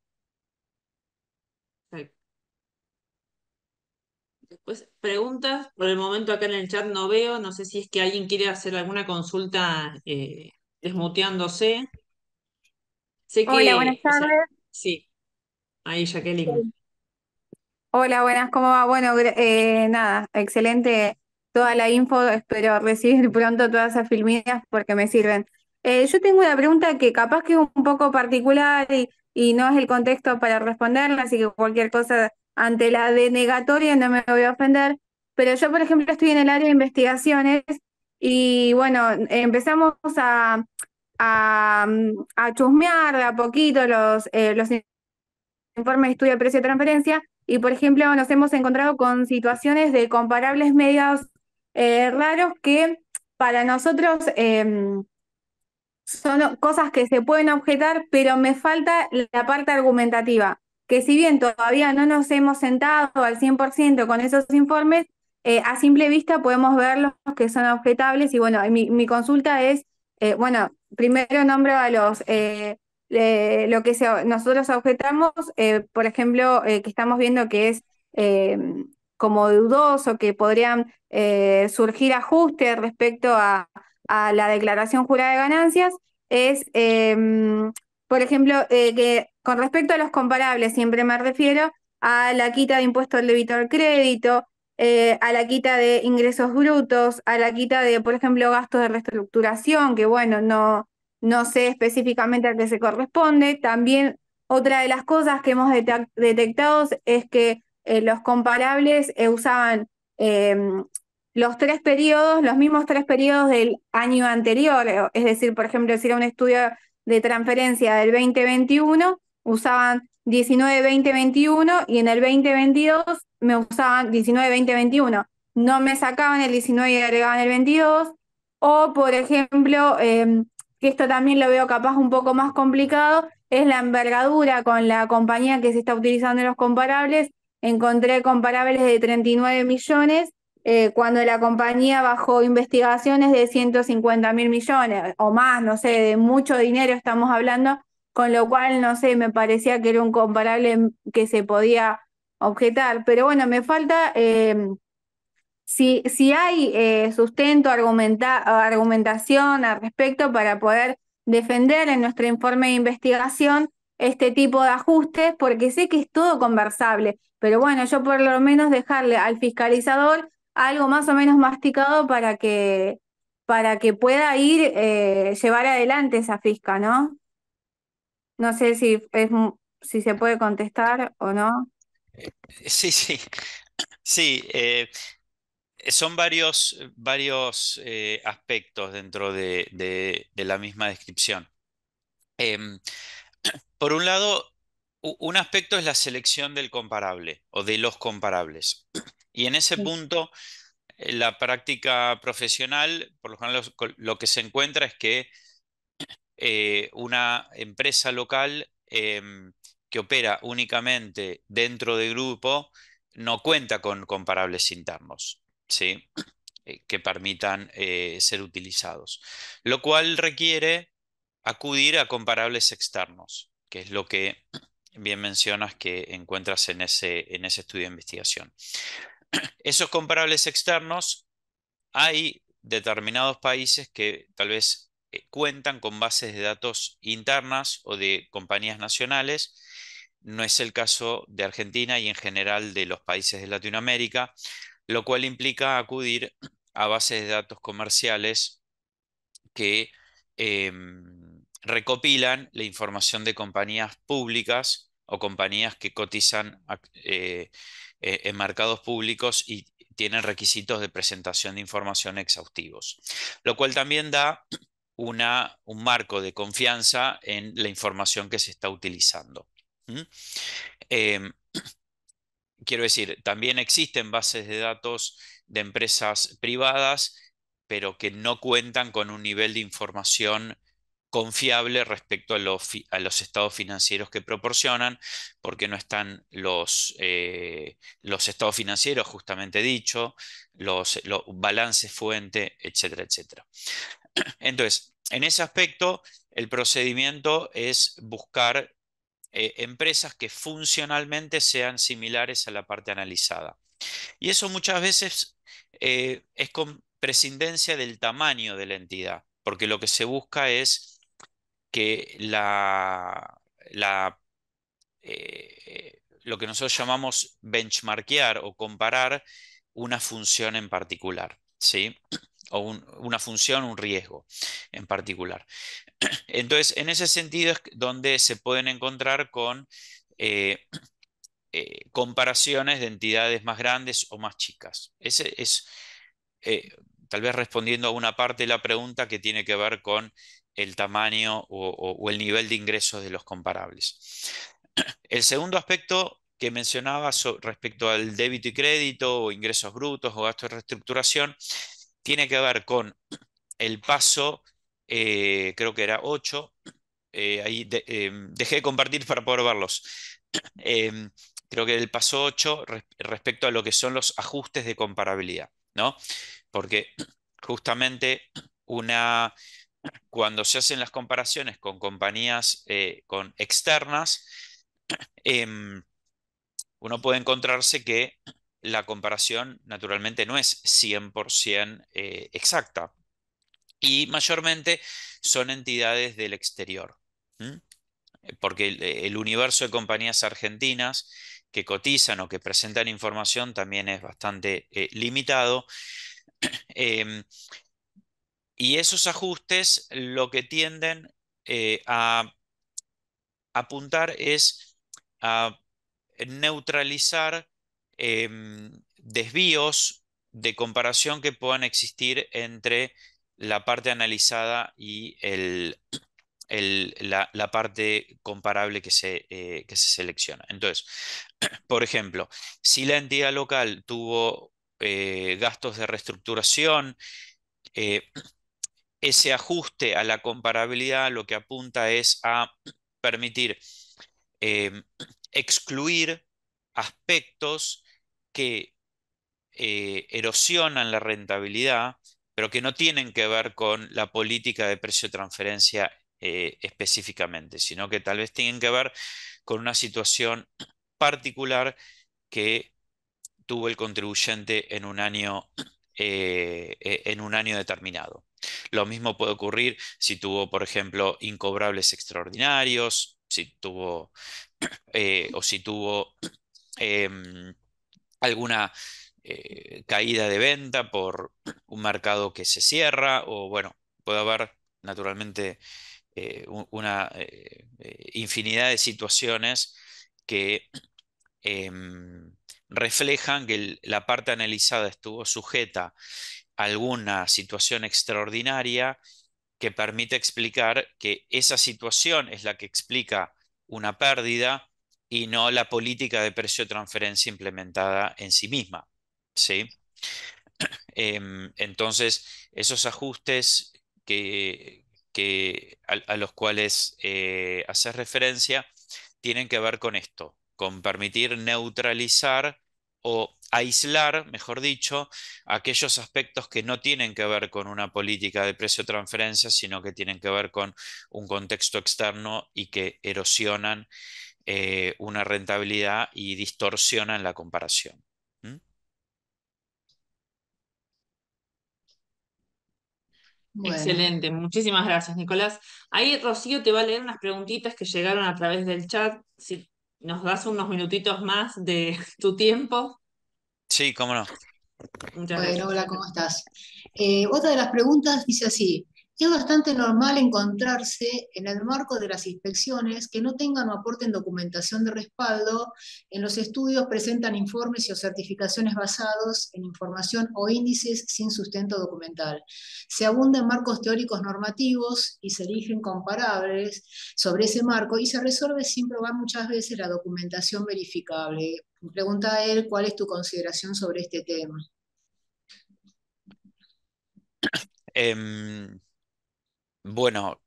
Después, preguntas, por el momento acá en el chat no veo, no sé si es que alguien quiere hacer alguna consulta eh, desmuteándose. Hola, buenas tardes. sí, ahí Jacqueline. Hola, buenas, ¿cómo va? Bueno, eh, nada, excelente toda la info, espero recibir pronto todas esas filmillas porque me sirven. Eh, yo tengo una pregunta que capaz que es un poco particular y, no es el contexto para responderla, así que cualquier cosa ante la denegatoria no me voy a ofender, pero yo, por ejemplo, estoy en el área de investigaciones y bueno, empezamos a, a, chusmear de a poquito los, eh, los informes de estudio de precio de transferencia y, por ejemplo, nos hemos encontrado con situaciones de comparables medios eh, raros que para nosotros em, son cosas que se pueden objetar, pero me falta la parte argumentativa, que si bien todavía no nos hemos sentado al 100% con esos informes, eh, a simple vista podemos ver los que son objetables y bueno, mi, consulta es, eh, bueno, primero nombro a los, lo que nosotros objetamos, por ejemplo, que estamos viendo que es em, como dudoso, que podrían eh, surgir ajustes respecto a, la declaración jurada de ganancias es, em, por ejemplo, eh, que con respecto a los comparables, siempre me refiero a la quita de impuestos al débito al crédito, eh, a la quita de ingresos brutos, a la quita de, por ejemplo, gastos de reestructuración, que bueno, no, no sé específicamente a qué se corresponde. También otra de las cosas que hemos detectado es que los comparables usaban em, los tres periodos, los mismos tres periodos del año anterior, eh, es decir, por ejemplo, si era un estudio de transferencia del 2021, usaban 19, 20, 21 y en el 2022 me usaban 19, 20, No me sacaban el 19 y agregaban el 22. O, por ejemplo, em, que esto también lo veo capaz un poco más complicado, es la envergadura con la compañía que se está utilizando en los comparables. Encontré comparables de 39 millones eh, cuando la compañía bajo investigaciones de 150 mil millones o más, no sé, de mucho dinero estamos hablando, con lo cual, no sé, me parecía que era un comparable que se podía objetar. Pero bueno, me falta, em, si, hay eh, sustento, argumentación al respecto para poder defender en nuestro informe de investigación este tipo de ajustes, porque sé que es todo conversable, pero bueno, yo por lo menos dejarle al fiscalizador algo más o menos masticado para que, para que pueda ir, eh, llevar adelante esa fisca, ¿no? No sé si, es, si se puede contestar o no. Eh, sí, sí, sí. Eh, son varios, varios aspectos dentro de, la misma descripción. Em, por un lado, un aspecto es la selección del comparable o de los comparables. Y en ese punto, eh, la práctica profesional, por lo general, lo, que se encuentra es que eh, una empresa local em, que opera únicamente dentro de grupo no cuenta con comparables internos, ¿sí? Eh, que permitan ser utilizados, lo cual requiere acudir a comparables externos, que es lo que bien mencionas que encuentras en ese, en ese estudio de investigación esos comparables externos, hay determinados países que tal vez eh, cuentan con bases de datos internas o de compañías nacionales. No es el caso de Argentina y en general de los países de Latinoamérica, lo cual implica acudir a bases de datos comerciales que em, recopilan la información de compañías públicas o compañías que cotizan eh, eh, en mercados públicos y tienen requisitos de presentación de información exhaustivos, lo cual también da una, un marco de confianza en la información que se está utilizando. Em, quiero decir, también existen bases de datos de empresas privadas, pero que no cuentan con un nivel de información confiable respecto a los, estados financieros que proporcionan, porque no están los, eh, estados financieros justamente dicho, los, balances fuente, etcétera, etcétera. Entonces, en ese aspecto, el procedimiento es buscar eh, empresas que funcionalmente sean similares a la parte analizada. Y eso muchas veces eh, es con prescindencia del tamaño de la entidad, porque lo que se busca es que eh, lo que nosotros llamamos benchmarkear o comparar una función en particular, ¿sí? O una función, un riesgo en particular. Entonces, en ese sentido es donde se pueden encontrar con eh, eh, comparaciones de entidades más grandes o más chicas. Ese es, tal vez respondiendo a una parte de la pregunta que tiene que ver con el tamaño o, el nivel de ingresos de los comparables. El segundo aspecto que mencionaba respecto al débito y crédito o ingresos brutos o gastos de reestructuración tiene que ver con el paso, eh, creo que era 8, eh, ahí em, dejé de compartir para poder verlos. Em, creo que el paso 8 respecto a lo que son los ajustes de comparabilidad, ¿no? Porque justamente una, cuando se hacen las comparaciones con compañías eh, con externas, em, uno puede encontrarse que la comparación naturalmente no es 100% eh, exacta y mayormente son entidades del exterior, porque el, el, universo de compañías argentinas que cotizan o que presentan información también es bastante eh, limitado. Em, y esos ajustes lo que tienden eh, a apuntar es a neutralizar em, desvíos de comparación que puedan existir entre la parte analizada y el, la, parte comparable que se, eh, que se selecciona. Entonces, por ejemplo, si la entidad local tuvo eh, gastos de reestructuración, ese ajuste a la comparabilidad lo que apunta es a permitir em, excluir aspectos que eh, erosionan la rentabilidad, pero que no tienen que ver con la política de precio de transferencia eh, específicamente, sino que tal vez tienen que ver con una situación particular que tuvo el contribuyente en un año, eh, e, en un año determinado. Lo mismo puede ocurrir si tuvo, por ejemplo, incobrables extraordinarios, si tuvo eh, o si tuvo em, alguna eh, caída de venta por un mercado que se cierra o bueno, puede haber naturalmente eh, una infinidad de situaciones que em, reflejan que la parte analizada estuvo sujeta alguna situación extraordinaria que permite explicar que esa situación es la que explica una pérdida y no la política de precio de transferencia implementada en sí misma. ¿sí? Em, entonces, esos ajustes que, que a, los cuales eh, hace referencia tienen que ver con esto, con permitir neutralizar o aislar, mejor dicho, aquellos aspectos que no tienen que ver con una política de precio transferencia, sino que tienen que ver con un contexto externo y que erosionan eh, una rentabilidad y distorsionan la comparación. Excelente, muchísimas gracias Nicolás. Ahí Rocío te va a leer unas preguntitas que llegaron a través del chat. Si nos das unos minutitos más de tu tiempo. Sí, cómo no. Bueno, hola, ¿cómo estás? Eh, otra de las preguntas dice así, es bastante normal encontrarse en el marco de las inspecciones que no tengan o aporten documentación de respaldo, en los estudios presentan informes y o certificaciones basados en información o índices sin sustento documental. Se abunden marcos teóricos normativos y se eligen comparables sobre ese marco y se resuelve sin probar muchas veces la documentación verificable pregunta él cuál es tu consideración sobre este tema. Em, bueno,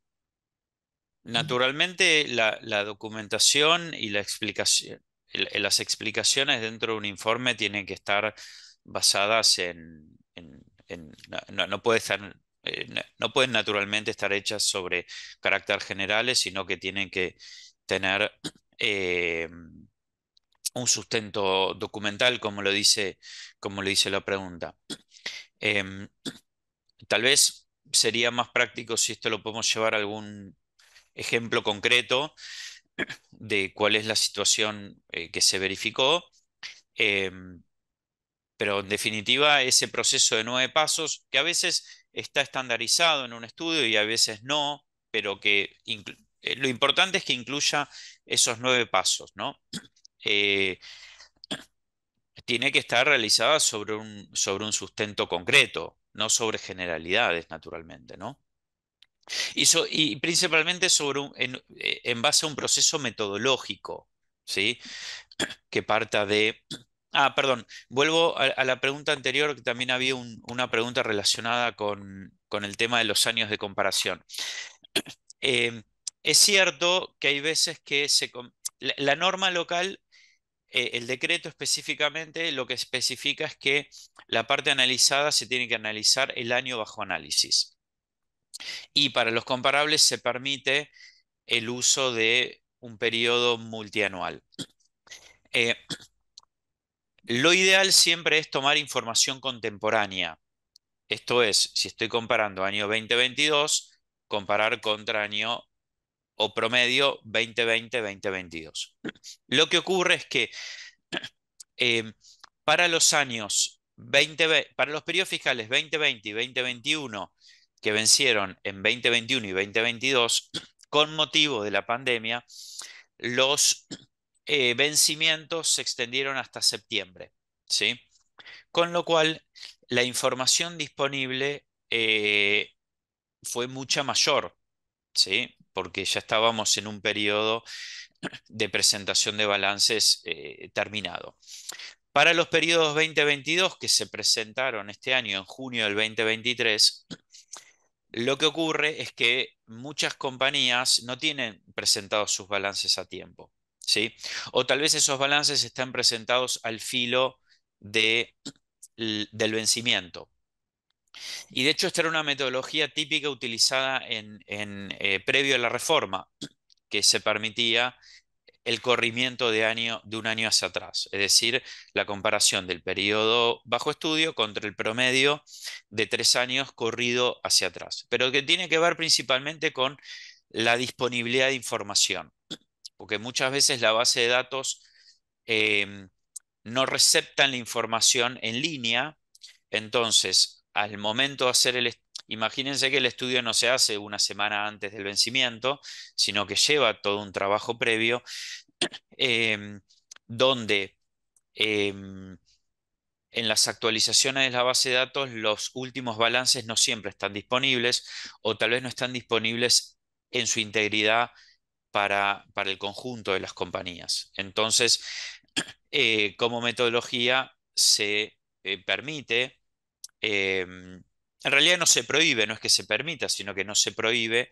naturalmente la, documentación y las explicaciones dentro de un informe tienen que estar basadas en... Eh, no, pueden naturalmente estar hechas sobre carácter generales, sino que tienen que tener eh, un sustento documental, como lo dice, como dice la pregunta. Em, tal vez sería más práctico si esto lo podemos llevar a algún ejemplo concreto de cuál es la situación eh, que se verificó. Em, pero en definitiva, ese proceso de nueve pasos, que a veces está estandarizado en un estudio y a veces no, pero que eh, lo importante es que incluya esos nueve pasos, ¿no? Eh, tiene que estar realizada sobre un, sobre un sustento concreto, no sobre generalidades, naturalmente, ¿no? Y, principalmente sobre eh, en, base a un proceso metodológico, ¿sí? Que parta de... Ah, perdón, vuelvo a, la pregunta anterior, que también había una pregunta relacionada con, el tema de los años de comparación. Eh, es cierto que hay veces que se, la norma local eh, el decreto específicamente lo que especifica es que la parte analizada se tiene que analizar el año bajo análisis. Y para los comparables se permite el uso de un periodo multianual. Eh, lo ideal siempre es tomar información contemporánea. Esto es, si estoy comparando año 2022, comparar contra año o promedio 2020-2022. Lo que ocurre es que eh, para los años 20, para los periodos fiscales 2020 y 2021 que vencieron en 2021 y 2022, con motivo de la pandemia, los eh, vencimientos se extendieron hasta septiembre. ¿sí? Con lo cual, la información disponible eh, fue mucha mayor ¿sí? porque ya estábamos en un periodo de presentación de balances eh, terminado. Para los periodos 2022 que se presentaron este año, en junio del 2023, lo que ocurre es que muchas compañías no tienen presentados sus balances a tiempo. ¿sí? O tal vez esos balances están presentados al filo del vencimiento. Y de hecho esta era una metodología típica utilizada en, eh, previo a la reforma, que se permitía el corrimiento de, año, de un año hacia atrás, es decir, la comparación del periodo bajo estudio contra el promedio de tres años corrido hacia atrás, pero que tiene que ver principalmente con la disponibilidad de información, porque muchas veces la base de datos eh, no receptan la información en línea, entonces al momento de hacer el imagínense que el estudio no se hace una semana antes del vencimiento, sino que lleva todo un trabajo previo em, donde em, en las actualizaciones de la base de datos los últimos balances no siempre están disponibles o tal vez no están disponibles en su integridad para, el conjunto de las compañías. Entonces, eh, como metodología se eh, permite Em, en realidad no se prohíbe, no es que se permita, sino que no se prohíbe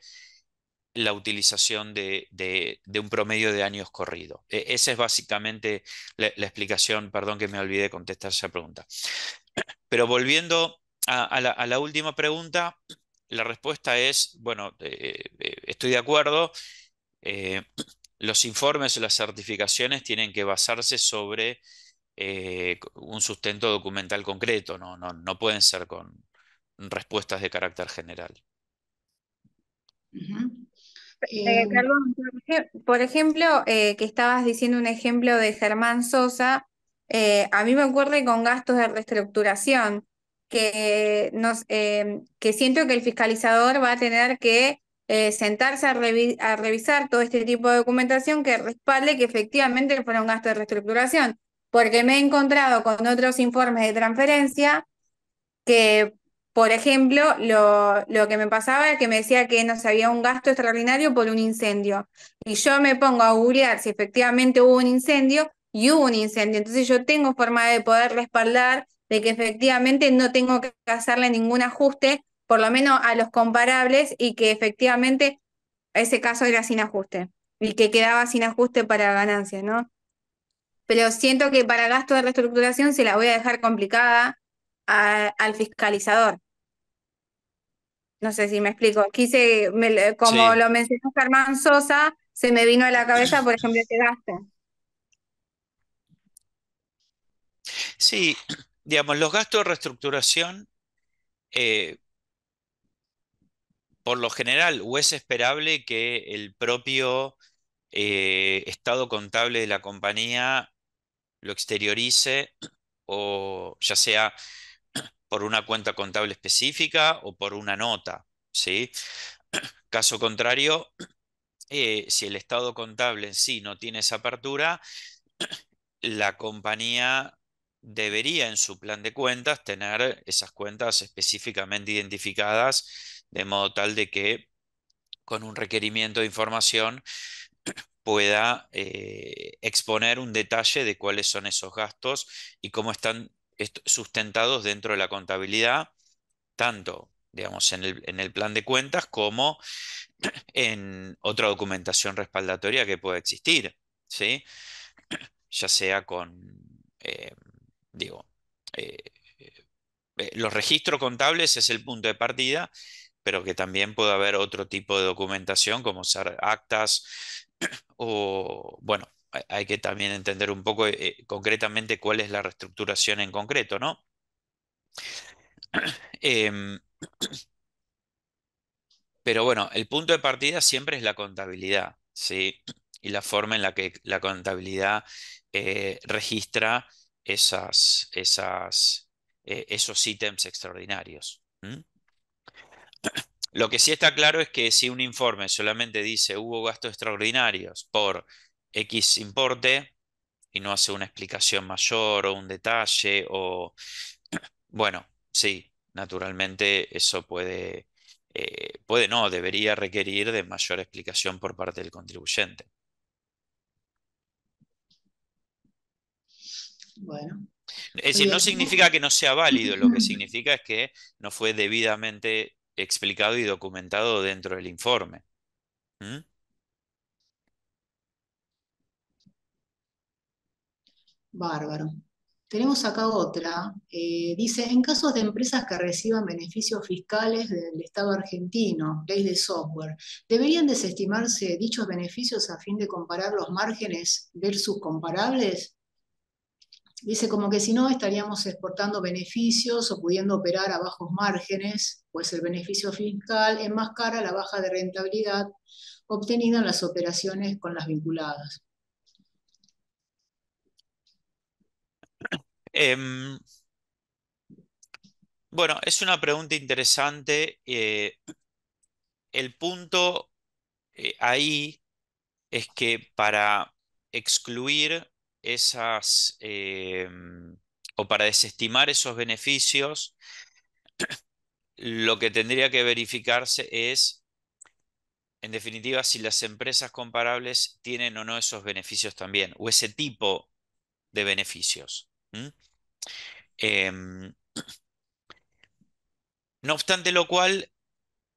la utilización de, un promedio de años corrido. E, esa es básicamente la, explicación, perdón que me olvidé contestar esa pregunta. Pero volviendo a, la, última pregunta, la respuesta es, bueno, eh, eh, estoy de acuerdo eh, los informes o las certificaciones tienen que basarse sobre eh, un sustento documental concreto, no, no, no pueden ser con respuestas de carácter general. Eh, eh, por ejemplo, que estabas diciendo un ejemplo de Germán Sosa, a mí me ocurre con gastos de reestructuración, que, nos, que siento que el fiscalizador va a tener que sentarse a, a revisar todo este tipo de documentación que respalde que efectivamente fueron gastos de reestructuración porque me he encontrado con otros informes de transferencia que, por ejemplo, lo, lo que me pasaba es que me decía que no se había un gasto extraordinario por un incendio. Y yo me pongo a googlear si efectivamente hubo un incendio y hubo un incendio. Entonces yo tengo forma de poder respaldar de que efectivamente no tengo que hacerle ningún ajuste, por lo menos a los comparables, y que efectivamente ese caso era sin ajuste y que quedaba sin ajuste para ganancias, ¿no? pero siento que para gastos de reestructuración se la voy a dejar complicada al fiscalizador. No sé si me explico. Quise, como lo mencionó Germán Sosa, se me vino a la cabeza, por ejemplo, este gasto. Sí, digamos, los gastos de reestructuración, eh, por lo general, o es esperable que el propio eh, estado contable de la compañía lo exteriorice o ya sea por una cuenta contable específica o por una nota. ¿sí? Caso contrario, eh, si el estado contable en sí no tiene esa apertura, la compañía debería en su plan de cuentas tener esas cuentas específicamente identificadas, de modo tal de que con un requerimiento de información pueda eh, exponer un detalle de cuáles son esos gastos y cómo están sustentados dentro de la contabilidad, tanto digamos, en el, plan de cuentas como en otra documentación respaldatoria que pueda existir, ya sea con, eh, digo, eh, los registros contables es el punto de partida, pero que también puede haber otro tipo de documentación como ser actas, o bueno, hay que también entender un poco eh, concretamente cuál es la reestructuración en concreto, ¿no? Em, pero bueno, el punto de partida siempre es la contabilidad, ¿sí? Y la forma en la que la contabilidad eh, registra esas, esas, eh, esos ítems extraordinarios. Lo que sí está claro es que si un informe solamente dice hubo gastos extraordinarios por X importe y no hace una explicación mayor o un detalle o... Bueno, sí, naturalmente eso puede, eh, puede no, debería requerir de mayor explicación por parte del contribuyente. Bueno. Es decir, no significa que no sea válido, lo que significa es que no fue debidamente explicado y documentado dentro del informe. ¿Mm? Bárbaro. Tenemos acá otra. Eh, dice, en casos de empresas que reciban beneficios fiscales del Estado argentino, ley de software, ¿deberían desestimarse dichos beneficios a fin de comparar los márgenes versus comparables? Dice como que si no estaríamos exportando beneficios o pudiendo operar a bajos márgenes, pues el beneficio fiscal enmascara la baja de rentabilidad obtenida en las operaciones con las vinculadas. Em, bueno, es una pregunta interesante. Eh, el punto eh, ahí es que para excluir esas em, o para desestimar esos beneficios, lo que tendría que verificarse es, en definitiva, si las empresas comparables tienen o no esos beneficios también, o ese tipo de beneficios. Em, no obstante lo cual,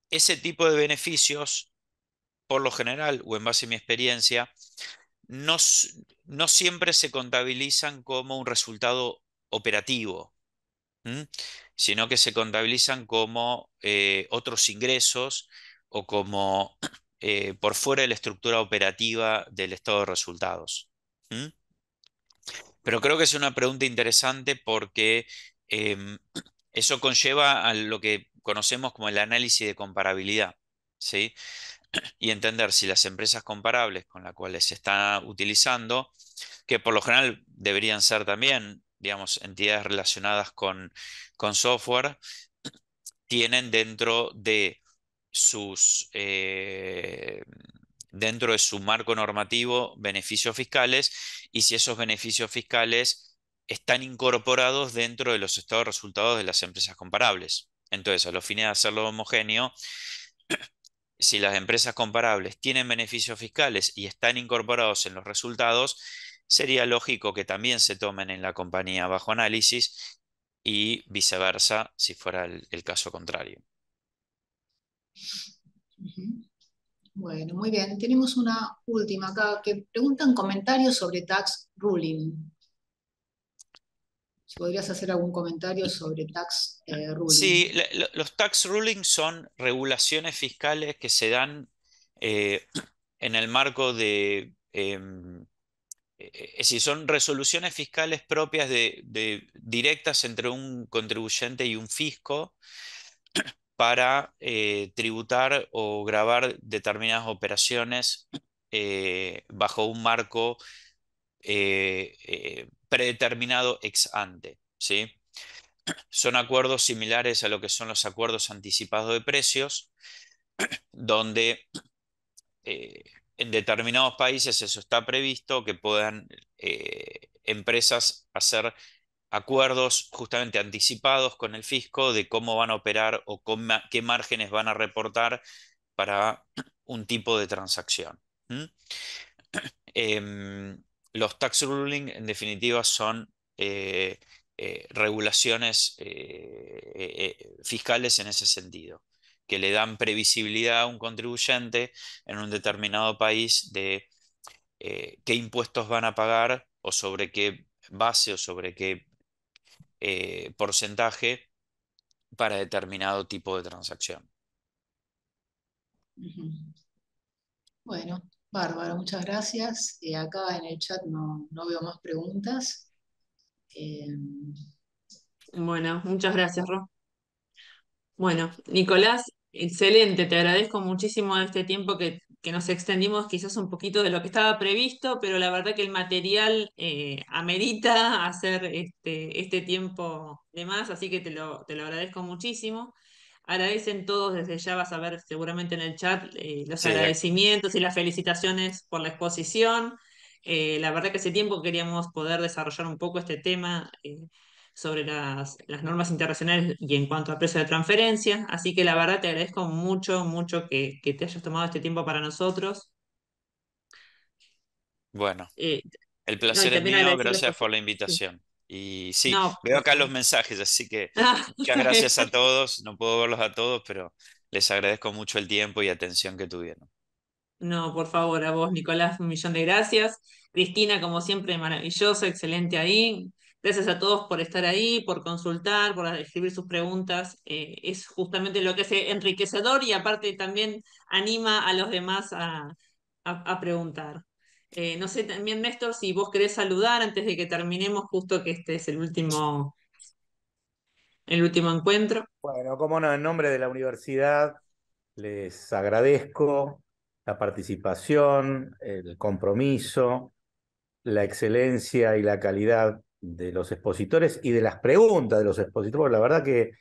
ese tipo de beneficios, por lo general, o en base a mi experiencia, no, no siempre se contabilizan como un resultado operativo, sino que se contabilizan como eh, otros ingresos o como eh, por fuera de la estructura operativa del estado de resultados. Pero creo que es una pregunta interesante porque em, eso conlleva a lo que conocemos como el análisis de comparabilidad. ¿sí? y entender si las empresas comparables con las cuales se está utilizando, que por lo general deberían ser también, digamos, entidades relacionadas con, con software, tienen dentro de sus eh, dentro de su marco normativo beneficios fiscales y si esos beneficios fiscales están incorporados dentro de los estados resultados de las empresas comparables. Entonces, a los fines de hacerlo homogéneo, si las empresas comparables tienen beneficios fiscales y están incorporados en los resultados, sería lógico que también se tomen en la compañía bajo análisis y viceversa si fuera el, caso contrario. Bueno, muy bien. Tenemos una última acá que preguntan comentarios sobre tax ruling. ¿Podrías hacer algún comentario sobre tax eh, ruling? rulings? Sí, los tax rulings son regulaciones fiscales que se dan eh, en el marco de... Em, eh, es decir, son resoluciones fiscales propias de, directas entre un contribuyente y un fisco para tributar o grabar determinadas operaciones bajo un marco predeterminado ex ante. ¿sí? Son acuerdos similares a lo que son los acuerdos anticipados de precios, donde eh, en determinados países eso está previsto, que puedan eh, empresas hacer acuerdos justamente anticipados con el fisco de cómo van a operar o qué márgenes van a reportar para un tipo de transacción. los tax ruling, en definitiva, son eh, eh, regulaciones eh, fiscales en ese sentido, que le dan previsibilidad a un contribuyente en un determinado país de qué impuestos van a pagar o sobre qué base o sobre qué porcentaje para determinado tipo de transacción. Bueno, Bárbara, muchas gracias. Eh, acá en el chat no, no veo más preguntas. Eh, bueno, muchas gracias, Ro. Bueno, Nicolás, excelente, te agradezco muchísimo este tiempo que, nos extendimos quizás un poquito de lo que estaba previsto, pero la verdad que el material eh, amerita hacer este, este tiempo de más, así que te lo agradezco muchísimo agradecen todos, desde ya vas a ver seguramente en el chat eh, los agradecimientos y las felicitaciones por la exposición. Eh, la verdad que hace tiempo queríamos poder desarrollar un poco este tema eh, sobre las, normas internacionales y en cuanto a precio de transferencia, así que la verdad te agradezco mucho, mucho que, te hayas tomado este tiempo para nosotros. Bueno, el placer es mío, gracias por la invitación. Y sí, veo pues acá los mensajes, así que ah, muchas gracias a todos. No puedo verlos a todos, pero les agradezco mucho el tiempo y atención que tuvieron. No, por favor, a vos, Nicolás, un millón de gracias. Cristina, como siempre, maravillosa, excelente ahí. Gracias a todos por estar ahí, por consultar, por escribir sus preguntas. Eh, es justamente lo que hace enriquecedor y aparte también anima a los demás a preguntar. Eh, no sé también, Néstor, si vos querés saludar antes de que terminemos, justo que este es el último, el último encuentro. Bueno, como no, en nombre de la universidad les agradezco la participación, el compromiso, la excelencia y la calidad de los expositores y de las preguntas de los expositores. La verdad que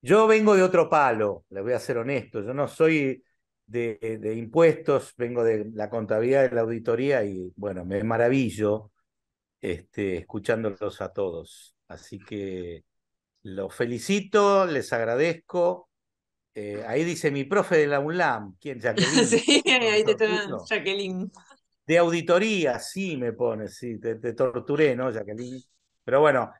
yo vengo de otro palo, les voy a ser honesto, yo no soy de, impuestos, vengo de la contabilidad, de la auditoría y bueno, me maravillo este, escuchándolos a todos. Así que los felicito, les agradezco. Eh, ahí dice mi profe de la UNLAM, Jacqueline. sí, ahí te tengo, Jacqueline. De auditoría, sí me pones, sí, te, torturé, ¿no, Jacqueline? Pero bueno,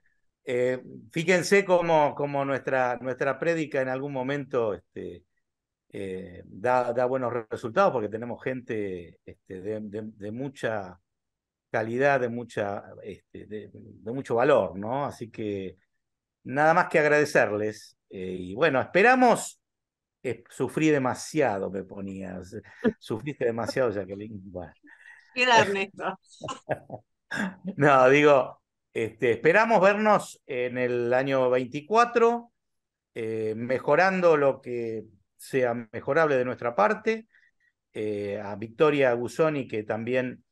eh, fíjense cómo, nuestra, nuestra prédica en algún momento este, eh, da, buenos resultados porque tenemos gente este, de, mucha calidad, de, mucha, este, de, mucho valor, ¿no? Así que nada más que agradecerles. Eh, y bueno, esperamos. Eh, sufrí demasiado, me ponías. Sufriste demasiado, Jacqueline. Bueno. no, digo, este, esperamos vernos en el año 24, mejorando lo que sea mejorable de nuestra parte. Eh, a Victoria Gusoni, que también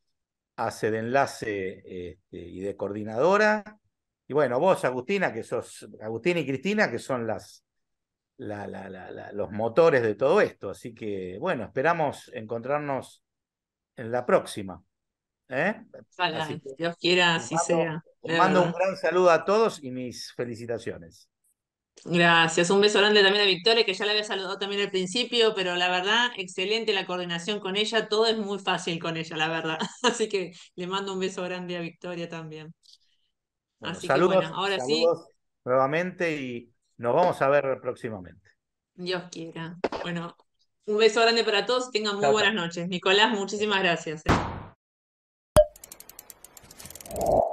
hace de enlace este, y de coordinadora. Y bueno, vos, Agustina, que sos, Agustina y Cristina, que son las, los motores de todo esto. Así que, bueno, esperamos encontrarnos en la próxima. ¿eh? Dios quiera, así sea. Mando un gran saludo a todos y mis felicitaciones. Gracias, un beso grande también a Victoria, que ya la había saludado también al principio, pero la verdad, excelente la coordinación con ella, todo es muy fácil con ella, la verdad. Así que le mando un beso grande a Victoria también. Así saludos, bueno, ahora sí. Nuevamente y nos vamos a ver próximamente. Dios quiera. Bueno, un beso grande para todos, tengan muy buenas noches. Nicolás, muchísimas gracias. Eh.